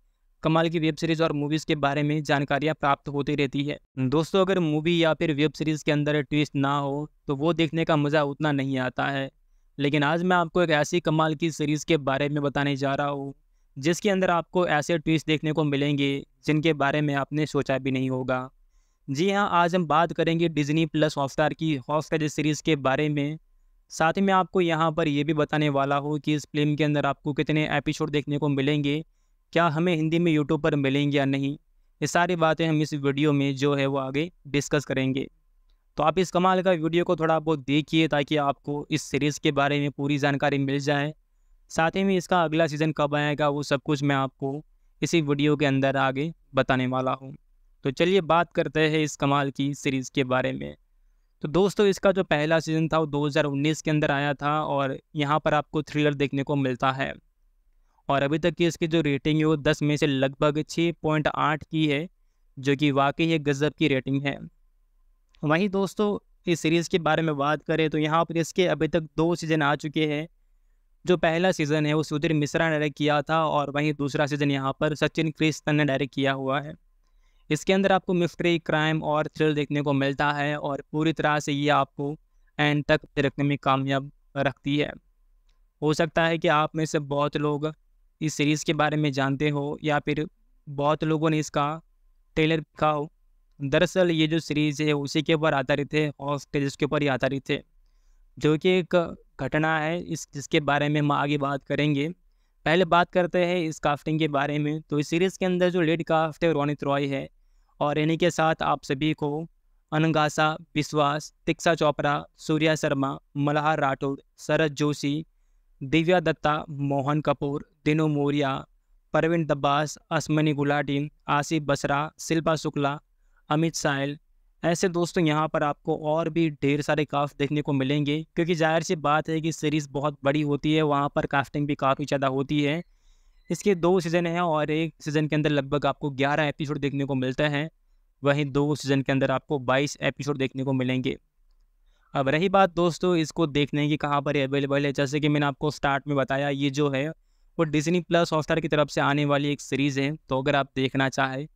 कमाल की वेब सीरीज़ और मूवीज़ के बारे में जानकारियाँ प्राप्त होती रहती है दोस्तों अगर मूवी या फिर वेब सीरीज़ के अंदर ट्विस्ट ना हो तो वो देखने का मज़ा उतना नहीं आता है लेकिन आज मैं आपको एक ऐसी कमाल की सीरीज़ के बारे में बताने जा रहा हूँ जिसके अंदर आपको ऐसे ट्विस्ट देखने को मिलेंगे जिनके बारे में आपने सोचा भी नहीं होगा जी हाँ आज हम बात करेंगे डिज्नी प्लस हॉटस्टार की हॉटस्टार सीरीज़ के बारे में साथ ही मैं आपको यहाँ पर यह भी बताने वाला हूँ कि इस फिल्म के अंदर आपको कितने एपिसोड देखने को मिलेंगे क्या हमें हिंदी में यूट्यूब पर मिलेंगे या नहीं ये सारी बातें हम इस वीडियो में जो है वो आगे डिस्कस करेंगे तो आप इस कमाल का वीडियो को थोड़ा बहुत देखिए ताकि आपको इस सीरीज़ के बारे में पूरी जानकारी मिल जाए साथ ही में इसका अगला सीज़न कब आएगा वो सब कुछ मैं आपको इसी वीडियो के अंदर आगे बताने वाला हूँ तो चलिए बात करते हैं इस कमाल की सीरीज़ के बारे में तो दोस्तों इसका जो पहला सीज़न था वो 2019 के अंदर आया था और यहाँ पर आपको थ्रिलर देखने को मिलता है और अभी तक की इसकी जो रेटिंग है वो दस में से लगभग छः पॉइंट आठ की है जो कि वाकई एक गज़ब की रेटिंग है वहीं दोस्तों इस सीरीज़ के बारे में बात करें तो यहाँ पर इसके अभी तक दो सीज़न आ चुके हैं जो पहला सीज़न है वो सुधीर मिश्रा ने डायरेक्ट किया था और वहीं दूसरा सीज़न यहाँ पर सचिन क्रिस्तन ने डायरेक्ट किया हुआ है इसके अंदर आपको मिस्ट्री क्राइम और थ्रिल देखने को मिलता है और पूरी तरह से ये आपको एंड तक रखने में कामयाब रखती है हो सकता है कि आप में से बहुत लोग इस सीरीज़ के बारे में जानते हो या फिर बहुत लोगों ने इसका ट्रेलर देखा हो दरअसल ये जो सीरीज़ है उसी के ऊपर आधारित है और स्टेजेस के ऊपर ही आधारित है जो कि एक घटना है इस जिसके बारे में हम आगे बात करेंगे पहले बात करते हैं इस काफ्टिंग के बारे में तो इस सीरीज़ के अंदर जो लेड काफ्ट है रोनित रॉय है और इन्हीं के साथ आप सभी को अनंगासा विश्वास तिक्सा चोपड़ा सूर्या शर्मा मल्हार राठौर शरद जोशी दिव्या दत्ता मोहन कपूर दिनू मौर्या परवीन दब्बास असमनी गुलाटी आसिफ बसरा शिल्पा शुक्ला अमित साहिल ऐसे दोस्तों यहाँ पर आपको और भी ढेर सारे कास्ट देखने को मिलेंगे क्योंकि जाहिर सी बात है कि सीरीज़ बहुत बड़ी होती है वहाँ पर कास्टिंग भी काफ़ी ज़्यादा होती है इसके दो सीज़न हैं और एक सीज़न के अंदर लगभग आपको ग्यारह एपिसोड देखने को मिलते हैं वहीं दो सीज़न के अंदर आपको बाईस एपिसोड देखने को मिलेंगे अब रही बात दोस्तों इसको देखने की कहाँ पर अवेलेबल है जैसे कि मैंने आपको स्टार्ट में बताया ये जो है वो डिजनी प्लस हॉटस्टार की तरफ से आने वाली एक सीरीज़ है तो अगर आप देखना चाहें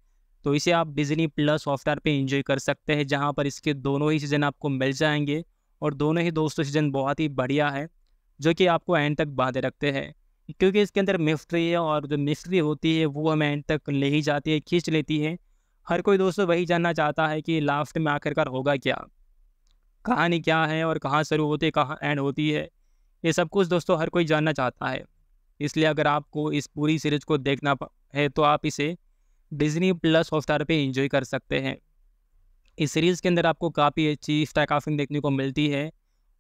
तो इसे आप डिजनी प्लस हॉटस्टार पे इंजॉय कर सकते हैं जहाँ पर इसके दोनों ही सीज़न आपको मिल जाएंगे और दोनों ही दोस्तों सीज़न बहुत ही बढ़िया है जो कि आपको एंड तक बांधे रखते हैं क्योंकि इसके अंदर मिस्ट्री है और जो मिस्ट्री होती है वो हमें एंड तक ले ही जाती है खींच लेती है हर कोई दोस्तों वही जानना चाहता है कि लास्ट में आखिरकार होगा क्या कहानी क्या है और कहाँ शुरू होती है कहाँ एंड होती है ये सब कुछ दोस्तों हर कोई जानना चाहता है इसलिए अगर आपको इस पूरी सीरीज को देखना है तो आप इसे डिज्नी प्लस हॉटस्टार पर इंजॉय कर सकते हैं इस सीरीज़ के अंदर आपको काफ़ी अच्छी स्टाइक देखने को मिलती है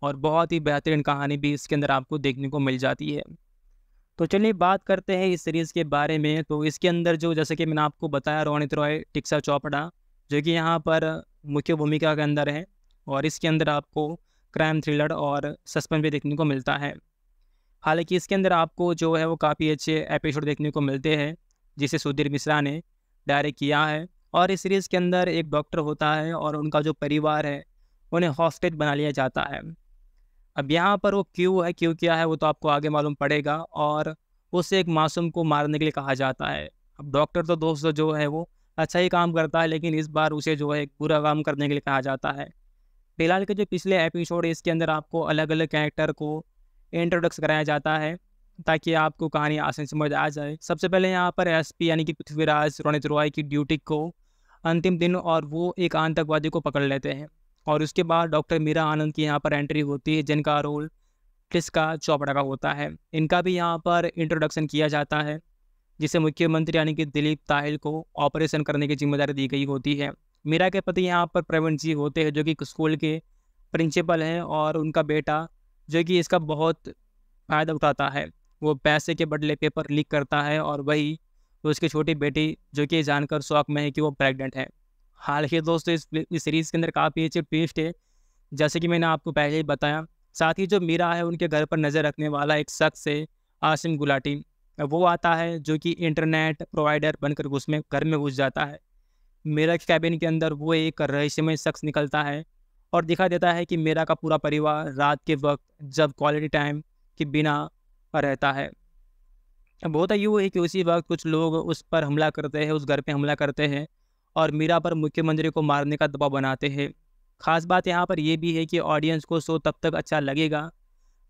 और बहुत ही बेहतरीन कहानी भी इसके अंदर आपको देखने को मिल जाती है तो चलिए बात करते हैं इस सीरीज़ के बारे में तो इसके अंदर जो जैसे कि मैंने आपको बताया रोनित रॉय टिक्सा चौपड़ा जो कि यहाँ पर मुख्य भूमिका के अंदर है और इसके अंदर आपको क्राइम थ्रिलर और सस्पेंस भी देखने को मिलता है हालांकि इसके अंदर आपको जो है वो काफ़ी अच्छे एपिसोड देखने को मिलते हैं जिसे सुधीर मिश्रा ने डायरेक्ट किया है और इस सीरीज़ के अंदर एक डॉक्टर होता है और उनका जो परिवार है उन्हें हॉस्टेज बना लिया जाता है अब यहाँ पर वो क्यों है क्यों क्या है वो तो आपको आगे मालूम पड़ेगा और उसे एक मासूम को मारने के लिए कहा जाता है अब डॉक्टर तो दोस्त जो है वो अच्छा ही काम करता है लेकिन इस बार उसे जो है बुरा काम करने के लिए कहा जाता है फिलहाल के जो पिछले एपिसोड है इसके अंदर आपको अलग अलग कैरेक्टर को इंट्रोडक्स कराया जाता है ताकि आपको कहानी आसान समझ आ जाए सबसे पहले यहाँ पर एस यानी कि पृथ्वीराज रोनित रॉय की ड्यूटी को अंतिम दिन और वो एक आतंकवादी को पकड़ लेते हैं और उसके बाद डॉक्टर मीरा आनंद की यहाँ पर एंट्री होती है जिनका रोल टिस्का चौपड़ा का होता है इनका भी यहाँ पर इंट्रोडक्शन किया जाता है जिसे मुख्यमंत्री यानी कि दिलीप ताहिल को ऑपरेशन करने की जिम्मेदारी दी गई होती है मीरा के पति यहाँ पर प्रवीण जी होते हैं जो कि स्कूल के प्रिंसिपल हैं और उनका बेटा जो कि इसका बहुत फ़ायदा उठाता है वो पैसे के बदले पेपर लीक करता है और वही उसकी छोटी बेटी जो कि जानकर शौक में है कि वो प्रेग्नेंट है हालांकि दोस्तों इस, इस सीरीज़ के अंदर काफ़ी अच्छे ट्विस्ट है जैसे कि मैंने आपको पहले ही बताया साथ ही जो मीरा है उनके घर पर नज़र रखने वाला एक शख्स है आसिम गुलाटी वो आता है जो कि इंटरनेट प्रोवाइडर बनकर उसमें घर में घुस जाता है मेरा कैबिन के अंदर वो एक रहस्यमय शख्स निकलता है और दिखा देता है कि मेरा का पूरा परिवार रात के वक्त जब क्वालिटी टाइम के बिना रहता है अब होता यूँ है कि उसी वक्त कुछ लोग उस पर हमला करते हैं उस घर पे हमला करते हैं और मीरा पर मुख्यमंत्री को मारने का दबाव बनाते हैं खास बात यहाँ पर यह भी है कि ऑडियंस को शो तब तक अच्छा लगेगा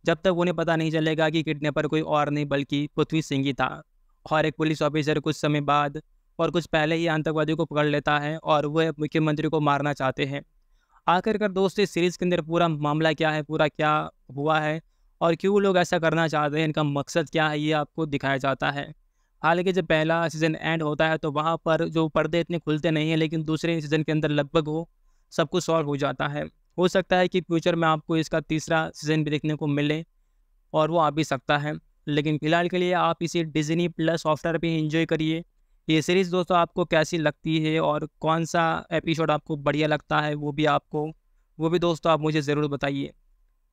जब तक उन्हें पता नहीं चलेगा कि किडनेपर कोई और नहीं बल्कि पृथ्वी सिंह ही था और एक पुलिस ऑफिसर कुछ समय बाद और कुछ पहले ही आतंकवादियों को पकड़ लेता है और वह मुख्यमंत्री को मारना चाहते हैं आखिरकार दोस्त इस सीरीज़ के अंदर पूरा मामला क्या है पूरा क्या हुआ है और क्यों लोग ऐसा करना चाहते हैं इनका मकसद क्या है ये आपको दिखाया जाता है हालांकि जब पहला सीज़न एंड होता है तो वहाँ पर जो पर्दे इतने खुलते नहीं हैं लेकिन दूसरे सीज़न के अंदर लगभग वो सब कुछ सॉल्व हो जाता है हो सकता है कि फ्यूचर में आपको इसका तीसरा सीज़न भी देखने को मिले और वो आ भी सकता है लेकिन फ़िलहाल के लिए आप इसे डिजनी प्लस सॉफ्टवेयर पर इंजॉय करिए ये सीरीज़ दोस्तों आपको कैसी लगती है और कौन सा एपिसोड आपको बढ़िया लगता है वो भी आपको वो भी दोस्तों आप मुझे ज़रूर बताइए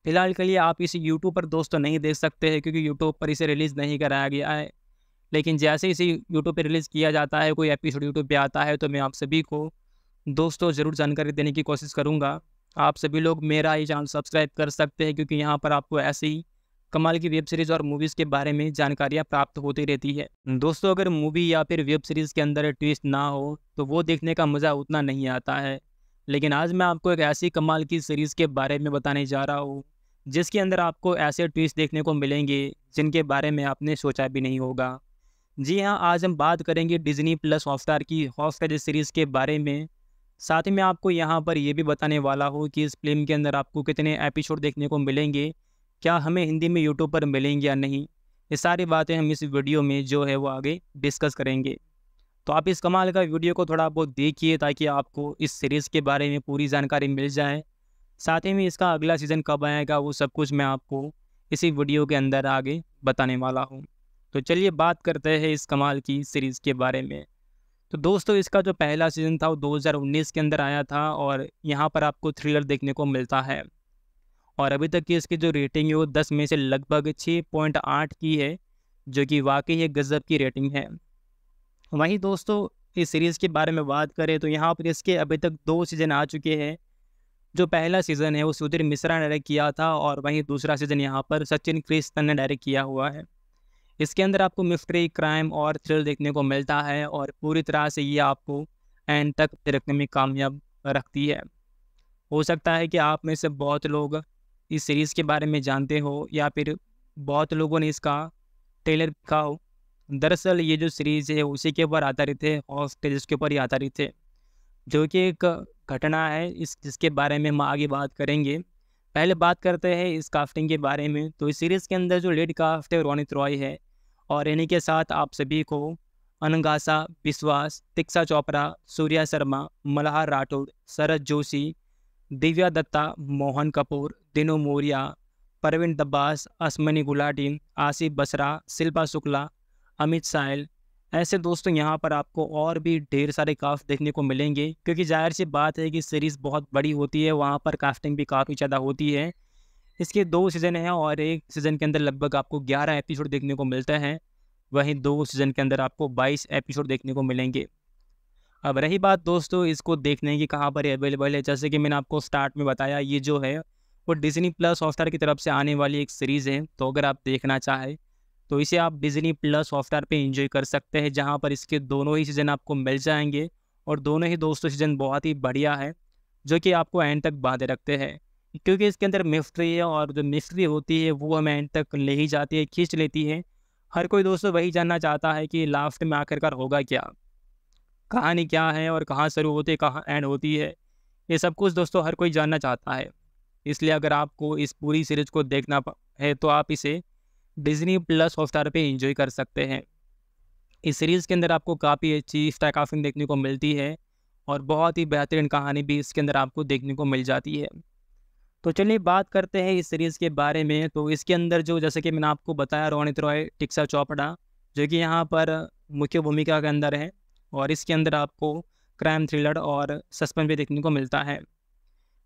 फ़िलहाल के लिए आप इसे यूट्यूब पर दोस्तों नहीं देख सकते हैं क्योंकि यूट्यूब पर इसे रिलीज़ नहीं कराया गया है लेकिन जैसे इसे यूट्यूब पर रिलीज़ किया जाता है कोई एपिसोड यूट्यूब पर आता है तो मैं आप सभी को दोस्तों ज़रूर जानकारी देने की कोशिश करूँगा आप सभी लोग मेरा ये चैनल सब्सक्राइब कर सकते हैं क्योंकि यहाँ पर आपको ऐसे ही कमाल की वेब सीरीज और मूवीज के बारे में जानकारियाँ प्राप्त होती रहती है दोस्तों अगर मूवी या फिर वेब सीरीज के अंदर ट्विस्ट ना हो तो वो देखने का मज़ा उतना नहीं आता है लेकिन आज मैं आपको एक ऐसी कमाल की सीरीज़ के बारे में बताने जा रहा हूँ जिसके अंदर आपको ऐसे ट्विस्ट देखने को मिलेंगे जिनके बारे में आपने सोचा भी नहीं होगा जी हाँ आज हम बात करेंगे डिज्नी प्लस हॉटस्टार की हॉटस्टार सीरीज़ के बारे में साथ ही मैं आपको यहाँ पर यह भी बताने वाला हूँ कि इस फिल्म के अंदर आपको कितने एपिसोड देखने को मिलेंगे क्या हमें हिंदी में यूट्यूब पर मिलेंगे या नहीं ये सारी बातें हम इस वीडियो में जो है वो आगे डिस्कस करेंगे तो आप इस कमाल का वीडियो को थोड़ा बहुत देखिए ताकि आपको इस सीरीज़ के बारे में पूरी जानकारी मिल जाए साथ ही में इसका अगला सीज़न कब आएगा वो सब कुछ मैं आपको इसी वीडियो के अंदर आगे बताने वाला हूँ तो चलिए बात करते हैं इस कमाल की सीरीज़ के बारे में तो दोस्तों इसका जो पहला सीज़न था वो 2019 के अंदर आया था और यहाँ पर आपको थ्रिलर देखने को मिलता है और अभी तक की इसकी जो रेटिंग है वो दस में से लगभग छः पॉइंट आठ की है जो कि वाकई एक गज़ब की रेटिंग है वहीं दोस्तों इस सीरीज़ के बारे में बात करें तो यहाँ पर इसके अभी तक दो सीज़न आ चुके हैं जो पहला सीज़न है वो सुधीर मिश्रा ने डायरेक्ट किया था और वहीं दूसरा सीज़न यहाँ पर सचिन क्रिस्तन ने डायरेक्ट किया हुआ है इसके अंदर आपको मिस्ट्री क्राइम और थ्रिल देखने को मिलता है और पूरी तरह से ये आपको एंड तक रखने में कामयाब रखती है हो सकता है कि आप में से बहुत लोग इस सीरीज़ के बारे में जानते हो या फिर बहुत लोगों ने इसका ट्रेलर देखा हो दरअसल ये जो सीरीज़ है उसी के ऊपर आधारित है और स्टेजेस के ऊपर ही आधारित है जो कि एक घटना है इस जिसके बारे में हम आगे बात करेंगे पहले बात करते हैं इस काफ्टिंग के बारे में तो इस सीरीज़ के अंदर जो लेड काफ्ट है रोनित रॉय है और इन्हीं के साथ आप सभी को अनगासा विश्वास तिक्सा चोपड़ा सूर्या शर्मा मल्हार राठौड़ शरद जोशी दिव्या दत्ता मोहन कपूर दिनू मौर्या परवीन दब्बास असमनी गुलाटी आसिफ बसरा शिल्पा शुक्ला अमित साहिल ऐसे दोस्तों यहाँ पर आपको और भी ढेर सारे कास्ट देखने को मिलेंगे क्योंकि जाहिर सी बात है कि सीरीज़ बहुत बड़ी होती है वहाँ पर कास्टिंग भी काफ़ी ज़्यादा होती है इसके दो सीज़न हैं और एक सीज़न के अंदर लगभग आपको ग्यारह एपिसोड देखने को मिलते हैं वहीं दो सीज़न के अंदर आपको बाईस एपिसोड देखने को मिलेंगे अब रही बात दोस्तों इसको देखने की कहाँ पर अवेलेबल है जैसे कि मैंने आपको स्टार्ट में बताया ये जो है वो डिजनी प्लस हॉटस्टार की तरफ से आने वाली एक सीरीज़ है तो अगर आप देखना चाहें तो इसे आप डिजनी प्लस हॉटस्टार पे इंजॉय कर सकते हैं जहाँ पर इसके दोनों ही सीज़न आपको मिल जाएंगे और दोनों ही दोस्तों सीज़न बहुत ही बढ़िया है जो कि आपको एंड तक बांधे रखते हैं क्योंकि इसके अंदर मिस्ट्री है और जो मिस्ट्री होती है वो हमें एंड तक ले ही जाती है खींच लेती है हर कोई दोस्तों वही जानना चाहता है कि लास्ट में आखिरकार होगा क्या कहानी क्या है और कहाँ शुरू होती है कहाँ एंड होती है ये सब कुछ दोस्तों हर कोई जानना चाहता है इसलिए अगर आपको इस पूरी सीरीज को देखना है तो आप इसे डिजनी प्लस हॉटस्टार पर इंजॉय कर सकते हैं इस सीरीज़ के अंदर आपको काफ़ी अच्छी स्टाइकाफिंग देखने को मिलती है और बहुत ही बेहतरीन कहानी भी इसके अंदर आपको देखने को मिल जाती है तो चलिए बात करते हैं इस सीरीज़ के बारे में तो इसके अंदर जो जैसे कि मैंने आपको बताया रोनित रॉय टिक्सा चौपड़ा जो कि यहाँ पर मुख्य भूमिका के अंदर है और इसके अंदर आपको क्राइम थ्रिलर और सस्पेंस भी देखने को मिलता है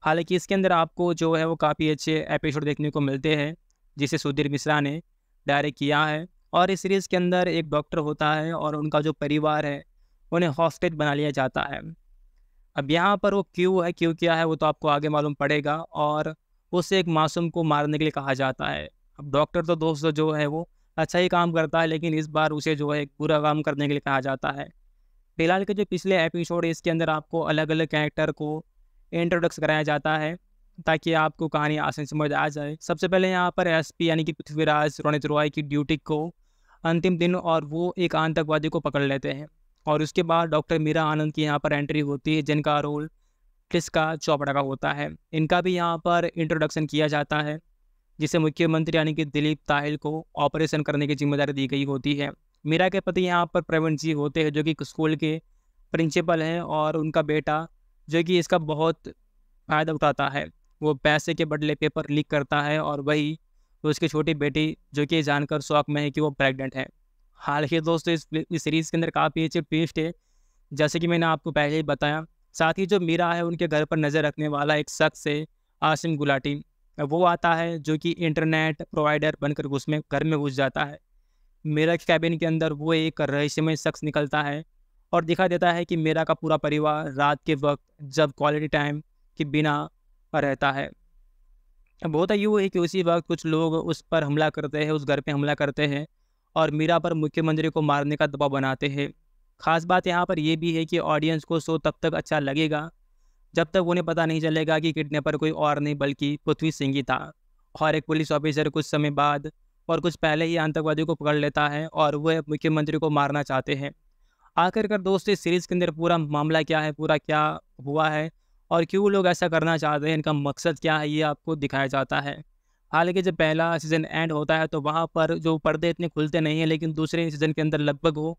हालांकि इसके अंदर आपको जो है वो काफ़ी अच्छे एपिसोड देखने को मिलते हैं जिसे सुधीर मिश्रा ने डायरेक्ट किया है और इस सीरीज़ के अंदर एक डॉक्टर होता है और उनका जो परिवार है उन्हें हॉस्टेज बना लिया जाता है अब यहाँ पर वो क्यों है क्यों क्या है वो तो आपको आगे मालूम पड़ेगा और उसे एक मासूम को मारने के लिए कहा जाता है अब डॉक्टर तो दोस्त जो है वो अच्छा ही काम करता है लेकिन इस बार उसे जो है बुरा काम करने के लिए कहा जाता है फिलहाल के जो पिछले एपिसोड है इसके अंदर आपको अलग अलग कैरेक्टर को इंट्रोडक्स कराया जाता है ताकि आपको कहानी आसान समझ आ जाए सबसे पहले यहाँ पर एस यानी कि पृथ्वीराज रोनित रॉय की ड्यूटी को अंतिम दिन और वो एक आतंकवादी को पकड़ लेते हैं और उसके बाद डॉक्टर मीरा आनंद की यहाँ पर एंट्री होती है जिनका रोल किसका चौपड़ा का होता है इनका भी यहाँ पर इंट्रोडक्शन किया जाता है जिसे मुख्यमंत्री यानी कि दिलीप ताहिल को ऑपरेशन करने की जिम्मेदारी दी गई होती है मीरा के पति यहाँ पर प्रवीण जी होते हैं जो कि स्कूल के प्रिंसिपल हैं और उनका बेटा जो कि इसका बहुत फ़ायदा उठाता है वो पैसे के बदले पेपर लीक करता है और वही उसकी छोटी बेटी जो कि जानकर शौक में है कि वो प्रेग्नेंट है ही दोस्तों इस सीरीज़ के अंदर काफ़ी अच्छे ट्विस्ट है जैसे कि मैंने आपको पहले ही बताया साथ ही जो मीरा है उनके घर पर नज़र रखने वाला एक शख्स है आसिम गुलाटी वो आता है जो कि इंटरनेट प्रोवाइडर बनकर उसमें घर में घुस जाता है मेरा कैबिन के अंदर वो एक रहस्यमय शख्स निकलता है और दिखा देता है कि मेरा का पूरा परिवार रात के वक्त जब क्वालिटी टाइम के बिना रहता है अब होता ही है कि उसी वक्त कुछ लोग उस पर हमला करते हैं उस घर पे हमला करते हैं और मीरा पर मुख्यमंत्री को मारने का दबाव बनाते हैं खास बात यहाँ पर यह भी है कि ऑडियंस को शो तब तक अच्छा लगेगा जब तक उन्हें पता नहीं चलेगा कि किडनेपर कोई और नहीं बल्कि पृथ्वी सिंह ही था और एक पुलिस ऑफिसर कुछ समय बाद और कुछ पहले ही आतंकवादियों को पकड़ लेता है और वह मुख्यमंत्री को मारना चाहते हैं आखिरकार दोस्त इस सीरीज़ के अंदर पूरा मामला क्या है पूरा क्या हुआ है और क्यों लोग ऐसा करना चाहते हैं इनका मकसद क्या है ये आपको दिखाया जाता है हालांकि जब पहला सीज़न एंड होता है तो वहाँ पर जो पर्दे इतने खुलते नहीं हैं लेकिन दूसरे सीज़न के अंदर लगभग वो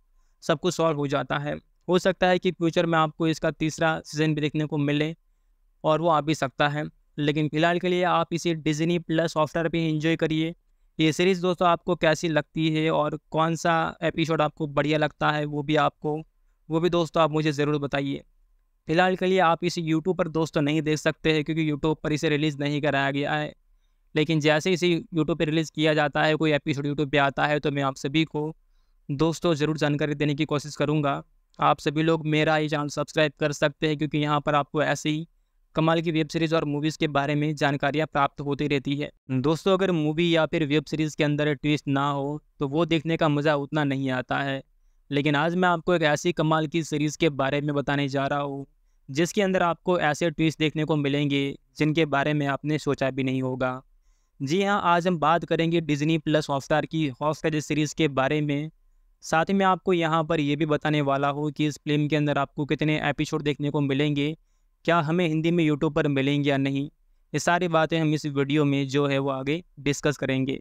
सब कुछ सॉल्व हो जाता है हो सकता है कि फ्यूचर में आपको इसका तीसरा सीज़न भी देखने को मिले और वो आ भी सकता है लेकिन फ़िलहाल के लिए आप इसे डिजनी प्लस सॉफ्टवेयर पर इंजॉय करिए ये सीरीज़ दोस्तों आपको कैसी लगती है और कौन सा एपिसोड आपको बढ़िया लगता है वो भी आपको वो भी दोस्तों आप मुझे ज़रूर बताइए फ़िलहाल के लिए आप इसे यूट्यूब पर दोस्तों नहीं देख सकते हैं क्योंकि यूट्यूब पर इसे रिलीज़ नहीं कराया गया है लेकिन जैसे इसे यूट्यूब पर रिलीज़ किया जाता है कोई एपिसोड यूट्यूब पर आता है तो मैं आप सभी को दोस्तों ज़रूर जानकारी देने की कोशिश करूँगा आप सभी लोग मेरा ये चैनल सब्सक्राइब कर सकते हैं क्योंकि यहाँ पर आपको ऐसे ही कमाल की वेब सीरीज़ और मूवीज़ के बारे में जानकारियाँ प्राप्त होती रहती है दोस्तों अगर मूवी या फिर वेब सीरीज़ के अंदर ट्विस्ट ना हो तो वो देखने का मज़ा उतना नहीं आता है लेकिन आज मैं आपको एक ऐसी कमाल की सीरीज़ के बारे में बताने जा रहा हूँ जिसके अंदर आपको ऐसे ट्विस्ट देखने को मिलेंगे जिनके बारे में आपने सोचा भी नहीं होगा जी हाँ आज हम बात करेंगे डिजनी प्लस हॉटस्टार की हॉटस्टार सीरीज़ के बारे में साथ ही मैं आपको यहाँ पर यह भी बताने वाला हूँ कि इस फिल्म के अंदर आपको कितने एपिसोड देखने को मिलेंगे क्या हमें हिंदी में यूट्यूब पर मिलेंगे या नहीं ये सारी बातें हम इस वीडियो में जो है वो आगे डिस्कस करेंगे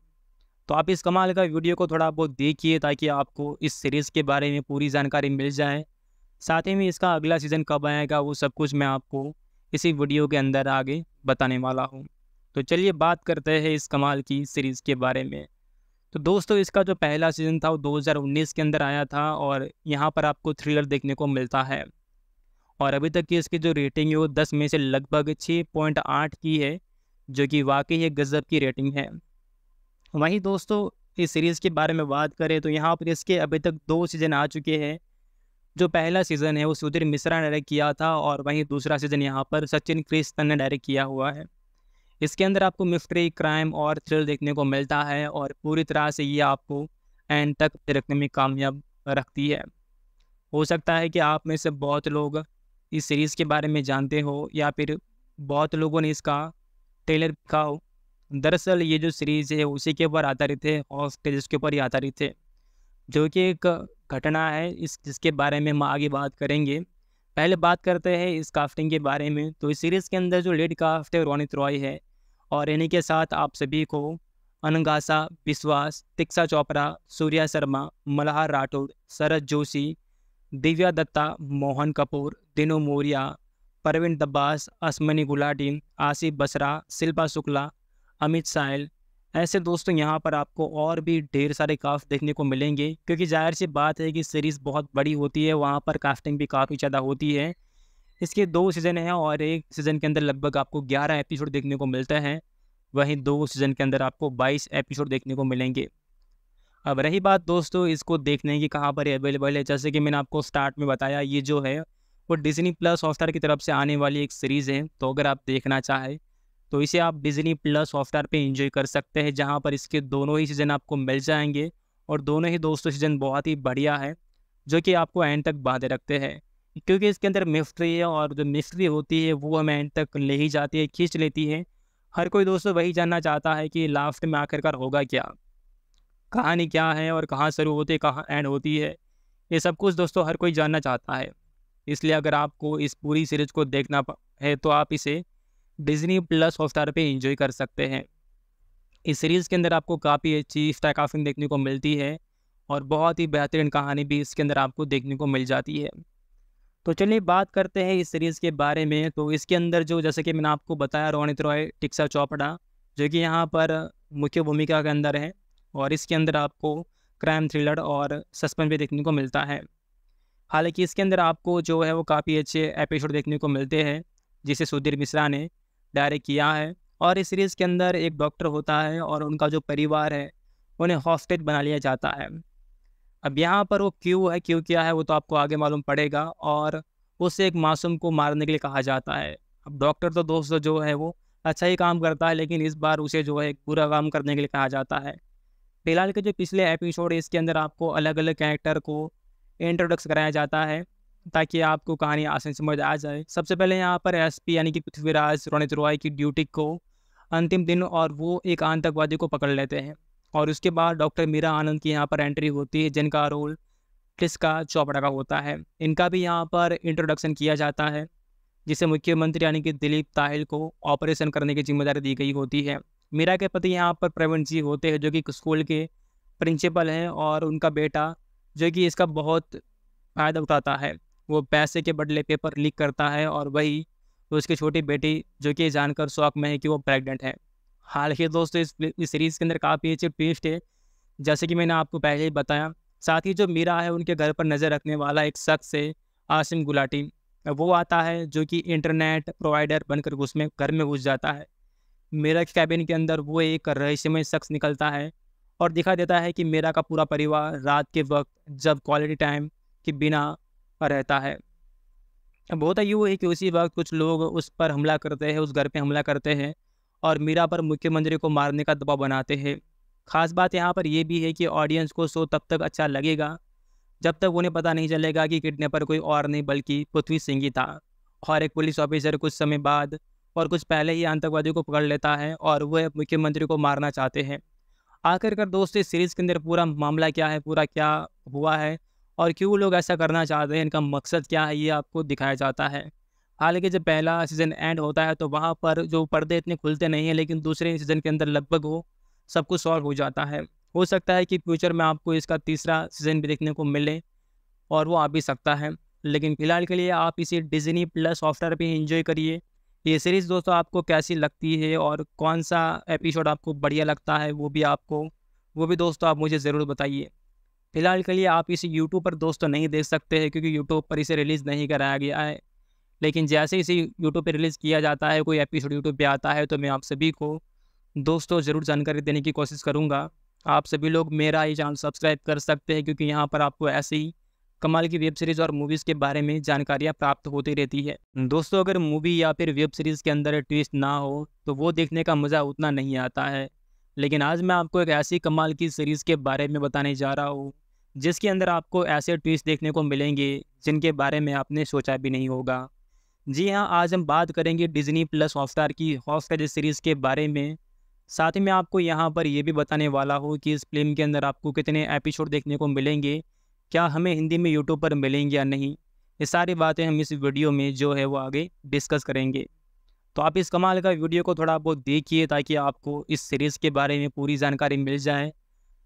तो आप इस कमाल का वीडियो को थोड़ा बहुत देखिए ताकि आपको इस सीरीज़ के बारे में पूरी जानकारी मिल जाए साथ ही में इसका अगला सीज़न कब आएगा वो सब कुछ मैं आपको इसी वीडियो के अंदर आगे बताने वाला हूँ तो चलिए बात करते हैं इस कमाल की सीरीज़ के बारे में तो दोस्तों इसका जो पहला सीज़न था वो 2019 के अंदर आया था और यहाँ पर आपको थ्रिलर देखने को मिलता है और अभी तक की इसकी जो रेटिंग है वो दस में से लगभग छः पॉइंट आठ की है जो कि वाकई एक गज़ब की रेटिंग है वहीं दोस्तों इस सीरीज़ के बारे में बात करें तो यहाँ पर इसके अभी तक दो सीज़न आ चुके हैं जो पहला सीज़न है वो सुधीर मिश्रा ने डायरेक्ट किया था और वहीं दूसरा सीज़न यहाँ पर सचिन क्रिस्तन ने डायरेक्ट किया हुआ है इसके अंदर आपको मिस्ट्री क्राइम और थ्रिल देखने को मिलता है और पूरी तरह से ये आपको एंड तक रखने में कामयाब रखती है हो सकता है कि आप में से बहुत लोग इस सीरीज़ के बारे में जानते हो या फिर बहुत लोगों ने इसका ट्रेलर देखा हो दरअसल ये जो सीरीज़ है उसी के ऊपर आधारित है और जिसके ऊपर ही आधारित है जो कि एक घटना है इस जिसके बारे में हम आगे बात करेंगे पहले बात करते हैं इस काफ्टिंग के बारे में तो इस सीरीज़ के अंदर जो लीड काफ्ट है रोनित रॉय है और इन्हीं के साथ आप सभी को अनंगासा विश्वास तिक्सा चोपड़ा सूर्या शर्मा मल्हार राठौर शरद जोशी दिव्या दत्ता मोहन कपूर दिनू मौर्या परवीन दब्बास असमनी गुलाटी आसिफ बसरा शिल्पा शुक्ला अमित साहिल ऐसे दोस्तों यहाँ पर आपको और भी ढेर सारे कास्ट देखने को मिलेंगे क्योंकि जाहिर सी बात है कि सीरीज़ बहुत बड़ी होती है वहाँ पर कास्टिंग भी काफ़ी ज़्यादा होती है इसके दो सीज़न हैं और एक सीज़न के अंदर लगभग आपको ग्यारह एपिसोड देखने को मिलते हैं वहीं दो सीज़न के अंदर आपको बाईस एपिसोड देखने को मिलेंगे अब रही बात दोस्तों इसको देखने की कहाँ पर अवेलेबल है जैसे कि मैंने आपको स्टार्ट में बताया ये जो है वो डिजनी प्लस हॉटस्टार की तरफ से आने वाली एक सीरीज़ है तो अगर आप देखना चाहें तो इसे आप डिजनी प्लस हॉटस्टार पर इंजॉय कर सकते हैं जहाँ पर इसके दोनों ही सीज़न आपको मिल जाएंगे और दोनों ही दोस्तों सीज़न बहुत ही बढ़िया है जो कि आपको एंड तक बांधे रखते हैं क्योंकि इसके अंदर मिस्ट्री है और जो मिस्ट्री होती है वो हमें एंड तक ले ही जाती है खींच लेती है हर कोई दोस्तों वही जानना चाहता है कि लास्ट में आखिरकार होगा क्या कहानी क्या है और कहाँ शुरू होती है कहाँ एंड होती है ये सब कुछ दोस्तों हर कोई जानना चाहता है इसलिए अगर आपको इस पूरी सीरीज को देखना है तो आप इसे डिज्नी प्लस हॉटस्टार पर इंजॉय कर सकते हैं इस सीरीज़ के अंदर आपको काफ़ी अच्छी स्टाइक देखने को मिलती है और बहुत ही बेहतरीन कहानी भी इसके अंदर आपको देखने को मिल जाती है तो चलिए बात करते हैं इस सीरीज़ के बारे में तो इसके अंदर जो जैसे कि मैंने आपको बताया रोनित रॉय टिक्सा चौपड़ा जो कि यहाँ पर मुख्य भूमिका के अंदर है और इसके अंदर आपको क्राइम थ्रिलर और सस्पेंस भी देखने को मिलता है हालांकि इसके अंदर आपको जो है वो काफ़ी अच्छे एपिसोड देखने को मिलते हैं जिसे सुधीर मिश्रा ने डायरेक्ट किया है और इस सीरीज़ के अंदर एक डॉक्टर होता है और उनका जो परिवार है उन्हें हॉस्टेज बना लिया जाता है अब यहाँ पर वो क्यों है क्यों क्या है वो तो आपको आगे मालूम पड़ेगा और उसे एक मासूम को मारने के लिए कहा जाता है अब डॉक्टर तो दोस्त जो है वो अच्छा ही काम करता है लेकिन इस बार उसे जो है बुरा काम करने के लिए कहा जाता है फिलहाल के जो पिछले एपिसोड इसके अंदर आपको अलग अलग कैरेक्टर को इंट्रोडक्स कराया जाता है ताकि आपको कहानी से समझ आ जाए सबसे पहले यहाँ पर एसपी यानी कि पृथ्वीराज रोनित रॉय की ड्यूटी को अंतिम दिन और वो एक आतंकवादी को पकड़ लेते हैं और उसके बाद डॉक्टर मीरा आनंद की यहाँ पर एंट्री होती है जिनका रोल टिस्का चौपड़ा का होता है इनका भी यहाँ पर इंट्रोडक्शन किया जाता है जिसे मुख्यमंत्री यानी कि दिलीप ताहिल को ऑपरेशन करने की जिम्मेदारी दी गई होती है मीरा के पति यहाँ पर प्रवीण जी होते हैं जो कि स्कूल के प्रिंसिपल हैं और उनका बेटा जो कि इसका बहुत फ़ायदा उठाता है वो पैसे के बदले पेपर लीक करता है और वही उसकी छोटी बेटी जो कि जानकर शौक में है कि वो प्रेग्नेंट है हाल ही दोस्तों इस, इस सीरीज़ के अंदर काफ़ी अच्छे ट्विस्ट है जैसे कि मैंने आपको पहले ही बताया साथ ही जो मीरा है उनके घर पर नज़र रखने वाला एक शख्स है आसिम गुलाटी वो आता है जो कि इंटरनेट प्रोवाइडर बनकर उसमें घर में घुस जाता है मेरा कैबिन के अंदर वो एक रहस्यमय शख्स निकलता है और दिखा देता है कि मेरा का पूरा परिवार रात के वक्त जब क्वालिटी टाइम के बिना रहता है अब होता यूँ है कि उसी वक्त कुछ लोग उस पर हमला करते हैं उस घर पे हमला करते हैं और मीरा पर मुख्यमंत्री को मारने का दबाव बनाते हैं खास बात यहाँ पर यह भी है कि ऑडियंस को शो तब तक अच्छा लगेगा जब तक उन्हें पता नहीं चलेगा कि किडनेपर कोई और नहीं बल्कि पृथ्वी सिंह ही था और एक पुलिस ऑफिसर कुछ समय बाद और कुछ पहले ही आतंकवादियों को पकड़ लेता है और वह मुख्यमंत्री को मारना चाहते हैं आखिरकार दोस्त इस सीरीज़ के अंदर पूरा मामला क्या है पूरा क्या हुआ है और क्यों लोग ऐसा करना चाहते हैं इनका मकसद क्या है ये आपको दिखाया जाता है हालांकि जब पहला सीज़न एंड होता है तो वहाँ पर जो पर्दे इतने खुलते नहीं हैं लेकिन दूसरे सीज़न के अंदर लगभग वो सब कुछ सॉल्व हो जाता है हो सकता है कि फ्यूचर में आपको इसका तीसरा सीज़न भी देखने को मिले और वो आ भी सकता है लेकिन फ़िलहाल के लिए आप इसे डिजनी प्लस सॉफ्टवेयर पर इंजॉय करिए ये सीरीज़ दोस्तों आपको कैसी लगती है और कौन सा एपिसोड आपको बढ़िया लगता है वो भी आपको वो भी दोस्तों आप मुझे ज़रूर बताइए फ़िलहाल के लिए आप इसे यूट्यूब पर दोस्तों नहीं देख सकते हैं क्योंकि यूट्यूब पर इसे रिलीज़ नहीं कराया गया है लेकिन जैसे इसे यूट्यूब पर रिलीज़ किया जाता है कोई एपिसोड यूट्यूब पर आता है तो मैं आप सभी को दोस्तों ज़रूर जानकारी देने की कोशिश करूँगा आप सभी लोग मेरा ये चैनल सब्सक्राइब कर सकते हैं क्योंकि यहाँ पर आपको ऐसे ही कमाल की वेब सीरीज़ और मूवीज़ के बारे में जानकारियाँ प्राप्त होती रहती है दोस्तों अगर मूवी या फिर वेब सीरीज़ के अंदर ट्विस्ट ना हो तो वो देखने का मज़ा उतना नहीं आता है लेकिन आज मैं आपको एक ऐसी कमाल की सीरीज़ के बारे में बताने जा रहा हूँ जिसके अंदर आपको ऐसे ट्विस्ट देखने को मिलेंगे जिनके बारे में आपने सोचा भी नहीं होगा जी हाँ आज हम बात करेंगे डिजनी प्लस हॉटस्टार की हॉटस्टार सीरीज़ के बारे में साथ ही मैं आपको यहाँ पर यह भी बताने वाला हूँ कि इस फिल्म के अंदर आपको कितने एपिसोड देखने को मिलेंगे क्या हमें हिंदी में यूट्यूब पर मिलेंगे या नहीं ये सारी बातें हम इस वीडियो में जो है वो आगे डिस्कस करेंगे तो आप इस कमाल का वीडियो को थोड़ा बहुत देखिए ताकि आपको इस सीरीज़ के बारे में पूरी जानकारी मिल जाए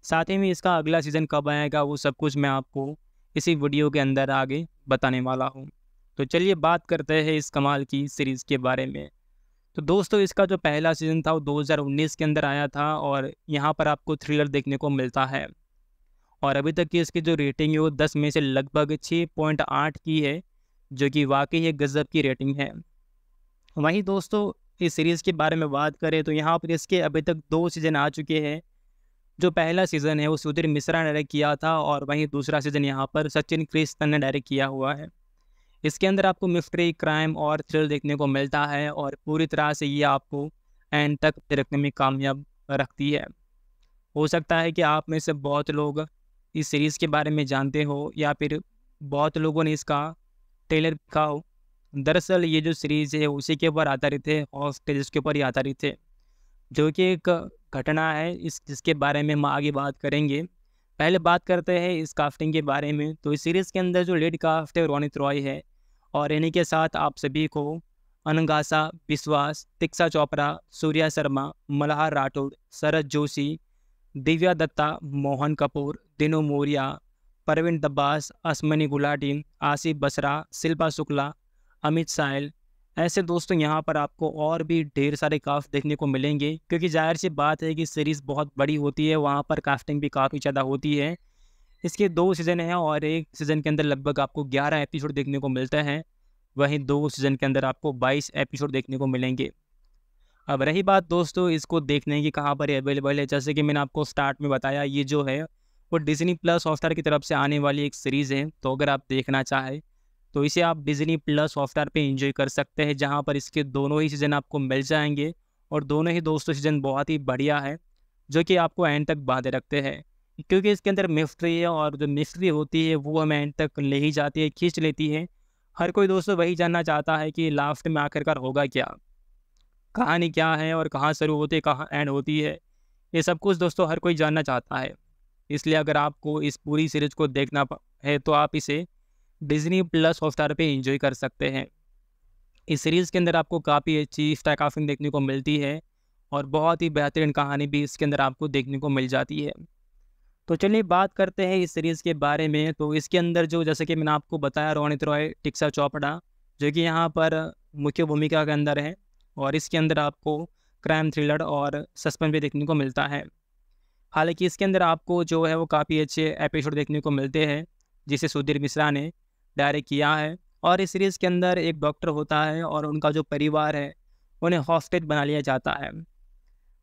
साथ ही में इसका अगला सीज़न कब आएगा वो सब कुछ मैं आपको इसी वीडियो के अंदर आगे बताने वाला हूँ तो चलिए बात करते हैं इस कमाल की सीरीज़ के बारे में तो दोस्तों इसका जो पहला सीज़न था वो 2019 के अंदर आया था और यहाँ पर आपको थ्रिलर देखने को मिलता है और अभी तक की इसकी जो रेटिंग है वो दस में से लगभग छः पॉइंट आठ की है जो कि वाकई ये गज़ब की रेटिंग है वहीं दोस्तों इस सीरीज़ के बारे में बात करें तो यहाँ पर इसके अभी तक दो सीज़न आ चुके हैं जो पहला सीज़न है वो सुधीर मिश्रा ने डायरेक्ट किया था और वहीं दूसरा सीज़न यहाँ पर सचिन क्रिस्तन ने डायरेक्ट किया हुआ है इसके अंदर आपको मिस्ट्री क्राइम और थ्रिल देखने को मिलता है और पूरी तरह से ये आपको एंड तक रखने में कामयाब रखती है हो सकता है कि आप में से बहुत लोग इस सीरीज़ के बारे में जानते हो या फिर बहुत लोगों ने इसका ट्रेलर देखा हो दरअसल ये जो सीरीज़ है उसी के ऊपर आधारित है और स्टेज के ऊपर ही आधारित है जो कि एक घटना है इस जिसके बारे में हम आगे बात करेंगे पहले बात करते हैं इस काफ्टिंग के बारे में तो इस सीरीज़ के अंदर जो लीड काफ्ट है रोनित रॉय है और इन्हीं के साथ आप सभी को अनगासा विश्वास तिक्सा चोपड़ा सूर्या शर्मा मल्हार राठौड़ शरद जोशी दिव्या दत्ता मोहन कपूर दिनू मौर्या परवीन दब्बास असमनी गुलाटी आसिफ बसरा शिल्पा शुक्ला अमित साहिल ऐसे दोस्तों यहाँ पर आपको और भी ढेर सारे कास्ट देखने को मिलेंगे क्योंकि जाहिर सी बात है कि सीरीज़ बहुत बड़ी होती है वहाँ पर कास्टिंग भी काफ़ी ज़्यादा होती है इसके दो सीज़न हैं और एक सीज़न के अंदर लगभग आपको ग्यारह एपिसोड देखने को मिलते हैं वहीं दो सीज़न के अंदर आपको बाईस एपिसोड देखने को मिलेंगे अब रही बात दोस्तों इसको देखने की कहाँ पर अवेलेबल है जैसे कि मैंने आपको स्टार्ट में बताया ये जो है वो डिजनी प्लस हॉटस्टार की तरफ से आने वाली एक सीरीज़ है तो अगर आप देखना चाहें तो इसे आप डिजनी प्लस हॉटस्टार पे इंजॉय कर सकते हैं जहाँ पर इसके दोनों ही सीज़न आपको मिल जाएंगे और दोनों ही दोस्तों सीज़न बहुत ही बढ़िया है जो कि आपको एंड तक बांधे रखते हैं क्योंकि इसके अंदर मिस्ट्री है और जो मिस्ट्री होती है वो हमें एंड तक ले ही जाती है खींच लेती है हर कोई दोस्तों वही जानना चाहता है कि लास्ट में आखिरकार होगा क्या कहानी क्या है और कहाँ शुरू होती है कहाँ एंड होती है ये सब कुछ दोस्तों हर कोई जानना चाहता है इसलिए अगर आपको इस पूरी सीरीज को देखना है तो आप इसे डिजनी प्लस हॉटस्टार पर इंजॉय कर सकते हैं इस सीरीज़ के अंदर आपको काफ़ी अच्छी स्टाइक देखने को मिलती है और बहुत ही बेहतरीन कहानी भी इसके अंदर आपको देखने को मिल जाती है तो चलिए बात करते हैं इस सीरीज़ के बारे में तो इसके अंदर जो जैसे कि मैंने आपको बताया रोनित रॉय टिक्सा चौपड़ा जो कि यहाँ पर मुख्य भूमिका के अंदर है और इसके अंदर आपको क्राइम थ्रिलर और सस्पेंस भी देखने को मिलता है हालांकि इसके अंदर आपको जो है वो काफ़ी अच्छे एपिसोड देखने को मिलते हैं जिसे सुधीर मिश्रा ने डायरेक्ट किया है और इस सीरीज़ के अंदर एक डॉक्टर होता है और उनका जो परिवार है उन्हें हॉस्टेज बना लिया जाता है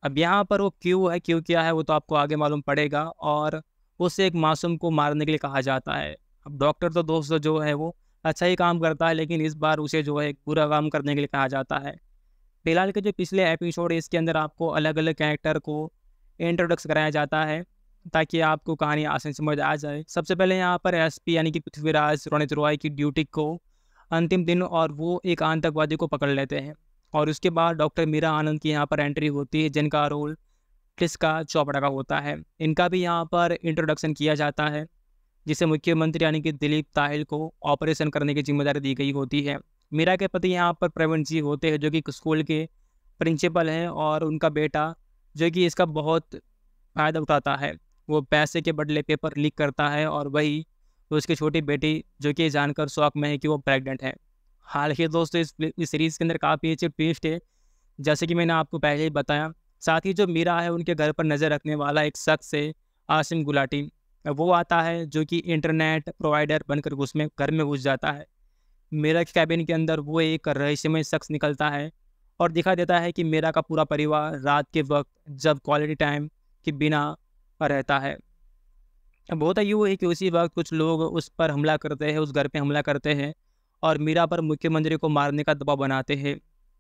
अब यहाँ पर वो क्यों है क्यों क्या है वो तो आपको आगे मालूम पड़ेगा और उसे एक मासूम को मारने के लिए कहा जाता है अब डॉक्टर तो दोस्त जो है वो अच्छा ही काम करता है लेकिन इस बार उसे जो है बुरा काम करने के लिए कहा जाता है फिलहाल के जो पिछले एपिसोड इसके अंदर आपको अलग अलग कैरेक्टर को इंट्रोडक्स कराया जाता है ताकि आपको कहानी आसानी समझ आ जाए सबसे पहले यहाँ पर एस यानी कि पृथ्वीराज रोनित रॉय की ड्यूटी को अंतिम दिन और वो एक आतंकवादी को पकड़ लेते हैं और उसके बाद डॉक्टर मीरा आनंद की यहाँ पर एंट्री होती है जिनका रोल किसका चौपड़ा का होता है इनका भी यहाँ पर इंट्रोडक्शन किया जाता है जिसे मुख्यमंत्री यानी कि दिलीप ताहिल को ऑपरेशन करने की जिम्मेदारी दी गई होती है मीरा के पति यहाँ पर प्रवीण जी होते हैं जो कि स्कूल के प्रिंसिपल हैं और उनका बेटा जो कि इसका बहुत फ़ायदा उठाता है वो पैसे के बदले पेपर लीक करता है और वही उसकी छोटी बेटी जो कि जानकर शौक में है कि वो प्रेग्नेंट है हाल ही दोस्तों इस, इस सीरीज़ के अंदर काफ़ी अच्छे ट्विस्ट है जैसे कि मैंने आपको पहले ही बताया साथ ही जो मीरा है उनके घर पर नज़र रखने वाला एक शख्स है आसिम गुलाटी वो आता है जो कि इंटरनेट प्रोवाइडर बनकर उसमें घर में घुस जाता है मेरा कैबिन के अंदर वो एक रहस्यमय शख्स निकलता है और दिखा देता है कि मेरा का पूरा परिवार रात के वक्त जब क्वालिटी टाइम के बिना रहता है अब होता यू है कि उसी वक्त कुछ लोग उस पर हमला करते हैं उस घर पे हमला करते हैं और मीरा पर मुख्यमंत्री को मारने का दबाव बनाते हैं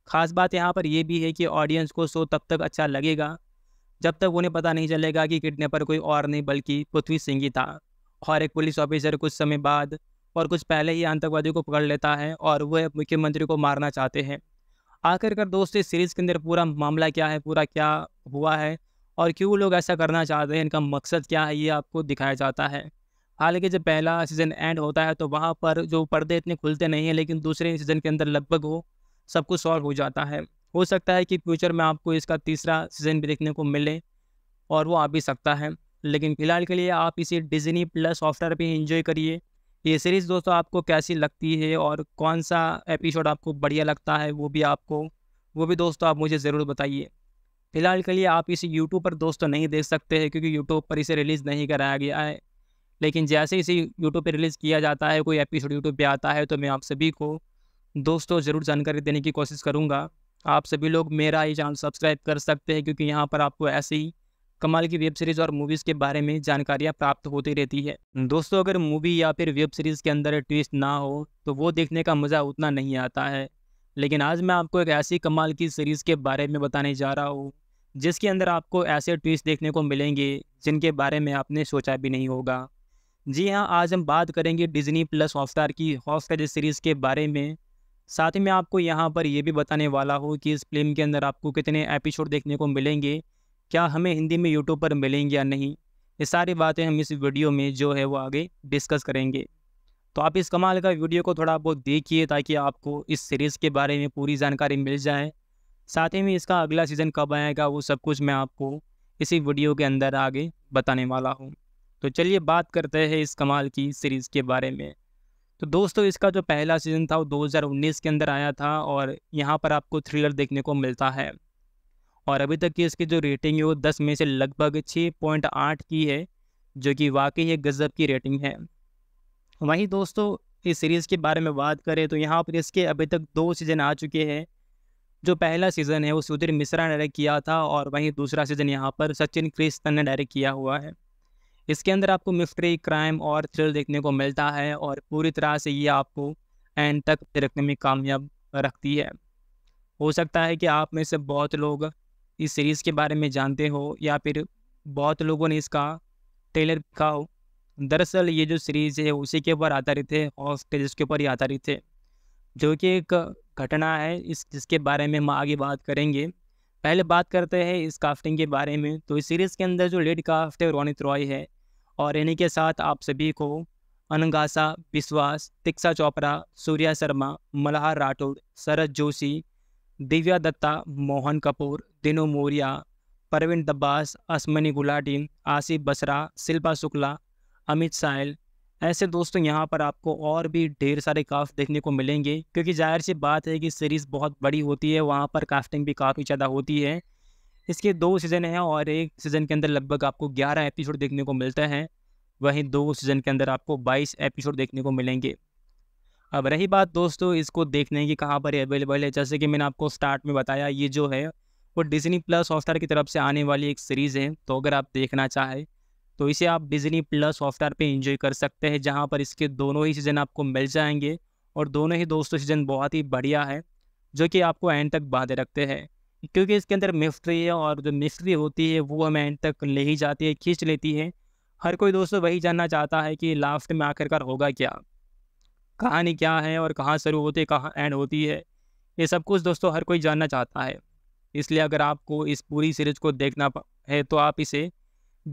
खास बात यहाँ पर यह भी है कि ऑडियंस को शो तब तक अच्छा लगेगा जब तक उन्हें पता नहीं चलेगा कि किडनेपर कोई और नहीं बल्कि पृथ्वी सिंह ही था और एक पुलिस ऑफिसर कुछ समय बाद और कुछ पहले ही आतंकवादियों को पकड़ लेता है और वह मुख्यमंत्री को मारना चाहते हैं आखिरकार दोस्त इस सीरीज़ के अंदर पूरा मामला क्या है पूरा क्या हुआ है और क्यों लोग ऐसा करना चाहते हैं इनका मकसद क्या है ये आपको दिखाया जाता है हालांकि जब पहला सीज़न एंड होता है तो वहाँ पर जो पर्दे इतने खुलते नहीं हैं लेकिन दूसरे सीज़न के अंदर लगभग वो सब कुछ सॉल्व हो जाता है हो सकता है कि फ्यूचर में आपको इसका तीसरा सीज़न भी देखने को मिले और वो आ भी सकता है लेकिन फ़िलहाल के लिए आप इसे डिजनी प्लस सॉफ्टवेयर पर इंजॉय करिए ये सीरीज़ दोस्तों आपको कैसी लगती है और कौन सा एपिसोड आपको बढ़िया लगता है वो भी आपको वो भी दोस्तों आप मुझे ज़रूर बताइए फिलहाल के लिए आप इसे यूट्यूब पर दोस्तों नहीं देख सकते हैं क्योंकि यूट्यूब पर इसे रिलीज़ नहीं कराया गया है लेकिन जैसे इसे यूट्यूब पर रिलीज़ किया जाता है कोई एपिसोड यूट्यूब पर आता है तो मैं आप सभी को दोस्तों ज़रूर जानकारी देने की कोशिश करूँगा आप सभी लोग मेरा ये चैनल सब्सक्राइब कर सकते हैं क्योंकि यहाँ पर आपको ऐसे ही कमाल की वेब सीरीज़ और मूवीज़ के बारे में जानकारियाँ प्राप्त होती रहती है दोस्तों अगर मूवी या फिर वेब सीरीज़ के अंदर ट्विस्ट ना हो तो वो देखने का मज़ा उतना नहीं आता है लेकिन आज मैं आपको एक ऐसी कमाल की सीरीज़ के बारे में बताने जा रहा हूँ जिसके अंदर आपको ऐसे ट्विस्ट देखने को मिलेंगे जिनके बारे में आपने सोचा भी नहीं होगा जी हाँ आज हम बात करेंगे डिज्नी प्लस हॉटस्टार की हॉटस्टार सीरीज़ के बारे में साथ ही मैं आपको यहाँ पर यह भी बताने वाला हूँ कि इस फिल्म के अंदर आपको कितने एपिसोड देखने को मिलेंगे क्या हमें हिंदी में यूट्यूब पर मिलेंगे या नहीं ये सारी बातें हम इस वीडियो में जो है वो आगे डिस्कस करेंगे तो आप इस कमाल का वीडियो को थोड़ा बहुत देखिए ताकि आपको इस सीरीज़ के बारे में पूरी जानकारी मिल जाए साथ ही में इसका अगला सीज़न कब आएगा वो सब कुछ मैं आपको इसी वीडियो के अंदर आगे बताने वाला हूँ तो चलिए बात करते हैं इस कमाल की सीरीज़ के बारे में तो दोस्तों इसका जो पहला सीज़न था वो 2019 के अंदर आया था और यहाँ पर आपको थ्रिलर देखने को मिलता है और अभी तक की इसकी जो रेटिंग है वो दस में से लगभग छः पॉइंट आठ की है जो कि वाकई एक गज़ब की रेटिंग है वहीं दोस्तों इस सीरीज़ के बारे में बात करें तो यहाँ पर इसके अभी तक दो सीज़न आ चुके हैं जो पहला सीज़न है वो सुधीर मिश्रा ने डायरेक्ट किया था और वहीं दूसरा सीज़न यहाँ पर सचिन क्रिस्तन ने डायरेक्ट किया हुआ है इसके अंदर आपको मिस्ट्री क्राइम और थ्रिल देखने को मिलता है और पूरी तरह से ये आपको एंड तक रखने में कामयाब रखती है हो सकता है कि आप में से बहुत लोग इस सीरीज़ के बारे में जानते हो या फिर बहुत लोगों ने इसका ट्रेलर देखा हो दरअसल ये जो सीरीज़ है उसी के ऊपर आधारित है और स्टेजेस के ऊपर ही आधारित है जो कि एक घटना है इस जिसके बारे में हम आगे बात करेंगे पहले बात करते हैं इस काफ्टिंग के बारे में तो इस सीरीज़ के अंदर जो लेड काफ्ट है रोनित रॉय है और इन्हीं के साथ आप सभी को अनंगासा विश्वास तिक्सा चोपड़ा सूर्या शर्मा मल्हार राठौर शरद जोशी दिव्या दत्ता मोहन कपूर दिनू मौर्या परवीन दब्बास असमनी गुलाटी आसिफ बसरा शिल्पा शुक्ला अमित साहल ऐसे दोस्तों यहाँ पर आपको और भी ढेर सारे कास्ट देखने को मिलेंगे क्योंकि जाहिर सी बात है कि सीरीज़ बहुत बड़ी होती है वहाँ पर कास्टिंग भी काफ़ी ज़्यादा होती है इसके दो सीज़न हैं और एक सीज़न के अंदर लगभग आपको ग्यारह एपिसोड देखने को मिलते हैं वहीं दो सीज़न के अंदर आपको बाईस एपिसोड देखने को मिलेंगे अब रही बात दोस्तों इसको देखने की कहाँ पर अवेलेबल है जैसे कि मैंने आपको स्टार्ट में बताया ये जो है वो डिजनी प्लस हॉटस्टार की तरफ से आने वाली एक सीरीज़ है तो अगर आप देखना चाहें तो इसे आप डिजनी प्लस हॉटस्टार पे इंजॉय कर सकते हैं जहाँ पर इसके दोनों ही सीज़न आपको मिल जाएंगे और दोनों ही दोस्तों सीज़न बहुत ही बढ़िया है जो कि आपको एंड तक बांधे रखते हैं क्योंकि इसके अंदर मिस्ट्री है और जो मिस्ट्री होती है वो हमें एंड तक ले ही जाती है खींच लेती है हर कोई दोस्तों वही जानना चाहता है कि लास्ट में आखिरकार होगा क्या कहानी क्या है और कहाँ शुरू होती है कहाँ एंड होती है ये सब कुछ दोस्तों हर कोई जानना चाहता है इसलिए अगर आपको इस पूरी सीरीज को देखना है तो आप इसे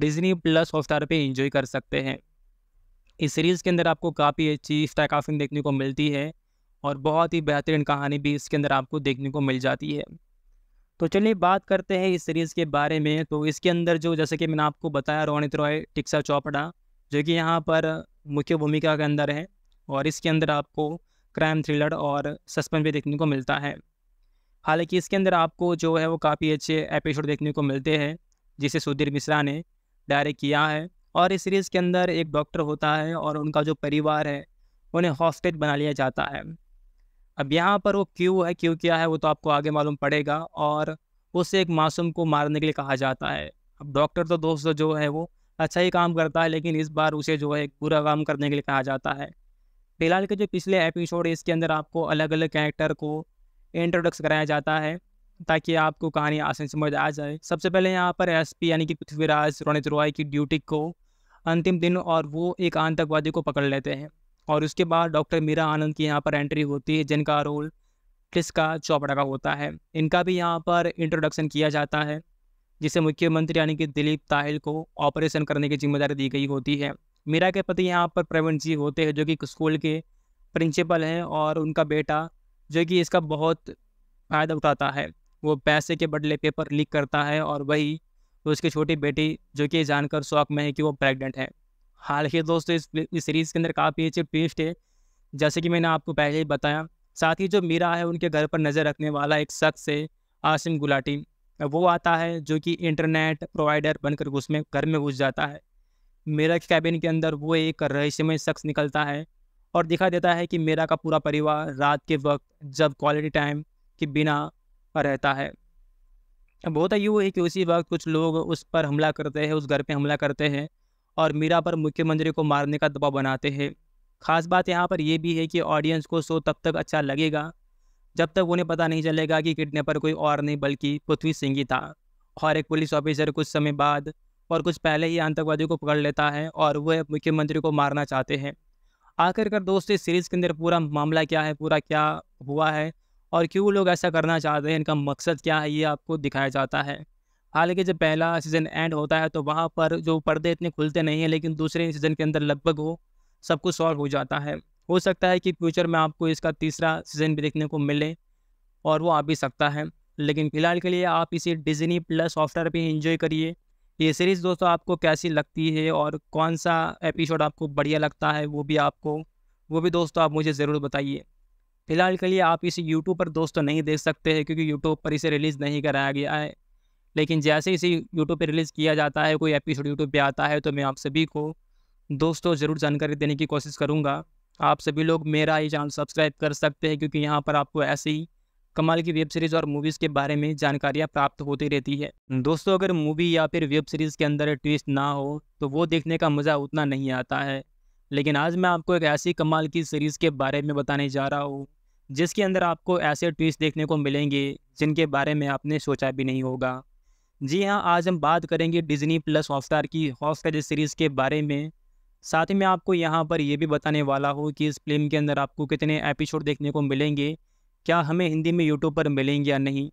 डिजनी प्लस हॉटस्टार पर इंजॉय कर सकते हैं इस सीरीज़ के अंदर आपको काफ़ी अच्छी स्टैक ऑफिंग देखने को मिलती है और बहुत ही बेहतरीन कहानी भी इसके अंदर आपको देखने को मिल जाती है तो चलिए बात करते हैं इस सीरीज़ के बारे में तो इसके अंदर जो जैसे कि मैंने आपको बताया रोनित रॉय टिक्सा चौपड़ा जो कि यहाँ पर मुख्य भूमिका के अंदर है और इसके अंदर आपको क्राइम थ्रिलर और सस्पेंस भी देखने को मिलता है हालांकि इसके अंदर आपको जो है वो काफ़ी अच्छे एपिसोड देखने को मिलते हैं जिसे सुधीर मिश्रा ने डायरेक्ट किया है और इस सीरीज़ के अंदर एक डॉक्टर होता है और उनका जो परिवार है उन्हें हॉस्टेज बना लिया जाता है अब यहाँ पर वो क्यों है क्यों क्या है वो तो आपको आगे मालूम पड़ेगा और उसे एक मासूम को मारने के लिए कहा जाता है अब डॉक्टर तो दोस्त जो है वो अच्छा ही काम करता है लेकिन इस बार उसे जो है बुरा काम करने के लिए कहा जाता है फिलहाल के जो पिछले एपिसोड है इसके अंदर आपको अलग अलग कैरेक्टर को इंट्रोडक्स कराया जाता है ताकि आपको कहानी आसान समझ आ जाए सबसे पहले यहाँ पर पी यानी कि पृथ्वीराज रोनित रॉय की ड्यूटी को अंतिम दिन और वो एक आतंकवादी को पकड़ लेते हैं और उसके बाद डॉक्टर मीरा आनंद की यहाँ पर एंट्री होती है जिनका रोल टिस्का चौपड़ा का होता है इनका भी यहाँ पर इंट्रोडक्शन किया जाता है जिसे मुख्यमंत्री यानी कि दिलीप ताहिल को ऑपरेशन करने की जिम्मेदारी दी गई होती है मीरा के पति यहाँ पर प्रवीण जी होते हैं जो कि स्कूल के प्रिंसिपल हैं और उनका बेटा जो कि इसका बहुत फ़ायदा उठाता है वो पैसे के बदले पेपर लीक करता है और वही उसकी छोटी बेटी जो कि जानकर शौक में है कि वो प्रेग्नेंट है ही दोस्तों इस, इस सीरीज़ के अंदर काफ़ी अच्छे ट्विस्ट है जैसे कि मैंने आपको पहले ही बताया साथ ही जो मीरा है उनके घर पर नज़र रखने वाला एक शख्स है आसिम गुलाटी वो आता है जो कि इंटरनेट प्रोवाइडर बनकर उसमें घर में घुस जाता है मेरा कैबिन के अंदर वो एक रहस्यमय शख्स निकलता है और दिखा देता है कि मेरा का पूरा परिवार रात के वक्त जब क्वालिटी टाइम के बिना रहता है अब होता यूँ है कि उसी वक्त कुछ लोग उस पर हमला करते हैं उस घर पे हमला करते हैं और मीरा पर मुख्यमंत्री को मारने का दबाव बनाते हैं खास बात यहाँ पर यह भी है कि ऑडियंस को शो तब तक अच्छा लगेगा जब तक उन्हें पता नहीं चलेगा कि किडनेपर कोई और नहीं बल्कि पृथ्वी सिंह ही था और एक पुलिस ऑफिसर कुछ समय बाद और कुछ पहले ही आतंकवादियों को पकड़ लेता है और वह मुख्यमंत्री को मारना चाहते हैं आखिरकार दोस्त इस सीरीज़ के अंदर पूरा मामला क्या है पूरा क्या हुआ है और क्यों लोग ऐसा करना चाहते हैं इनका मकसद क्या है ये आपको दिखाया जाता है हालांकि जब पहला सीज़न एंड होता है तो वहाँ पर जो पर्दे इतने खुलते नहीं हैं लेकिन दूसरे सीज़न के अंदर लगभग वो सब कुछ सॉल्व हो जाता है हो सकता है कि फ्यूचर में आपको इसका तीसरा सीज़न भी देखने को मिले और वो आ भी सकता है लेकिन फ़िलहाल के लिए आप इसे डिजनी प्लस सॉफ्टवेयर पर इंजॉय करिए ये सीरीज़ दोस्तों आपको कैसी लगती है और कौन सा एपिसोड आपको बढ़िया लगता है वो भी आपको वो भी दोस्तों आप मुझे ज़रूर बताइए फ़िलहाल के लिए आप इसे यूट्यूब पर दोस्तों नहीं देख सकते हैं क्योंकि यूट्यूब पर इसे रिलीज़ नहीं कराया गया है लेकिन जैसे इसे यूट्यूब पर रिलीज़ किया जाता है कोई एपिसोड यूट्यूब पर आता है तो मैं आप सभी को दोस्तों ज़रूर जानकारी देने की कोशिश करूँगा आप सभी लोग मेरा ये चैनल सब्सक्राइब कर सकते हैं क्योंकि यहाँ पर आपको ऐसे ही कमाल की वेब सीरीज़ और मूवीज़ के बारे में जानकारियाँ प्राप्त होती रहती है दोस्तों अगर मूवी या फिर वेब सीरीज़ के अंदर ट्विस्ट ना हो तो वो देखने का मज़ा उतना नहीं आता है लेकिन आज मैं आपको एक ऐसी कमाल की सीरीज़ के बारे में बताने जा रहा हूँ जिसके अंदर आपको ऐसे ट्विस्ट देखने को मिलेंगे जिनके बारे में आपने सोचा भी नहीं होगा जी हाँ आज हम बात करेंगे डिज्नी प्लस हॉटस्टार की हॉटस्टार सीरीज़ के बारे में साथ ही मैं आपको यहाँ पर यह भी बताने वाला हूँ कि इस फिल्म के अंदर आपको कितने एपिसोड देखने को मिलेंगे क्या हमें हिंदी में यूट्यूब पर मिलेंगे या नहीं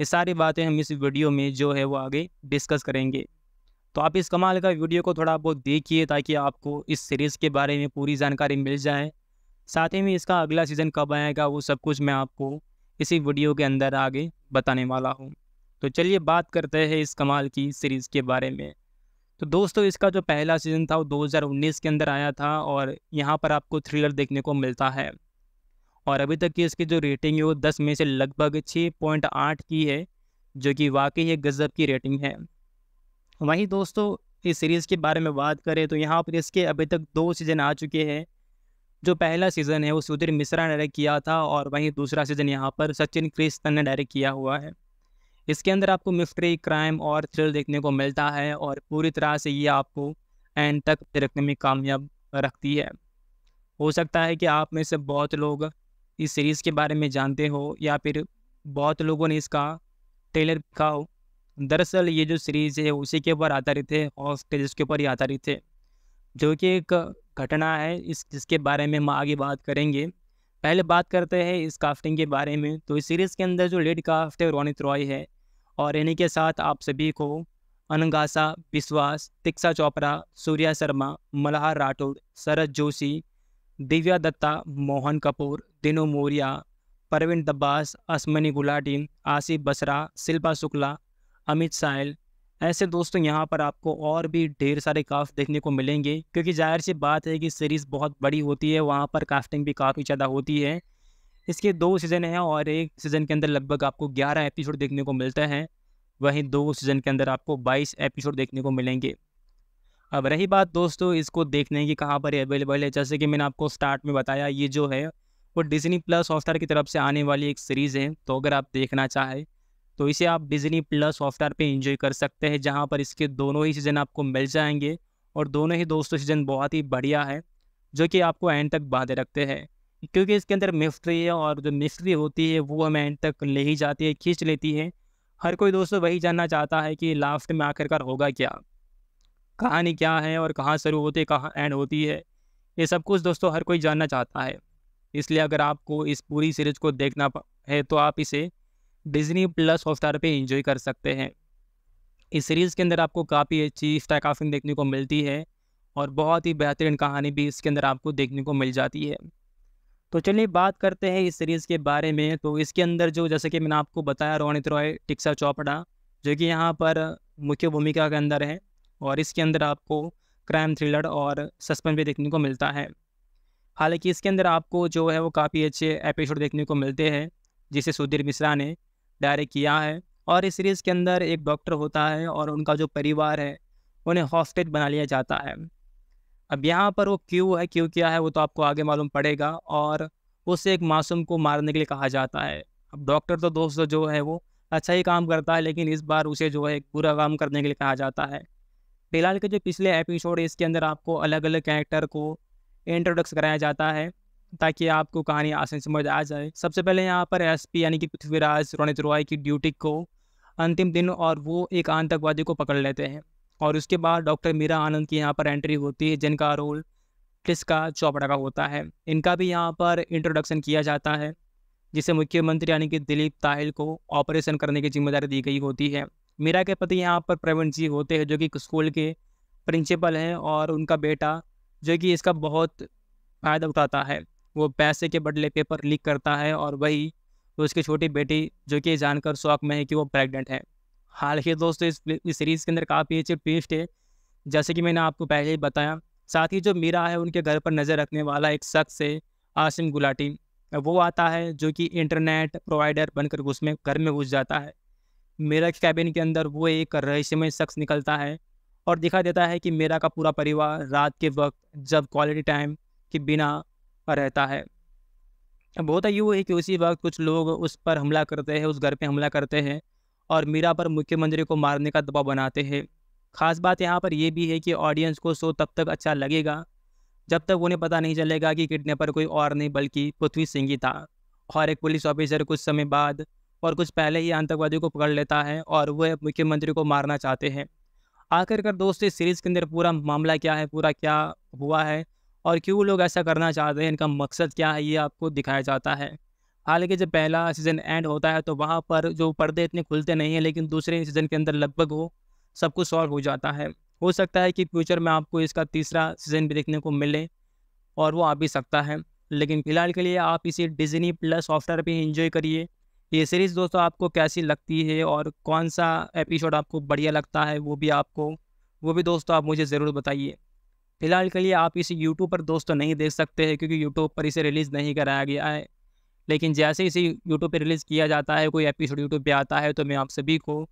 ये सारी बातें हम इस वीडियो में जो है वो आगे डिस्कस करेंगे तो आप इस कमाल का वीडियो को थोड़ा बहुत देखिए ताकि आपको इस सीरीज़ के बारे में पूरी जानकारी मिल जाए साथ ही में इसका अगला सीज़न कब आएगा वो सब कुछ मैं आपको इसी वीडियो के अंदर आगे बताने वाला हूँ तो चलिए बात करते हैं इस कमाल की सीरीज़ के बारे में तो दोस्तों इसका जो पहला सीज़न था वो 2019 के अंदर आया था और यहाँ पर आपको थ्रिलर देखने को मिलता है और अभी तक की इसकी जो रेटिंग है वो दस में से लगभग छः पॉइंट आठ की है जो कि वाकई एक गज़ब की रेटिंग है वहीं दोस्तों इस सीरीज़ के बारे में बात करें तो यहाँ पर इसके अभी तक दो सीज़न आ चुके हैं जो पहला सीज़न है वो सुधीर मिश्रा ने डायरेक्ट किया था और वहीं दूसरा सीज़न यहाँ पर सचिन क्रिस्तन ने डायरेक्ट किया हुआ है इसके अंदर आपको मिस्ट्री क्राइम और थ्रिल देखने को मिलता है और पूरी तरह से ये आपको एंड तक रखने में कामयाब रखती है हो सकता है कि आप में से बहुत लोग इस सीरीज़ के बारे में जानते हो या फिर बहुत लोगों ने इसका ट्रेलर देखा हो दरअसल ये जो सीरीज़ है उसी के ऊपर आधारित है और स्टेज के ऊपर ही आधारित है जो कि एक घटना है इस जिसके बारे में हम आगे बात करेंगे पहले बात करते हैं इस काफ्टिंग के बारे में तो इस सीरीज़ के अंदर जो लेड काफ्ट है रोनित रॉय है और इन्हीं के साथ आप सभी को अनगासा विश्वास तिक्सा चोपड़ा सूर्या शर्मा मल्हार राठौड़ शरद जोशी दिव्या दत्ता मोहन कपूर दिनो मोरिया परवीन दब्बास असमनी गुलाटी आसिफ बसरा शिल्पा शुक्ला अमित साहिल ऐसे दोस्तों यहाँ पर आपको और भी ढेर सारे कास्ट देखने को मिलेंगे क्योंकि जाहिर सी बात है कि सीरीज़ बहुत बड़ी होती है वहाँ पर कास्टिंग भी काफ़ी ज़्यादा होती है इसके दो सीज़न हैं और एक सीज़न के अंदर लगभग आपको ग्यारह एपिसोड देखने को मिलते हैं वहीं दो सीज़न के अंदर आपको बाईस एपिसोड देखने को मिलेंगे अब रही बात दोस्तों इसको देखने की कहाँ पर अवेलेबल है जैसे कि मैंने आपको स्टार्ट में बताया ये जो है वो डिजनी प्लस हॉटस्टार की तरफ से आने वाली एक सीरीज़ है तो अगर आप देखना चाहें तो इसे आप डिजनी प्लस हॉटस्टार पे इंजॉय कर सकते हैं जहाँ पर इसके दोनों ही सीज़न आपको मिल जाएंगे और दोनों ही दोस्तों सीज़न बहुत ही बढ़िया है जो कि आपको एंड तक बांधे रखते हैं क्योंकि इसके अंदर मिस्ट्री है और जो मिस्ट्री होती है वो हमें एंड तक ले ही जाती है खींच लेती है हर कोई दोस्तों वही जानना चाहता है कि लास्ट में आखिरकार होगा क्या कहानी क्या है और कहाँ शुरू होती है कहाँ एंड होती है ये सब कुछ दोस्तों हर कोई जानना चाहता है इसलिए अगर आपको इस पूरी सीरीज को देखना है तो आप इसे डिजनी प्लस हॉटस्टार पे एंजॉय कर सकते हैं इस सीरीज़ के अंदर आपको काफ़ी अच्छी स्टाइकाफिंग देखने को मिलती है और बहुत ही बेहतरीन कहानी भी इसके अंदर आपको देखने को मिल जाती है तो चलिए बात करते हैं इस सीरीज़ के बारे में तो इसके अंदर जो जैसे कि मैंने आपको बताया रोनित रॉय टिक्सा चौपड़ा जो कि यहाँ पर मुख्य भूमिका के अंदर है और इसके अंदर आपको क्राइम थ्रिलर और सस्पेंस भी देखने को मिलता है हालांकि इसके अंदर आपको जो है वो काफ़ी अच्छे एपिसोड देखने को मिलते हैं जिसे सुधीर मिश्रा ने डायरेक्ट किया है और इस सीरीज़ के अंदर एक डॉक्टर होता है और उनका जो परिवार है उन्हें हॉस्टेज बना लिया जाता है अब यहाँ पर वो क्यों है क्यों क्या है वो तो आपको आगे मालूम पड़ेगा और उसे एक मासूम को मारने के लिए कहा जाता है अब डॉक्टर तो दोस्त जो है वो अच्छा ही काम करता है लेकिन इस बार उसे जो है बुरा काम करने के लिए कहा जाता है फिलहाल के जो पिछले एपिसोड है इसके अंदर आपको अलग अलग कैरेक्टर को इंट्रोडक्स कराया जाता है ताकि आपको कहानी आसान समझ आ जाए सबसे पहले यहाँ पर एस यानी कि पृथ्वीराज रोनित रॉय की ड्यूटी को अंतिम दिन और वो एक आतंकवादी को पकड़ लेते हैं और उसके बाद डॉक्टर मीरा आनंद की यहाँ पर एंट्री होती है जिनका रोल किसका चौपड़ा का होता है इनका भी यहाँ पर इंट्रोडक्शन किया जाता है जिसे मुख्यमंत्री यानी कि दिलीप ताहिल को ऑपरेशन करने की जिम्मेदारी दी गई होती है मीरा के पति यहाँ पर प्रवीण जी होते हैं जो कि स्कूल के प्रिंसिपल हैं और उनका बेटा जो कि इसका बहुत फ़ायदा उठाता है वो पैसे के बदले पेपर लीक करता है और वही तो उसकी छोटी बेटी जो कि जानकर शौक में है कि वो प्रेग्नेंट है हालांकि दोस्तों इस, इस सीरीज़ के अंदर काफ़ी अच्छी ट्विस्ट है जैसे कि मैंने आपको पहले ही बताया साथ ही जो मीरा है उनके घर पर नज़र रखने वाला एक शख्स है आसिम गुलाटी वो आता है जो कि इंटरनेट प्रोवाइडर बनकर उसमें घर में घुस जाता है मीरा के कैबिन के अंदर वो एक रहस्यमय शख्स निकलता है और दिखा देता है कि मेरा का पूरा परिवार रात के वक्त जब क्वालिटी टाइम के बिना रहता है अब होता यूँ है कि उसी वक्त कुछ लोग उस पर हमला करते हैं उस घर पे हमला करते हैं और मीरा पर मुख्यमंत्री को मारने का दबाव बनाते हैं खास बात यहाँ पर यह भी है कि ऑडियंस को शो तब तक अच्छा लगेगा जब तक उन्हें पता नहीं चलेगा कि पर कोई और नहीं बल्कि पृथ्वी सिंह ही था और एक पुलिस ऑफिसर कुछ समय बाद और कुछ पहले ही आतंकवादियों को पकड़ लेता है और वह मुख्यमंत्री को मारना चाहते हैं आखिरकार दोस्त इस सीरीज़ के अंदर पूरा मामला क्या है पूरा क्या हुआ है और क्यों लोग ऐसा करना चाहते हैं इनका मकसद क्या है ये आपको दिखाया जाता है हालांकि जब पहला सीज़न एंड होता है तो वहाँ पर जो पर्दे इतने खुलते नहीं हैं लेकिन दूसरे सीज़न के अंदर लगभग वो सब कुछ सॉल्व हो जाता है हो सकता है कि फ्यूचर में आपको इसका तीसरा सीज़न भी देखने को मिले और वो आ भी सकता है लेकिन फ़िलहाल के लिए आप इसे डिजनी प्लस सॉफ्टवेयर पर इंजॉय करिए ये सीरीज़ दोस्तों आपको कैसी लगती है और कौन सा एपिसोड आपको बढ़िया लगता है वो भी आपको वो भी दोस्तों आप मुझे ज़रूर बताइए फ़िलहाल के लिए आप इसे यूट्यूब पर दोस्तों नहीं देख सकते हैं क्योंकि यूट्यूब पर इसे रिलीज़ नहीं कराया गया है लेकिन जैसे इसे यूट्यूब पर रिलीज़ किया जाता है कोई एपिसोड यूट्यूब पर आता है तो मैं आप सभी को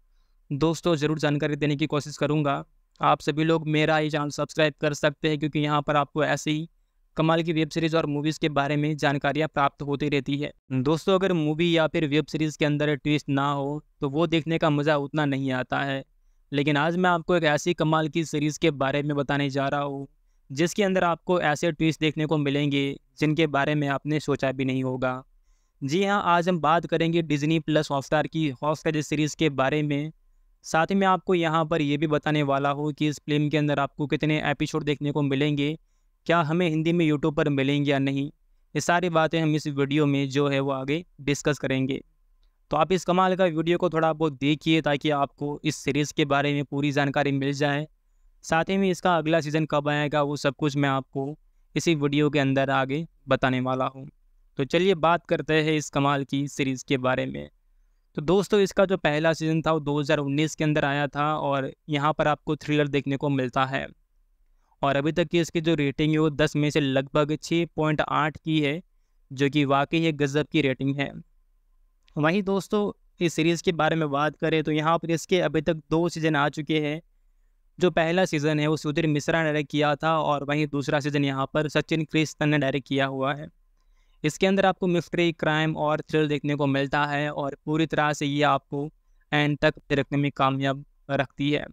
दोस्तों ज़रूर जानकारी देने की कोशिश करूँगा आप सभी लोग मेरा ये चैनल सब्सक्राइब कर सकते हैं क्योंकि यहाँ पर आपको ऐसे ही कमाल की वेब सीरीज़ और मूवीज़ के बारे में जानकारियाँ प्राप्त होती रहती है दोस्तों अगर मूवी या फिर वेब सीरीज़ के अंदर ट्विस्ट ना हो तो वो देखने का मज़ा उतना नहीं आता है लेकिन आज मैं आपको एक ऐसी कमाल की सीरीज़ के बारे में बताने जा रहा हूँ जिसके अंदर आपको ऐसे ट्विस्ट देखने को मिलेंगे जिनके बारे में आपने सोचा भी नहीं होगा जी हाँ आज हम बात करेंगे डिजनी प्लस हॉटस्टार की हॉटस्टार सीरीज़ के बारे में साथ ही मैं आपको यहाँ पर यह भी बताने वाला हूँ कि इस फिल्म के अंदर आपको कितने एपिसोड देखने को मिलेंगे क्या हमें हिंदी में यूट्यूब पर मिलेंगे या नहीं ये सारी बातें हम इस वीडियो में जो है वो आगे डिस्कस करेंगे तो आप इस कमाल का वीडियो को थोड़ा बहुत देखिए ताकि आपको इस सीरीज़ के बारे में पूरी जानकारी मिल जाए साथ ही में इसका अगला सीज़न कब आएगा वो सब कुछ मैं आपको इसी वीडियो के अंदर आगे बताने वाला हूँ तो चलिए बात करते हैं इस कमाल की सीरीज़ के बारे में तो दोस्तों इसका जो पहला सीज़न था वो 2019 के अंदर आया था और यहाँ पर आपको थ्रिलर देखने को मिलता है और अभी तक की इसकी जो रेटिंग है वो दस में से लगभग छः पॉइंट आठ की है जो कि वाकई एक गज़ब की रेटिंग है वहीं दोस्तों इस सीरीज़ के बारे में बात करें तो यहाँ पर इसके अभी तक दो सीज़न आ चुके हैं जो पहला सीज़न है वो सुधीर मिश्रा ने डायरेक्ट किया था और वहीं दूसरा सीज़न यहाँ पर सचिन क्रिस्तन ने डायरेक्ट किया हुआ है इसके अंदर आपको मिस्ट्री क्राइम और थ्रिल देखने को मिलता है और पूरी तरह से ये आपको एंड तक रखने में कामयाब रखती है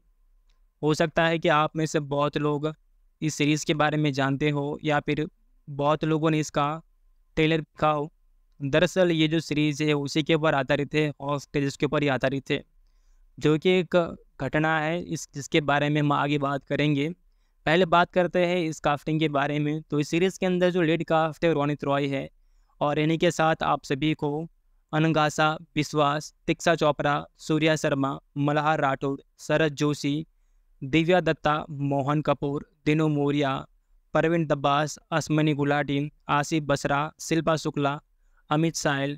हो सकता है कि आप में से बहुत लोग इस सीरीज़ के बारे में जानते हो या फिर बहुत लोगों ने इसका ट्रेलर देखा हो दरअसल ये जो सीरीज़ है उसी के ऊपर आधारित है और टेरिस के ऊपर ही आधारित है जो कि एक घटना है इस जिसके बारे में हम आगे बात करेंगे पहले बात करते हैं इस काफ्टिंग के बारे में तो इस सीरीज़ के अंदर जो लेड काफ्ट है रोनित रॉय है और इन्हीं के साथ आप सभी को अनगासा विश्वास तिक्सा चोपड़ा सूर्या शर्मा मल्हार राठौर शरद जोशी दिव्या दत्ता मोहन कपूर दिनू मोरिया परवीन दब्बास असमनी गुलाटी आसिफ बसरा शिल्पा शुक्ला अमित साहिल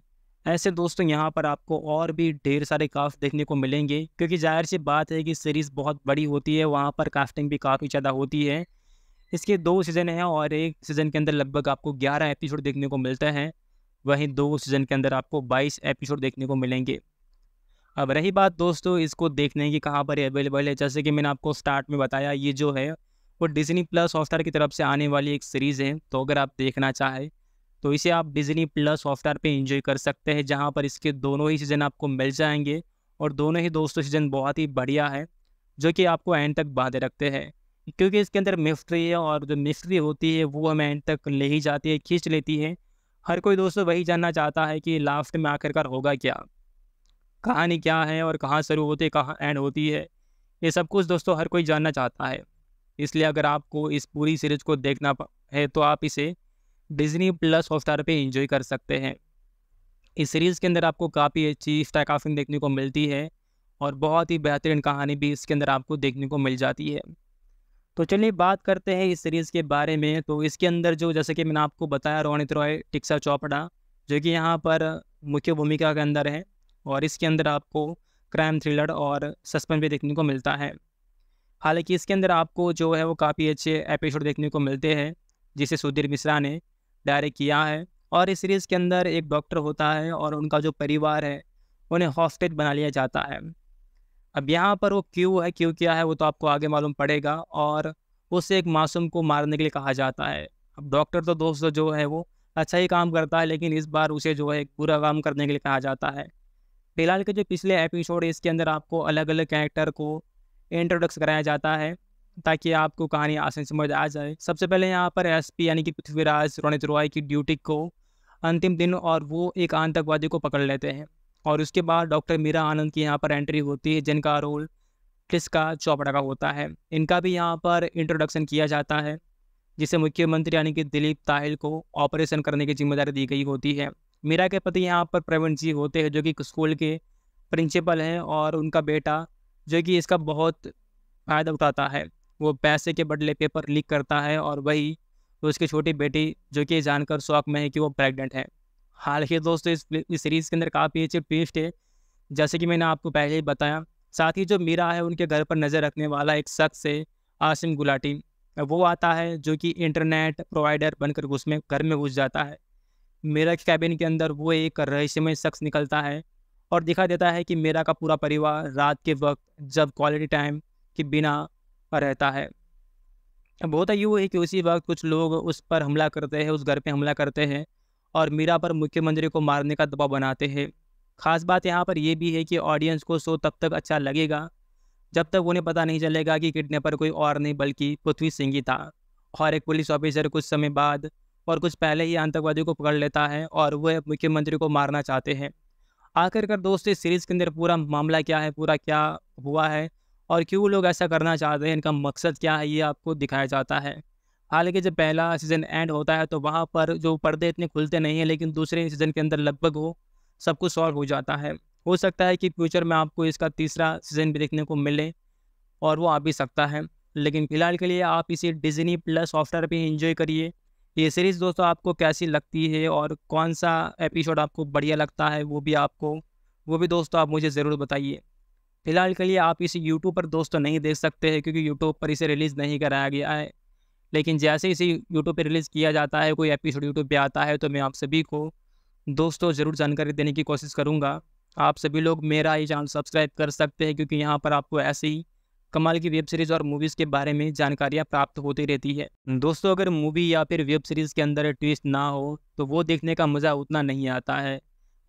ऐसे दोस्तों यहाँ पर आपको और भी ढेर सारे कास्ट देखने को मिलेंगे क्योंकि जाहिर सी बात है कि सीरीज़ बहुत बड़ी होती है वहाँ पर कास्टिंग भी काफ़ी ज़्यादा होती है इसके दो सीज़न हैं और एक सीज़न के अंदर लगभग आपको ग्यारह एपिसोड देखने को मिलते हैं वहीं दो सीज़न के अंदर आपको बाईस एपिसोड देखने को मिलेंगे अब रही बात दोस्तों इसको देखने की कहाँ पर अवेलेबल है जैसे कि मैंने आपको स्टार्ट में बताया ये जो है वो डिज़नी प्लस हॉटस्टार की तरफ से आने वाली एक सीरीज़ है तो अगर आप देखना चाहें तो इसे आप डिज़नी प्लस हॉटस्टार पे इंजॉय कर सकते हैं जहाँ पर इसके दोनों ही सीज़न आपको मिल जाएंगे और दोनों ही दोस्तों सीज़न बहुत ही बढ़िया है जो कि आपको एंड तक बांधे रखते हैं क्योंकि इसके अंदर मिस्ट्री है और जो मिस्ट्री होती है वो हमें एंड तक ले ही जाती है खींच लेती है हर कोई दोस्तों वही जानना चाहता है कि लास्ट में आखिरकार होगा क्या कहानी क्या है और कहाँ शुरू होती है कहाँ एंड होती है ये सब कुछ दोस्तों हर कोई जानना चाहता है इसलिए अगर आपको इस पूरी सीरीज को देखना है तो आप इसे डिज्नी प्लस हॉटस्टार पे इंजॉय कर सकते हैं इस सीरीज़ के अंदर आपको काफ़ी अच्छी स्टैक ऑफिंग देखने को मिलती है और बहुत ही बेहतरीन कहानी भी इसके अंदर आपको देखने को मिल जाती है तो चलिए बात करते हैं इस सीरीज़ के बारे में तो इसके अंदर जो जैसे कि मैंने आपको बताया रोनित रॉय टिक्सा चौपड़ा जो कि यहाँ पर मुख्य भूमिका के अंदर है और इसके अंदर आपको क्राइम थ्रिलर और सस्पेंस भी देखने को मिलता है हालांकि इसके अंदर आपको जो है वो काफ़ी अच्छे एपिसोड देखने को मिलते हैं जिसे सुधीर मिश्रा ने डायरेक्ट किया है और इस सीरीज़ के अंदर एक डॉक्टर होता है और उनका जो परिवार है उन्हें हॉस्टेज बना लिया जाता है अब यहाँ पर वो क्यों है क्यों क्या है वो तो आपको आगे मालूम पड़ेगा और उसे एक मासूम को मारने के लिए कहा जाता है अब डॉक्टर तो दोस्त जो है वो अच्छा ही काम करता है लेकिन इस बार उसे जो है पूरा काम करने के लिए कहा जाता है फिलहाल के जो पिछले एपिसोड इसके अंदर आपको अलग अलग कैरेक्टर को इंट्रोडक्स कराया जाता है ताकि आपको कहानी से समझ आ जाए सबसे पहले यहाँ पर एस पी यानी कि पृथ्वीराज रोनित रॉय की ड्यूटी को अंतिम दिन और वो एक आतंकवादी को पकड़ लेते हैं और उसके बाद डॉक्टर मीरा आनंद की यहाँ पर एंट्री होती है जिनका रोल किसका चौपड़ा का होता है इनका भी यहाँ पर इंट्रोडक्शन किया जाता है जिसे मुख्यमंत्री यानी कि दिलीप ताहिल को ऑपरेशन करने की जिम्मेदारी दी गई होती है मीरा के पति यहाँ पर प्रवीण जी होते हैं जो कि स्कूल के प्रिंसिपल हैं और उनका बेटा जो कि इसका बहुत फ़ायदा उठाता है वो पैसे के बदले पेपर लीक करता है और वही उसकी छोटी बेटी जो कि जानकर शौक में है कि वो प्रेग्नेंट है हालांकि दोस्तों इस, इस सीरीज़ के अंदर काफ़ी अच्छे ट्विस्ट है जैसे कि मैंने आपको पहले ही बताया साथ ही जो मीरा है उनके घर पर नज़र रखने वाला एक शख्स है आसिम गुलाटी वो आता है जो कि इंटरनेट प्रोवाइडर बनकर उसमें घर में घुस जाता है मीरा के कैबिन के अंदर वो एक रहस्यमय शख्स निकलता है और दिखा देता है कि मेरा का पूरा परिवार रात के वक्त जब क्वालिटी टाइम के बिना रहता है अब होता यूँ है कि उसी वक्त कुछ लोग उस पर हमला करते हैं उस घर पे हमला करते हैं और मीरा पर मुख्यमंत्री को मारने का दबाव बनाते हैं खास बात यहाँ पर यह भी है कि ऑडियंस को शो तब तक अच्छा लगेगा जब तक उन्हें पता नहीं चलेगा कि पर कोई और नहीं बल्कि पृथ्वी सिंह ही था और एक पुलिस ऑफिसर कुछ समय बाद और कुछ पहले ही आतंकवादियों को पकड़ लेता है और वह मुख्यमंत्री को मारना चाहते हैं आखिरकार दोस्त इस सीरीज़ के अंदर पूरा मामला क्या है पूरा क्या हुआ है और क्यों लोग ऐसा करना चाहते हैं इनका मकसद क्या है ये आपको दिखाया जाता है हालांकि जब पहला सीज़न एंड होता है तो वहाँ पर जो पर्दे इतने खुलते नहीं हैं लेकिन दूसरे सीज़न के अंदर लगभग वो सब कुछ सॉल्व हो जाता है हो सकता है कि फ्यूचर में आपको इसका तीसरा सीज़न भी देखने को मिले और वो आ भी सकता है लेकिन फ़िलहाल के लिए आप इसे डिजनी प्लस सॉफ्टवेयर पर इंजॉय करिए ये सीरीज़ दोस्तों आपको कैसी लगती है और कौन सा एपिसोड आपको बढ़िया लगता है वो भी आपको वो भी दोस्तों आप मुझे ज़रूर बताइए फ़िलहाल के लिए आप इसे यूट्यूब पर दोस्तों नहीं देख सकते हैं क्योंकि यूट्यूब पर इसे रिलीज़ नहीं कराया गया है लेकिन जैसे इसे यूट्यूब पर रिलीज़ किया जाता है कोई एपिसोड यूट्यूब पर आता है तो मैं आप सभी को दोस्तों ज़रूर जानकारी देने की कोशिश करूँगा आप सभी लोग मेरा ये चैनल सब्सक्राइब कर सकते हैं क्योंकि यहाँ पर आपको ऐसी कमाल की वेब सीरीज़ और मूवीज़ के बारे में जानकारियाँ प्राप्त होती रहती है दोस्तों अगर मूवी या फिर वेब सीरीज़ के अंदर ट्विस्ट ना हो तो वो देखने का मज़ा उतना नहीं आता है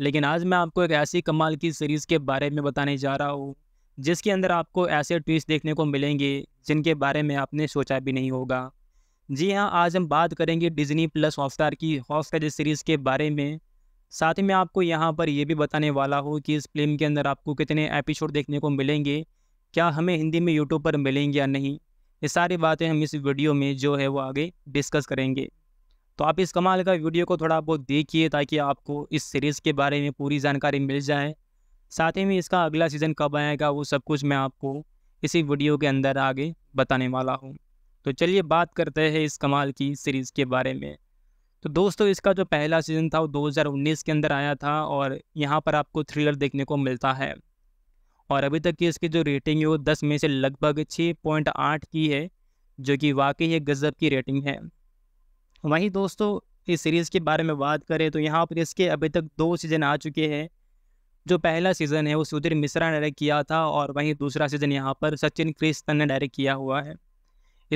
लेकिन आज मैं आपको एक ऐसी कमाल की सीरीज़ के बारे में बताने जा रहा हूँ जिसके अंदर आपको ऐसे ट्विस्ट देखने को मिलेंगे जिनके बारे में आपने सोचा भी नहीं होगा जी हाँ आज हम बात करेंगे डिजनी प्लस हॉटस्टार की हॉटस्टार सीरीज़ के बारे में साथ ही मैं आपको यहाँ पर यह भी बताने वाला हूँ कि इस फिल्म के अंदर आपको कितने एपिसोड देखने को मिलेंगे क्या हमें हिंदी में यूट्यूब पर मिलेंगे या नहीं ये सारी बातें हम इस वीडियो में जो है वो आगे डिस्कस करेंगे तो आप इस कमाल का वीडियो को थोड़ा बहुत देखिए ताकि आपको इस सीरीज़ के बारे में पूरी जानकारी मिल जाए साथ ही में इसका अगला सीज़न कब आएगा वो सब कुछ मैं आपको इसी वीडियो के अंदर आगे बताने वाला हूँ तो चलिए बात करते हैं इस कमाल की सीरीज़ के बारे में तो दोस्तों इसका जो पहला सीज़न था वो 2019 के अंदर आया था और यहाँ पर आपको थ्रिलर देखने को मिलता है और अभी तक की इसकी जो रेटिंग है वो दस में से लगभग छः पॉइंट आठ की है जो कि वाकई एक गज़ब की रेटिंग है वहीं दोस्तों इस सीरीज़ के बारे में बात करें तो यहाँ पर इसके अभी तक दो सीज़न आ चुके हैं जो पहला सीज़न है वो सुधीर मिश्रा ने डायरेक्ट किया था और वहीं दूसरा सीज़न यहाँ पर सचिन क्रिस्तन ने डायरेक्ट किया हुआ है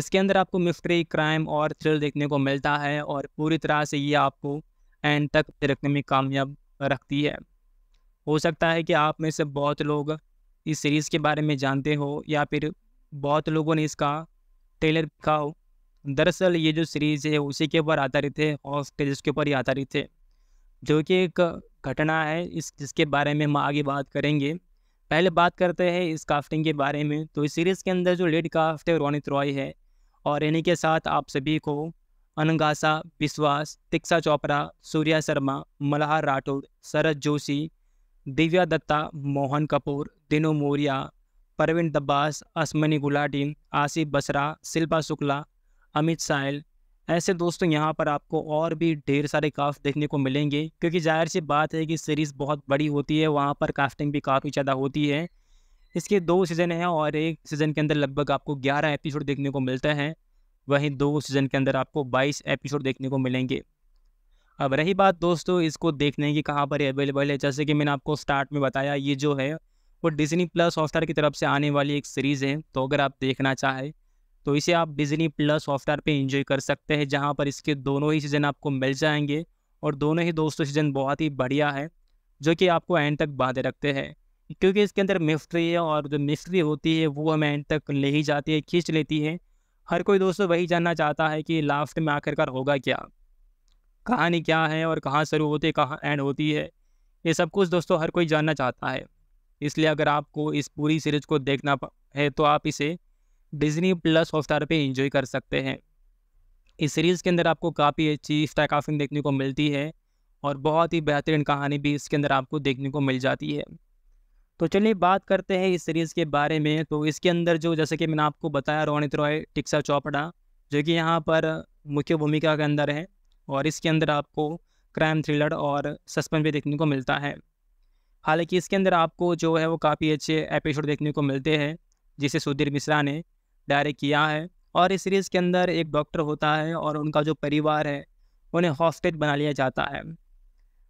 इसके अंदर आपको मिस्ट्री क्राइम और थ्रिल देखने को मिलता है और पूरी तरह से ये आपको एंड तक रखने में कामयाब रखती है हो सकता है कि आप में से बहुत लोग इस सीरीज़ के बारे में जानते हो या फिर बहुत लोगों ने इसका ट्रेलर देखा हो दरअसल ये जो सीरीज़ है उसी के ऊपर आधारित है और स्टेज के ऊपर ही आधारित है जो कि एक घटना है इस जिसके बारे में हम आगे बात करेंगे पहले बात करते हैं इस काफ्टिंग के बारे में तो इस सीरीज़ के अंदर जो लीड काफ्ट है रोनित रॉय है और इन्हीं के साथ आप सभी को अनगासा विश्वास तिक्सा चोपड़ा सूर्या शर्मा मल्हार राठौर शरद जोशी दिव्या दत्ता मोहन कपूर दिनू मौर्या परवीन दब्बास असमनी गुलाटी आसिफ बसरा शिल्पा शुक्ला अमित साहिल ऐसे दोस्तों यहाँ पर आपको और भी ढेर सारे कास्ट देखने को मिलेंगे क्योंकि जाहिर सी बात है कि सीरीज़ बहुत बड़ी होती है वहाँ पर कास्टिंग भी काफ़ी ज़्यादा होती है इसके दो सीज़न हैं और एक सीज़न के अंदर लगभग आपको ग्यारह एपिसोड देखने को मिलते हैं वहीं दो सीज़न के अंदर आपको बाईस एपिसोड देखने को मिलेंगे अब रही बात दोस्तों इसको देखने की कहाँ पर अवेलेबल है जैसे कि मैंने आपको स्टार्ट में बताया ये जो है वो डिजनी प्लस हॉटस्टार की तरफ से आने वाली एक सीरीज़ है तो अगर आप देखना चाहें तो इसे आप डिजनी प्लस हॉटस्टार पे एंजॉय कर सकते हैं जहाँ पर इसके दोनों ही सीज़न आपको मिल जाएंगे और दोनों ही दोस्तों सीज़न बहुत ही बढ़िया है जो कि आपको एंड तक बांधे रखते हैं क्योंकि इसके अंदर मिस्ट्री है और जो मिस्ट्री होती है वो हमें एंड तक ले ही जाती है खींच लेती है हर कोई दोस्तों वही जानना चाहता है कि लास्ट में आखिरकार होगा क्या कहानी क्या है और कहाँ शुरू होती है कहाँ एंड होती है ये सब कुछ दोस्तों हर कोई जानना चाहता है इसलिए अगर आपको इस पूरी सीरीज को देखना है तो आप इसे डिजनी प्लस हॉटस्टार पर इंजॉय कर सकते हैं इस सीरीज़ के अंदर आपको काफ़ी अच्छी स्टाइक देखने को मिलती है और बहुत ही बेहतरीन कहानी भी इसके अंदर आपको देखने को मिल जाती है तो चलिए बात करते हैं इस सीरीज़ के बारे में तो इसके अंदर जो जैसे कि मैंने आपको बताया रोनित रॉय टिक्सा चौपड़ा जो कि यहाँ पर मुख्य भूमिका के अंदर है और इसके अंदर आपको क्राइम थ्रिलर और सस्पेंस भी देखने को मिलता है हालांकि इसके अंदर आपको जो है वो काफ़ी अच्छे एपिसोड देखने को मिलते हैं जिसे सुधीर मिश्रा ने डायरेक्ट किया है और इस सीरीज़ के अंदर एक डॉक्टर होता है और उनका जो परिवार है उन्हें हॉस्टेज बना लिया जाता है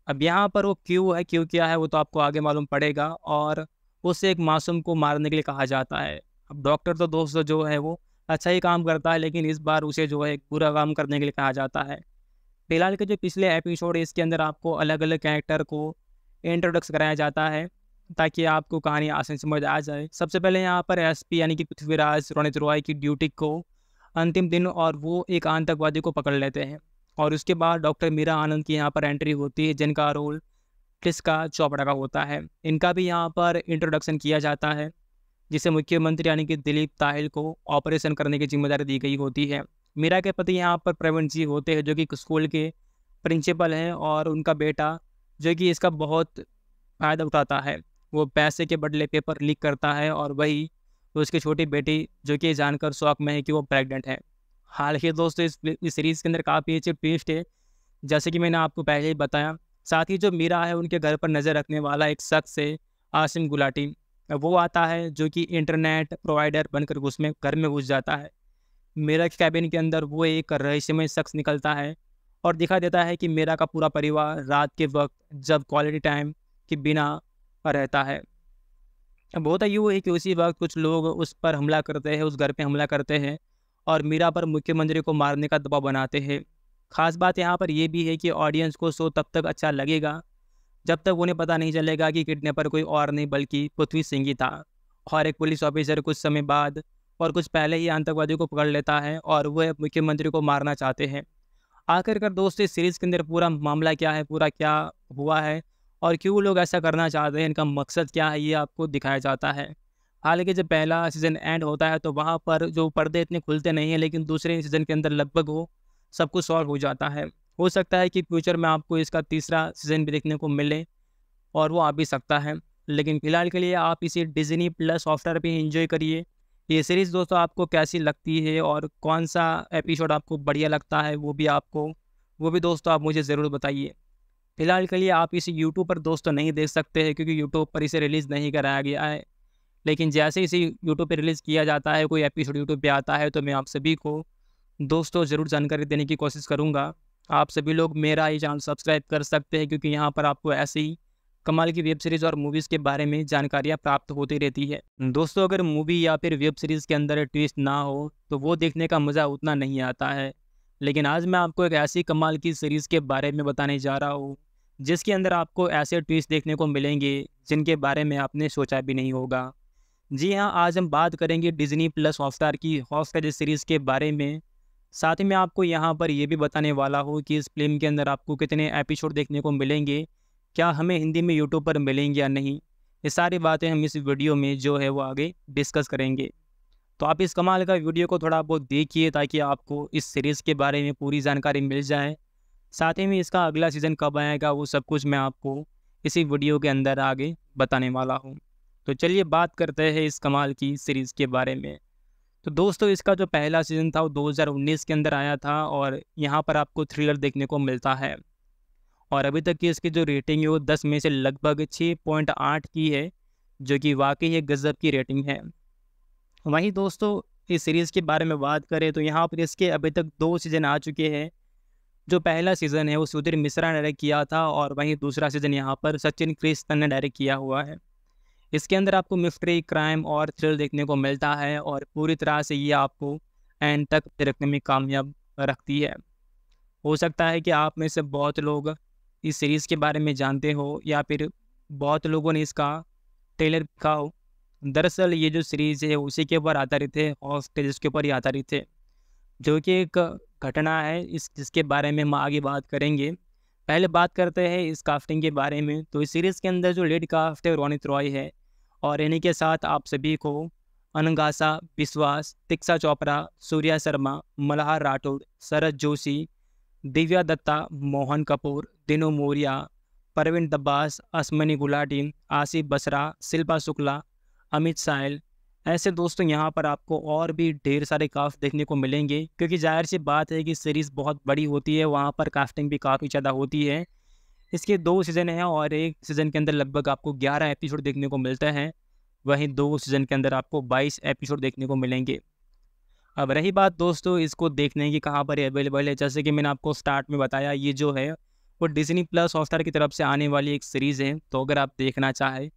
अब यहाँ पर वो क्यों है क्यों क्या है वो तो आपको आगे मालूम पड़ेगा और उसे एक मासूम को मारने के लिए कहा जाता है अब डॉक्टर तो दोस्त जो है वो अच्छा ही काम करता है लेकिन इस बार उसे जो है बुरा काम करने के लिए कहा जाता है फिलहाल के जो पिछले एपिसोड इसके अंदर आपको अलग अलग कैरेक्टर को इंट्रोडक्स कराया जाता है ताकि आपको कहानी आसानी समझ आ जाए सबसे पहले यहाँ पर एस यानी कि पृथ्वीराज रोनित रॉय की ड्यूटी को अंतिम दिन और वो एक आतंकवादी को पकड़ लेते हैं और उसके बाद डॉक्टर मीरा आनंद की यहाँ पर एंट्री होती है जिनका रोल टिस्का चौपड़ा का होता है इनका भी यहाँ पर इंट्रोडक्शन किया जाता है जिसे मुख्यमंत्री यानी कि दिलीप ताहिल को ऑपरेशन करने की जिम्मेदारी दी गई होती है मीरा के पति यहाँ पर प्रवीण जी होते हैं जो कि स्कूल के प्रिंसिपल हैं और उनका बेटा जो कि इसका बहुत फ़ायदा उठाता है वो पैसे के बदले पेपर लीक करता है और वही उसकी छोटी बेटी जो कि जानकर शौक में है कि वो प्रेग्नेंट है हाल ही दोस्तों इस, इस सीरीज़ के अंदर काफ़ी अच्छे ट्विस्ट है जैसे कि मैंने आपको पहले ही बताया साथ ही जो मीरा है उनके घर पर नज़र रखने वाला एक शख्स है आसिम गुलाटी वो आता है जो कि इंटरनेट प्रोवाइडर बनकर उसमें घर में घुस जाता है मेरा कैबिन के अंदर वो एक रहस्यमय शख्स निकलता है और दिखा देता है कि मेरा का पूरा परिवार रात के वक्त जब क्वालिटी टाइम के बिना रहता है अब होता यूँ है कि उसी वक्त कुछ लोग उस पर हमला करते हैं उस घर पे हमला करते हैं और मीरा पर मुख्यमंत्री को मारने का दबाव बनाते हैं खास बात यहाँ पर यह भी है कि ऑडियंस को शो तब तक अच्छा लगेगा जब तक उन्हें पता नहीं चलेगा कि किडनेपर कोई और नहीं बल्कि पृथ्वी सिंह ही था और एक पुलिस ऑफिसर कुछ समय बाद और कुछ पहले ही आतंकवादियों को पकड़ लेता है और वह मुख्यमंत्री को मारना चाहते हैं आखिरकार दोस्त इस सीरीज़ के अंदर पूरा मामला क्या है पूरा क्या हुआ है और क्यों लोग ऐसा करना चाहते हैं इनका मकसद क्या है ये आपको दिखाया जाता है हालांकि जब पहला सीज़न एंड होता है तो वहाँ पर जो पर्दे इतने खुलते नहीं हैं लेकिन दूसरे सीज़न के अंदर लगभग वो सब कुछ सॉल्व हो जाता है हो सकता है कि फ्यूचर में आपको इसका तीसरा सीज़न भी देखने को मिले और वो आ भी सकता है लेकिन फ़िलहाल के लिए आप इसे डिजनी प्लस सॉफ्टवेयर पर इंजॉय करिए ये सीरीज़ दोस्तों आपको कैसी लगती है और कौन सा एपिसोड आपको बढ़िया लगता है वो भी आपको वो भी दोस्तों आप मुझे ज़रूर बताइए फ़िलहाल के लिए आप इसे यूट्यूब पर दोस्तों नहीं देख सकते हैं क्योंकि यूट्यूब पर इसे रिलीज़ नहीं कराया गया है लेकिन जैसे इसे यूट्यूब पर रिलीज़ किया जाता है कोई एपिसोड यूट्यूब पर आता है तो मैं आप सभी को दोस्तों ज़रूर जानकारी देने की कोशिश करूँगा आप सभी लोग मेरा ये चैनल सब्सक्राइब कर सकते हैं क्योंकि यहाँ पर आपको ऐसे ही कमाल की वेब सीरीज़ और मूवीज़ के बारे में जानकारियाँ प्राप्त होती रहती है दोस्तों अगर मूवी या फिर वेब सीरीज़ के अंदर ट्विस्ट ना हो तो वो देखने का मज़ा उतना नहीं आता है लेकिन आज मैं आपको एक ऐसी कमाल की सीरीज़ के बारे में बताने जा रहा हूँ जिसके अंदर आपको ऐसे ट्विस्ट देखने को मिलेंगे जिनके बारे में आपने सोचा भी नहीं होगा जी हाँ आज हम बात करेंगे डिज्नी प्लस हॉटस्टार की हॉटस्टार सीरीज़ के बारे में साथ ही मैं आपको यहाँ पर यह भी बताने वाला हूँ कि इस फिल्म के अंदर आपको कितने एपिसोड देखने को मिलेंगे क्या हमें हिंदी में यूट्यूब पर मिलेंगे या नहीं ये सारी बातें हम इस वीडियो में जो है वो आगे डिस्कस करेंगे तो आप इस कमाल का वीडियो को थोड़ा बहुत देखिए ताकि आपको इस सीरीज़ के बारे में पूरी जानकारी मिल जाए साथ ही में इसका अगला सीज़न कब आएगा वो सब कुछ मैं आपको इसी वीडियो के अंदर आगे बताने वाला हूँ तो चलिए बात करते हैं इस कमाल की सीरीज़ के बारे में तो दोस्तों इसका जो पहला सीज़न था वो 2019 के अंदर आया था और यहाँ पर आपको थ्रिलर देखने को मिलता है और अभी तक की इसकी जो रेटिंग है वो दस में से लगभग छः पॉइंट आठ की है जो कि वाकई एक गज़ब की रेटिंग है वहीं दोस्तों इस सीरीज़ के बारे में बात करें तो यहाँ पर इसके अभी तक दो सीज़न आ चुके हैं जो पहला सीज़न है वो सुधीर मिश्रा ने डायरेक्ट किया था और वहीं दूसरा सीज़न यहाँ पर सचिन क्रिस्तन ने डायरेक्ट किया हुआ है इसके अंदर आपको मिस्ट्री क्राइम और थ्रिल देखने को मिलता है और पूरी तरह से ये आपको एंड तक रखने में कामयाब रखती है हो सकता है कि आप में से बहुत लोग इस सीरीज़ के बारे में जानते हो या फिर बहुत लोगों ने इसका ट्रेलर देखा हो दरअसल ये जो सीरीज़ है उसी के ऊपर आधारित है और स्टेज के ऊपर ही आधारित है जो कि एक घटना है इस जिसके बारे में हम आगे बात करेंगे पहले बात करते हैं इस काफ्टिंग के बारे में तो इस सीरीज़ के अंदर जो लीड काफ्ट है रोनित रॉय है और इन्हीं के साथ आप सभी को अनंगासा विश्वास तिक्सा चोपड़ा सूर्या शर्मा मल्हार राठौर शरद जोशी दिव्या दत्ता मोहन कपूर दिनू मौर्या परवीन दब्बास असमनी गुलाटी आसिफ बसरा शिल्पा शुक्ला अमित साहल ऐसे दोस्तों यहाँ पर आपको और भी ढेर सारे कास्ट देखने को मिलेंगे क्योंकि जाहिर सी बात है कि सीरीज़ बहुत बड़ी होती है वहाँ पर कास्टिंग भी काफ़ी ज़्यादा होती है इसके दो सीज़न हैं और एक सीज़न के अंदर लगभग आपको ग्यारह एपिसोड देखने को मिलते हैं वहीं दो सीज़न के अंदर आपको बाईस एपिसोड देखने को मिलेंगे अब रही बात दोस्तों इसको देखने की कहाँ पर अवेलेबल है जैसे कि मैंने आपको स्टार्ट में बताया ये जो है वो डिजनी प्लस हॉटस्टार की तरफ से आने वाली एक सीरीज़ है तो अगर आप देखना चाहें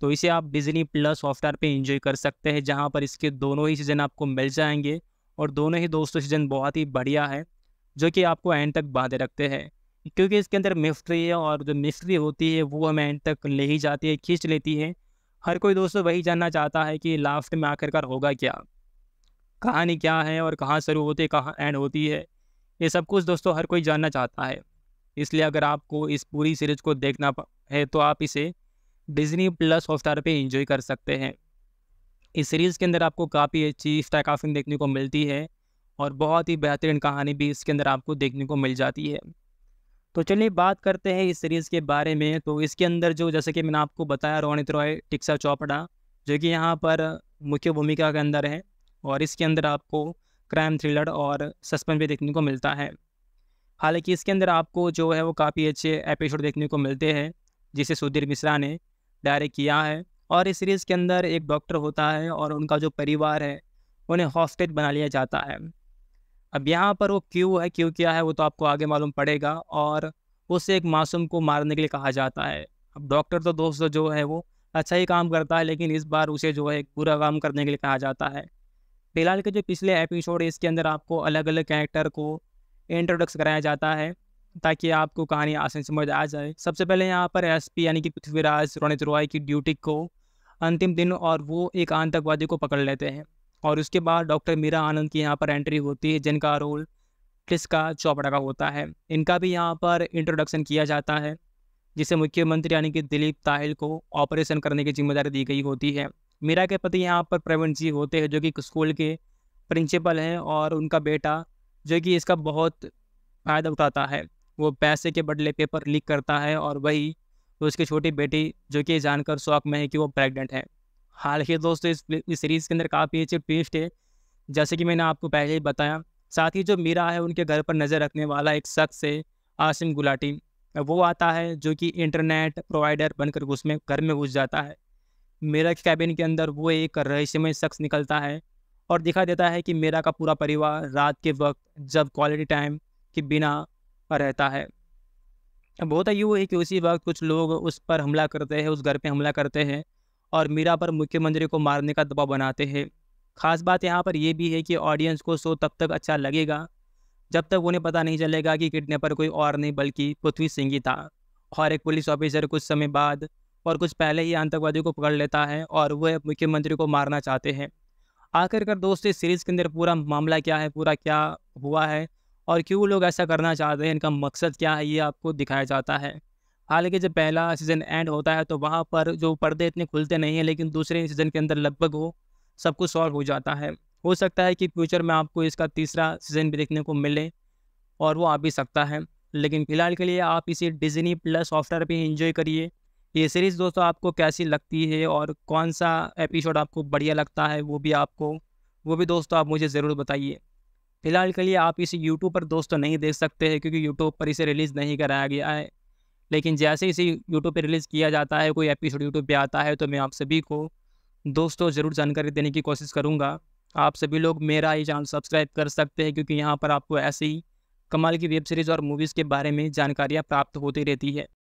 तो इसे आप डिजनी प्लस हॉटस्टार पे एंजॉय कर सकते हैं जहाँ पर इसके दोनों ही सीज़न आपको मिल जाएंगे और दोनों ही दोस्तों सीज़न बहुत ही बढ़िया है जो कि आपको एंड तक बांधे रखते हैं क्योंकि इसके अंदर मिस्ट्री है और जो मिस्ट्री होती है वो हमें एंड तक ले ही जाती है खींच लेती है हर कोई दोस्तों वही जानना चाहता है कि लास्ट में आखिरकार होगा क्या कहानी क्या है और कहाँ शुरू होती है कहाँ एंड होती है ये सब कुछ दोस्तों हर कोई जानना चाहता है इसलिए अगर आपको इस पूरी सीरीज को देखना है तो आप इसे डिजनी प्लस हॉटस्टार पर इंजॉय कर सकते हैं इस सीरीज़ के अंदर आपको काफ़ी अच्छी स्टैक ऑफिंग देखने को मिलती है और बहुत ही बेहतरीन कहानी भी इसके अंदर आपको देखने को मिल जाती है तो चलिए बात करते हैं इस सीरीज़ के बारे में तो इसके अंदर जो जैसे कि मैंने आपको बताया रोनित रॉय टिक्सा चौपड़ा जो कि यहाँ पर मुख्य भूमिका के अंदर है और इसके अंदर आपको क्राइम थ्रिलर और सस्पेंस भी देखने को मिलता है हालांकि इसके अंदर आपको जो है वो काफ़ी अच्छे एपिसोड देखने को मिलते हैं जिसे सुधीर मिश्रा ने डायरेक्ट किया है और इस सीरीज़ के अंदर एक डॉक्टर होता है और उनका जो परिवार है उन्हें हॉस्टेज बना लिया जाता है अब यहाँ पर वो क्यों है क्यों क्या है वो तो आपको आगे मालूम पड़ेगा और उसे एक मासूम को मारने के लिए कहा जाता है अब डॉक्टर तो दोस्त जो है वो अच्छा ही काम करता है लेकिन इस बार उसे जो है बुरा काम करने के लिए कहा जाता है फिलहाल के जो पिछले एपिसोड है इसके अंदर आपको अलग अलग कैरेक्टर को इंट्रोडक्स कराया जाता है ताकि आपको कहानी आसानी समझ आ जाए सबसे पहले यहाँ पर एस यानी कि पृथ्वीराज रोनित रॉय की ड्यूटी को अंतिम दिन और वो एक आतंकवादी को पकड़ लेते हैं और उसके बाद डॉक्टर मीरा आनंद की यहाँ पर एंट्री होती है जिनका रोल टिस्का चौपड़ा का होता है इनका भी यहाँ पर इंट्रोडक्शन किया जाता है जिसे मुख्यमंत्री यानी कि दिलीप ताहिल को ऑपरेशन करने की जिम्मेदारी दी गई होती है मीरा के पति यहाँ पर प्रवीण जी होते हैं जो कि स्कूल के प्रिंसिपल हैं और उनका बेटा जो कि इसका बहुत फ़ायदा उठाता है वो पैसे के बदले पेपर लीक करता है और वही तो उसकी छोटी बेटी जो कि जानकर शौक में है कि वो प्रेग्नेंट है हाल ही दोस्तों इस, इस सीरीज़ के अंदर काफ़ी अच्छे ट्विस्ट है जैसे कि मैंने आपको पहले ही बताया साथ ही जो मीरा है उनके घर पर नज़र रखने वाला एक शख्स है आसिम गुलाटी वो आता है जो कि इंटरनेट प्रोवाइडर बनकर उसमें घर में घुस जाता है मेरा कैबिन के अंदर वो एक रहस्यमय शख्स निकलता है और दिखा देता है कि मेरा का पूरा परिवार रात के वक्त जब क्वालिटी टाइम के बिना रहता है अब होता यूँ है कि उसी वक्त कुछ लोग उस पर हमला करते हैं उस घर पे हमला करते हैं और मीरा पर मुख्यमंत्री को मारने का दबाव बनाते हैं खास बात यहाँ पर यह भी है कि ऑडियंस को शो तब तक अच्छा लगेगा जब तक उन्हें पता नहीं चलेगा कि किडनेपर कोई और नहीं बल्कि पृथ्वी सिंह ही था और एक पुलिस ऑफिसर कुछ समय बाद और कुछ पहले ही आतंकवादियों को पकड़ लेता है और वह मुख्यमंत्री को मारना चाहते हैं आखिरकार दोस्त इस सीरीज़ के अंदर पूरा मामला क्या है पूरा क्या हुआ है और क्यों लोग ऐसा करना चाहते हैं इनका मकसद क्या है ये आपको दिखाया जाता है हालांकि जब पहला सीज़न एंड होता है तो वहाँ पर जो पर्दे इतने खुलते नहीं हैं लेकिन दूसरे सीज़न के अंदर लगभग वो सब कुछ सॉल्व हो जाता है हो सकता है कि फ्यूचर में आपको इसका तीसरा सीज़न भी देखने को मिले और वो आ भी सकता है लेकिन फ़िलहाल के लिए आप इसे डिजनी प्लस सॉफ्टवेयर पर इंजॉय करिए ये सीरीज़ दोस्तों आपको कैसी लगती है और कौन सा एपिसोड आपको बढ़िया लगता है वो भी आपको वो भी दोस्तों आप मुझे ज़रूर बताइए फ़िलहाल के लिए आप इसे यूट्यूब पर दोस्तों नहीं देख सकते हैं क्योंकि यूट्यूब पर इसे रिलीज़ नहीं कराया गया है लेकिन जैसे इसे यूट्यूब पर रिलीज़ किया जाता है कोई एपिसोड यूट्यूब पर आता है तो मैं आप सभी को दोस्तों ज़रूर जानकारी देने की कोशिश करूँगा आप सभी लोग मेरा ये चैनल सब्सक्राइब कर सकते हैं क्योंकि यहाँ पर आपको ऐसी कमाल की वेब सीरीज़ और मूवीज़ के बारे में जानकारियाँ प्राप्त होती रहती है